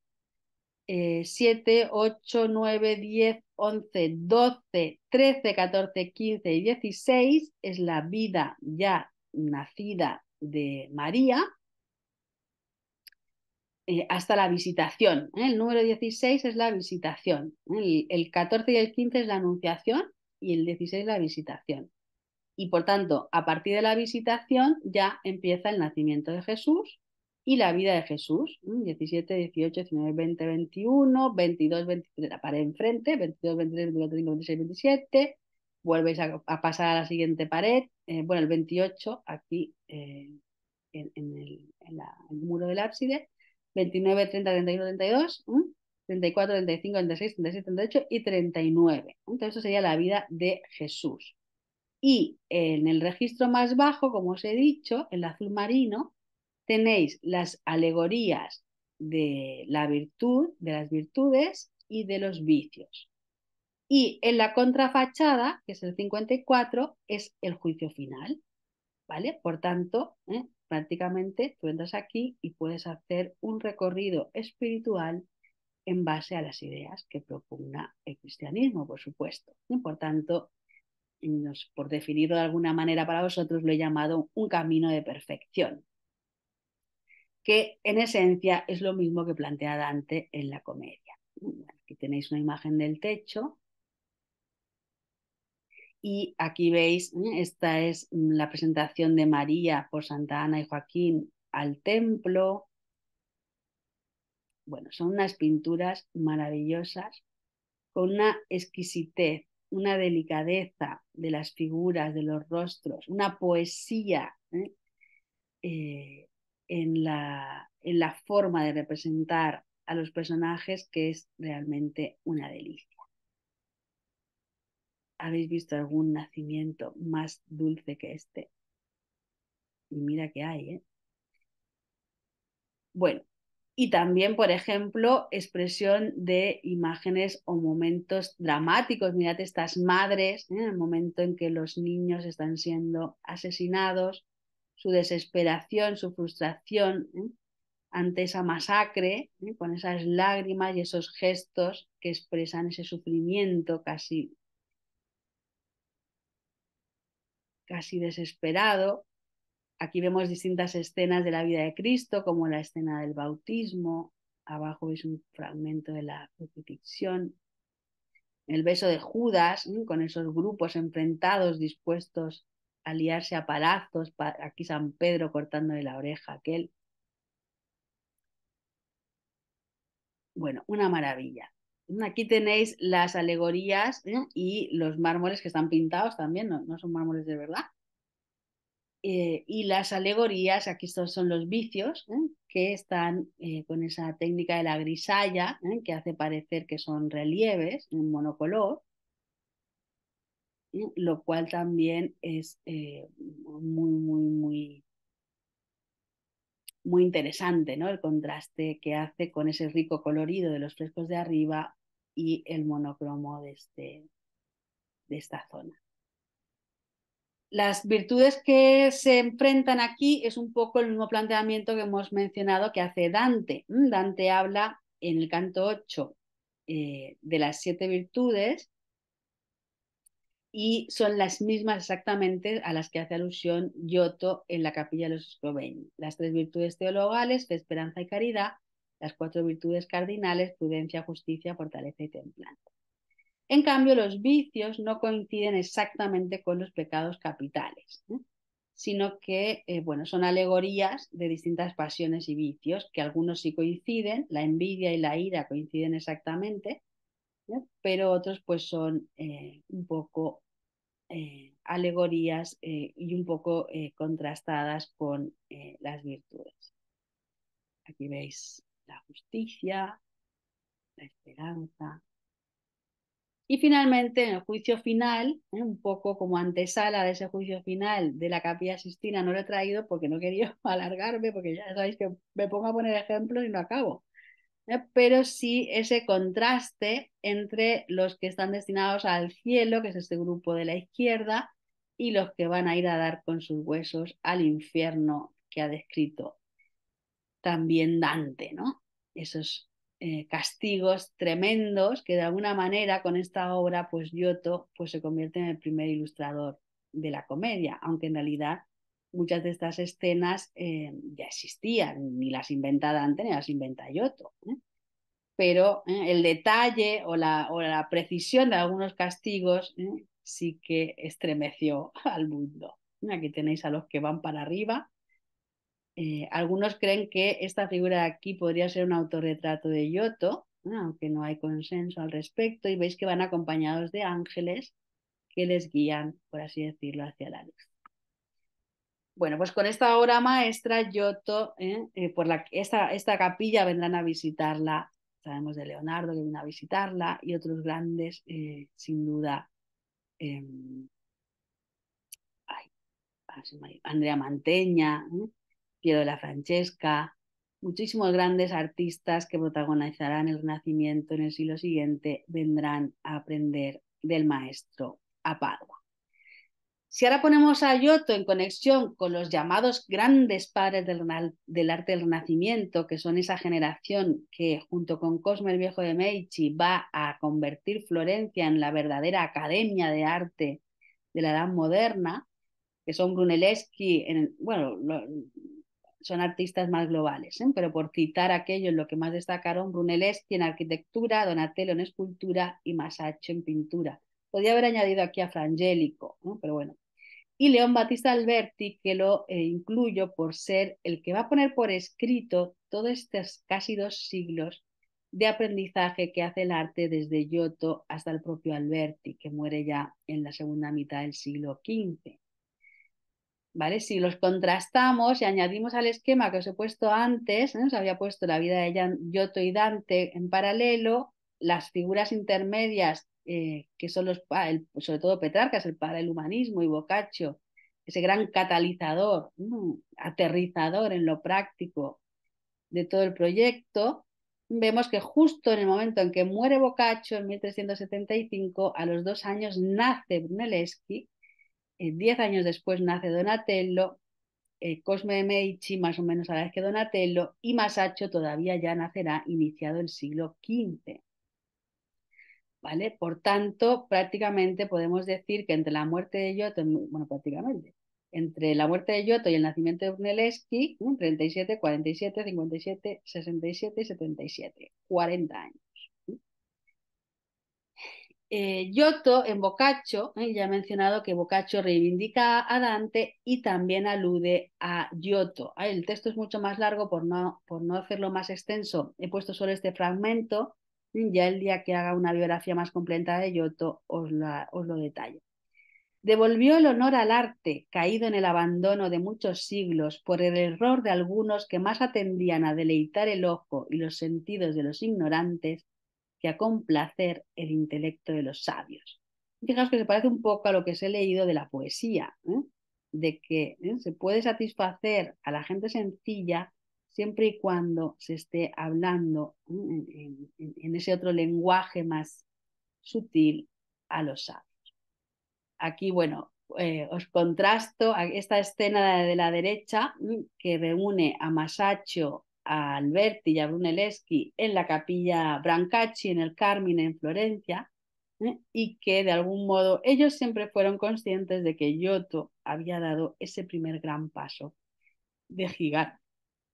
7, 8, 9, 10, 11, 12, 13, 14, 15 y 16 es la vida ya nacida de María, eh, hasta la visitación. ¿eh? El número 16 es la visitación. ¿eh? El, 14 y el 15 es la anunciación y el 16 la visitación. Y por tanto, a partir de la visitación ya empieza el nacimiento de Jesús y la vida de Jesús. 17, 18, 19, 20, 21, 22, 23, la pared enfrente, 22, 23, 24, 25, 26, 27. Vuelves a, pasar a la siguiente pared. bueno, el 28 aquí en, el muro del ábside 29, 30, 31, 32, 34, 35, 36, 37, 38 y 39. Entonces, eso sería la vida de Jesús. Y en el registro más bajo, como os he dicho, el azul marino, tenéis las alegorías de la virtud, de las virtudes y de los vicios. Y en la contrafachada, que es el 54, es el juicio final. ¿Vale? Por tanto, ¿eh? Prácticamente tú entras aquí y puedes hacer un recorrido espiritual en base a las ideas que propugna el cristianismo, por supuesto. por tanto, por definirlo de alguna manera para vosotros, lo he llamado un camino de perfección, que en esencia es lo mismo que plantea Dante en la comedia. Aquí tenéis una imagen del techo y aquí veis, esta es la presentación de María por Santa Ana y Joaquín al templo. Bueno, son unas pinturas maravillosas con una exquisitez, una delicadeza de las figuras, de los rostros, una poesía ¿eh? Eh, en, la, en la forma de representar a los personajes que es realmente una delicia. ¿Habéis visto algún nacimiento más dulce que este? Y mira que hay, ¿eh? Bueno, y también, por ejemplo, expresión de imágenes o momentos dramáticos. Mirad estas madres, en ¿eh? el momento en que los niños están siendo asesinados, su desesperación, su frustración ¿eh? ante esa masacre, ¿eh? con esas lágrimas y esos gestos que expresan ese sufrimiento casi casi desesperado. Aquí vemos distintas escenas de la vida de Cristo, como la escena del bautismo, abajo es un fragmento de la crucifixión, el beso de Judas, con esos grupos enfrentados dispuestos a liarse a palazos, aquí San Pedro cortando de la oreja a aquel. Bueno, una maravilla. Aquí tenéis las alegorías ¿eh? y los mármoles que están pintados también, no, son mármoles de verdad. Eh, y las alegorías, aquí estos son los vicios, ¿eh? que están con esa técnica de la grisalla, que hace parecer que son relieves en monocolor, lo cual también es muy, muy, muy muy interesante, ¿no? El contraste que hace con ese rico colorido de los frescos de arriba y el monocromo de, este, de esta zona. Las virtudes que se enfrentan aquí es un poco el mismo planteamiento que hemos mencionado que hace Dante. Mm, Dante habla en el canto 8 eh, de las siete virtudes y son las mismas exactamente a las que hace alusión Giotto en la capilla de los Escobeñi. Las tres virtudes teologales, fe, esperanza y caridad, las cuatro virtudes cardinales, prudencia, justicia, fortaleza y templanza. En cambio, los vicios no coinciden exactamente con los pecados capitales, ¿eh? sino que eh, bueno, son alegorías de distintas pasiones y vicios, que algunos sí coinciden, la envidia y la ira coinciden exactamente, ¿eh? pero otros pues son un poco alegorías y un poco contrastadas con las virtudes. Aquí veis la justicia, la esperanza. Y finalmente, en el juicio final, ¿eh? un poco como antesala de ese juicio final de la Capilla Sistina, no lo he traído porque no quería [LAUGHS] alargarme, porque ya sabéis que me pongo a poner ejemplos y no acabo. ¿eh? Pero sí ese contraste entre los que están destinados al cielo, que es este grupo de la izquierda, y los que van a ir a dar con sus huesos al infierno que ha descrito también Dante, ¿no? Esos eh, castigos tremendos que de alguna manera con esta obra, pues Giotto pues, se convierte en el primer ilustrador de la comedia, aunque en realidad muchas de estas escenas eh, ya existían, ni las inventa Dante ni las inventa Giotto. ¿eh? Pero el detalle o la, o la, precisión de algunos castigos sí que estremeció [LAUGHS] al mundo. Aquí tenéis a los que van para arriba eh, algunos creen que esta figura de aquí podría ser un autorretrato de Yoto aunque no hay consenso al respecto, y veis que van acompañados de ángeles que les guían, por así decirlo, hacia la luz. Bueno, pues con esta obra maestra, Yoto ¿eh? Eh, por la, esta, esta, capilla vendrán a visitarla, sabemos de Leonardo que vino a visitarla y otros grandes, sin duda, em, Andrea Manteña, Piero de la Francesca, muchísimos grandes artistas que protagonizarán el Renacimiento en el siglo siguiente vendrán a aprender del maestro a Padua. Si ahora ponemos a Giotto en conexión con los llamados grandes padres del, arte del Renacimiento, que son esa generación que junto con Cosme el Viejo de Medici va a convertir Florencia en la verdadera academia de arte de la Edad Moderna, que son Brunelleschi, en, bueno, son artistas más globales, ¿eh? pero por citar aquello en lo que más destacaron, Brunelleschi en arquitectura, Donatello en escultura y Masaccio en pintura. Podría haber añadido aquí a Frangélico, pero bueno. Y León Battista Alberti, que lo eh, incluyo por ser el que va a poner por escrito todos estos casi dos siglos de aprendizaje que hace el arte desde Giotto hasta el propio Alberti, que muere ya en la segunda mitad del siglo XV. ¿vale? Si los contrastamos y añadimos al esquema que os he puesto antes, ¿eh? os había puesto la vida de Giotto y Dante en paralelo, las figuras intermedias, eh, que son los, sobre todo Petrarca, es el padre del humanismo y Boccaccio, ese gran catalizador, aterrizador en lo práctico de todo el proyecto, vemos que justo en el momento en que muere Boccaccio, en 1375, a los dos años nace Brunelleschi, eh, diez años después nace Donatello, eh, Cosme de Medici más o menos a la vez que Donatello y Masaccio todavía ya nacerá iniciado el siglo XV. ¿Vale? Por tanto, prácticamente podemos decir que entre la muerte de Giotto, bueno, prácticamente, entre la muerte de Giotto y el nacimiento de Brunelleschi, 37, 47, 57, 67 77, 40 años. Eh, Yoto en Boccaccio, ¿eh? ya he mencionado que Boccaccio reivindica a Dante y también alude a Yoto. Ah, el texto es mucho más largo por no, por no hacerlo más extenso. He puesto solo este fragmento. ¿eh? Ya el día que haga una biografía más completa de Yoto os, os lo detallo. Devolvió el honor al arte, caído en el abandono de muchos siglos por el error de algunos que más atendían a deleitar el ojo y los sentidos de los ignorantes que a complacer el intelecto de los sabios. Fijaos que se parece un poco a lo que os he leído de la poesía, ¿eh? de que ¿eh? se puede satisfacer a la gente sencilla siempre y cuando se esté hablando ¿eh? en, ese otro lenguaje más sutil a los sabios. Aquí, bueno, os contrasto esta escena de la derecha que reúne a Masacho a Alberti y a Brunelleschi en la capilla Brancacci, en el Carmine, en Florencia, ¿eh? y que de algún modo ellos siempre fueron conscientes de que Giotto había dado ese primer gran paso de gigante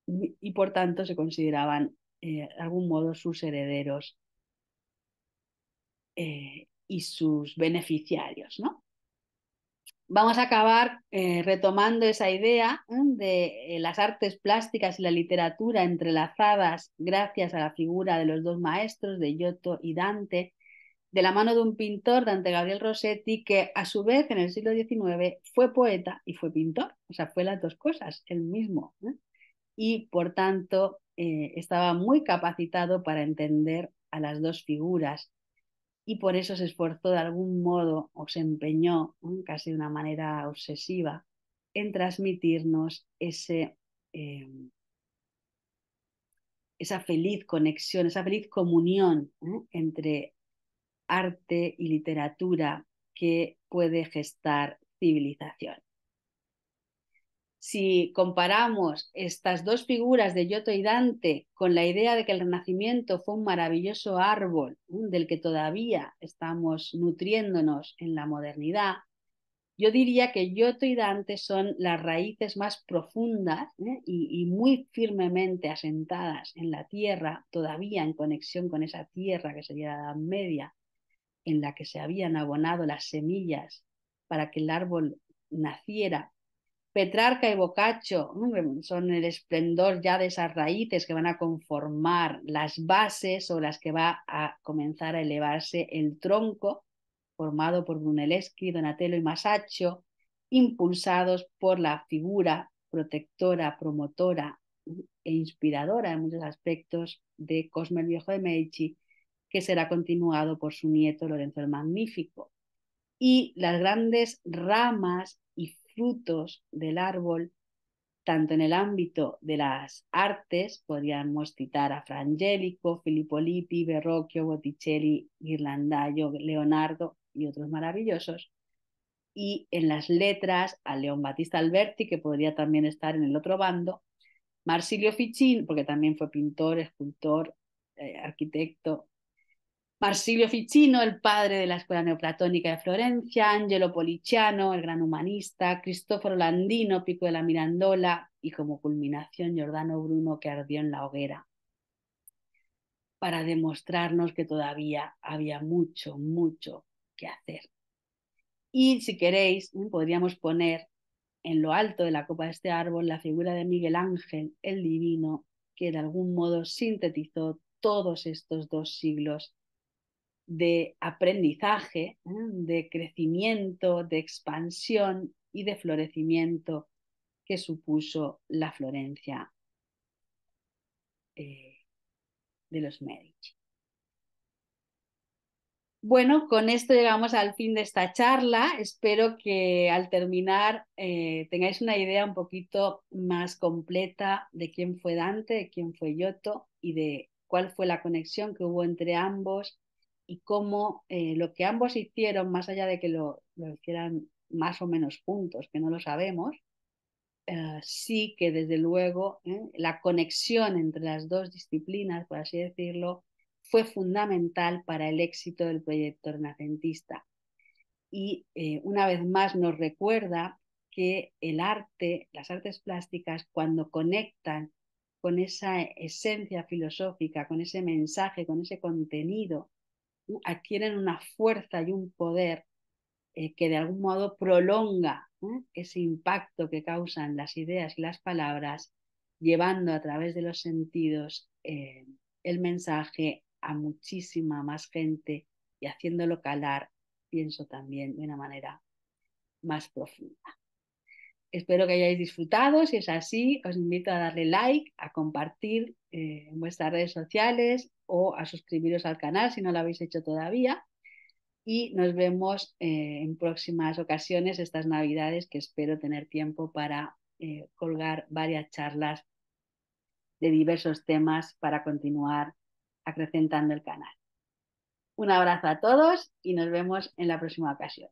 y, por tanto se consideraban eh, de algún modo sus herederos eh, y sus beneficiarios, ¿no? vamos a acabar eh, retomando esa idea de eh, las artes plásticas y la literatura entrelazadas gracias a la figura de los dos maestros, de Giotto y Dante, de la mano de un pintor, Dante Gabriel Rossetti, que a su vez en el siglo XIX fue poeta y fue pintor, o sea, fue las dos cosas, el mismo. Y por tanto, eh, estaba muy capacitado para entender a las dos figuras y por eso se esforzó de algún modo o se empeñó casi de una manera obsesiva en transmitirnos ese, em, esa feliz conexión, esa feliz comunión entre arte y literatura que puede gestar civilización si comparamos estas dos figuras de Giotto y Dante con la idea de que el Renacimiento fue un maravilloso árbol del que todavía estamos nutriéndonos en la modernidad, yo diría que Giotto y Dante son las raíces más profundas ¿eh? y, y, muy firmemente asentadas en la tierra, todavía en conexión con esa tierra que sería la Edad Media, en la que se habían abonado las semillas para que el árbol naciera Petrarca y Boccaccio son el esplendor ya de esas raíces que van a conformar las bases o las que va a comenzar a elevarse el tronco formado por Brunelleschi, Donatello y Masaccio, impulsados por la figura protectora, promotora e inspiradora en muchos aspectos de Cosme el Viejo de Medici, que será continuado por su nieto Lorenzo el Magnífico. Y las grandes ramas frutos del árbol, tanto en el ámbito de las artes, podríamos citar a Frangélico, Filippo Lippi, Verrocchio, Botticelli, Ghirlandaio, Leonardo y otros maravillosos, y en las letras a León Battista Alberti, que podría también estar en el otro bando, Marsilio Ficin, porque también fue pintor, escultor, eh, arquitecto, Marsilio Ficino, el padre de la escuela neoplatónica de Florencia, Angelo Policiano, el gran humanista, Cristóforo Landino, Pico de la Mirandola y como culminación Giordano Bruno que ardió en la hoguera para demostrarnos que todavía había mucho, mucho que hacer. Y si queréis, podríamos poner en lo alto de la copa de este árbol la figura de Miguel Ángel, el divino, que de algún modo sintetizó todos estos dos siglos de aprendizaje, ¿eh? de crecimiento, de expansión y de florecimiento que supuso la Florencia eh, de los Medici. Bueno, con esto llegamos al fin de esta charla. Espero que al terminar eh, tengáis una idea un poquito más completa de quién fue Dante, de quién fue Giotto y de cuál fue la conexión que hubo entre ambos y cómo eh, lo que ambos hicieron, más allá de que lo, hicieran más o menos juntos, que no lo sabemos, eh, sí que desde luego ¿eh? la conexión entre las dos disciplinas, por así decirlo, fue fundamental para el éxito del proyecto renacentista. Y una vez más nos recuerda que el arte, las artes plásticas, cuando conectan con esa esencia filosófica, con ese mensaje, con ese contenido adquieren una fuerza y un poder eh, que de algún modo prolonga ¿eh? ese impacto que causan las ideas y las palabras, llevando a través de los sentidos eh, el mensaje a muchísima más gente y haciéndolo calar, pienso también, de una manera más profunda. Espero que hayáis disfrutado. Si es así, os invito a darle like, a compartir en vuestras redes sociales, o a suscribiros al canal si no lo habéis hecho todavía. Y nos vemos eh, en próximas ocasiones, estas navidades, que espero tener tiempo para eh, colgar varias charlas de diversos temas para continuar acrecentando el canal. Un abrazo a todos y nos vemos en la próxima ocasión.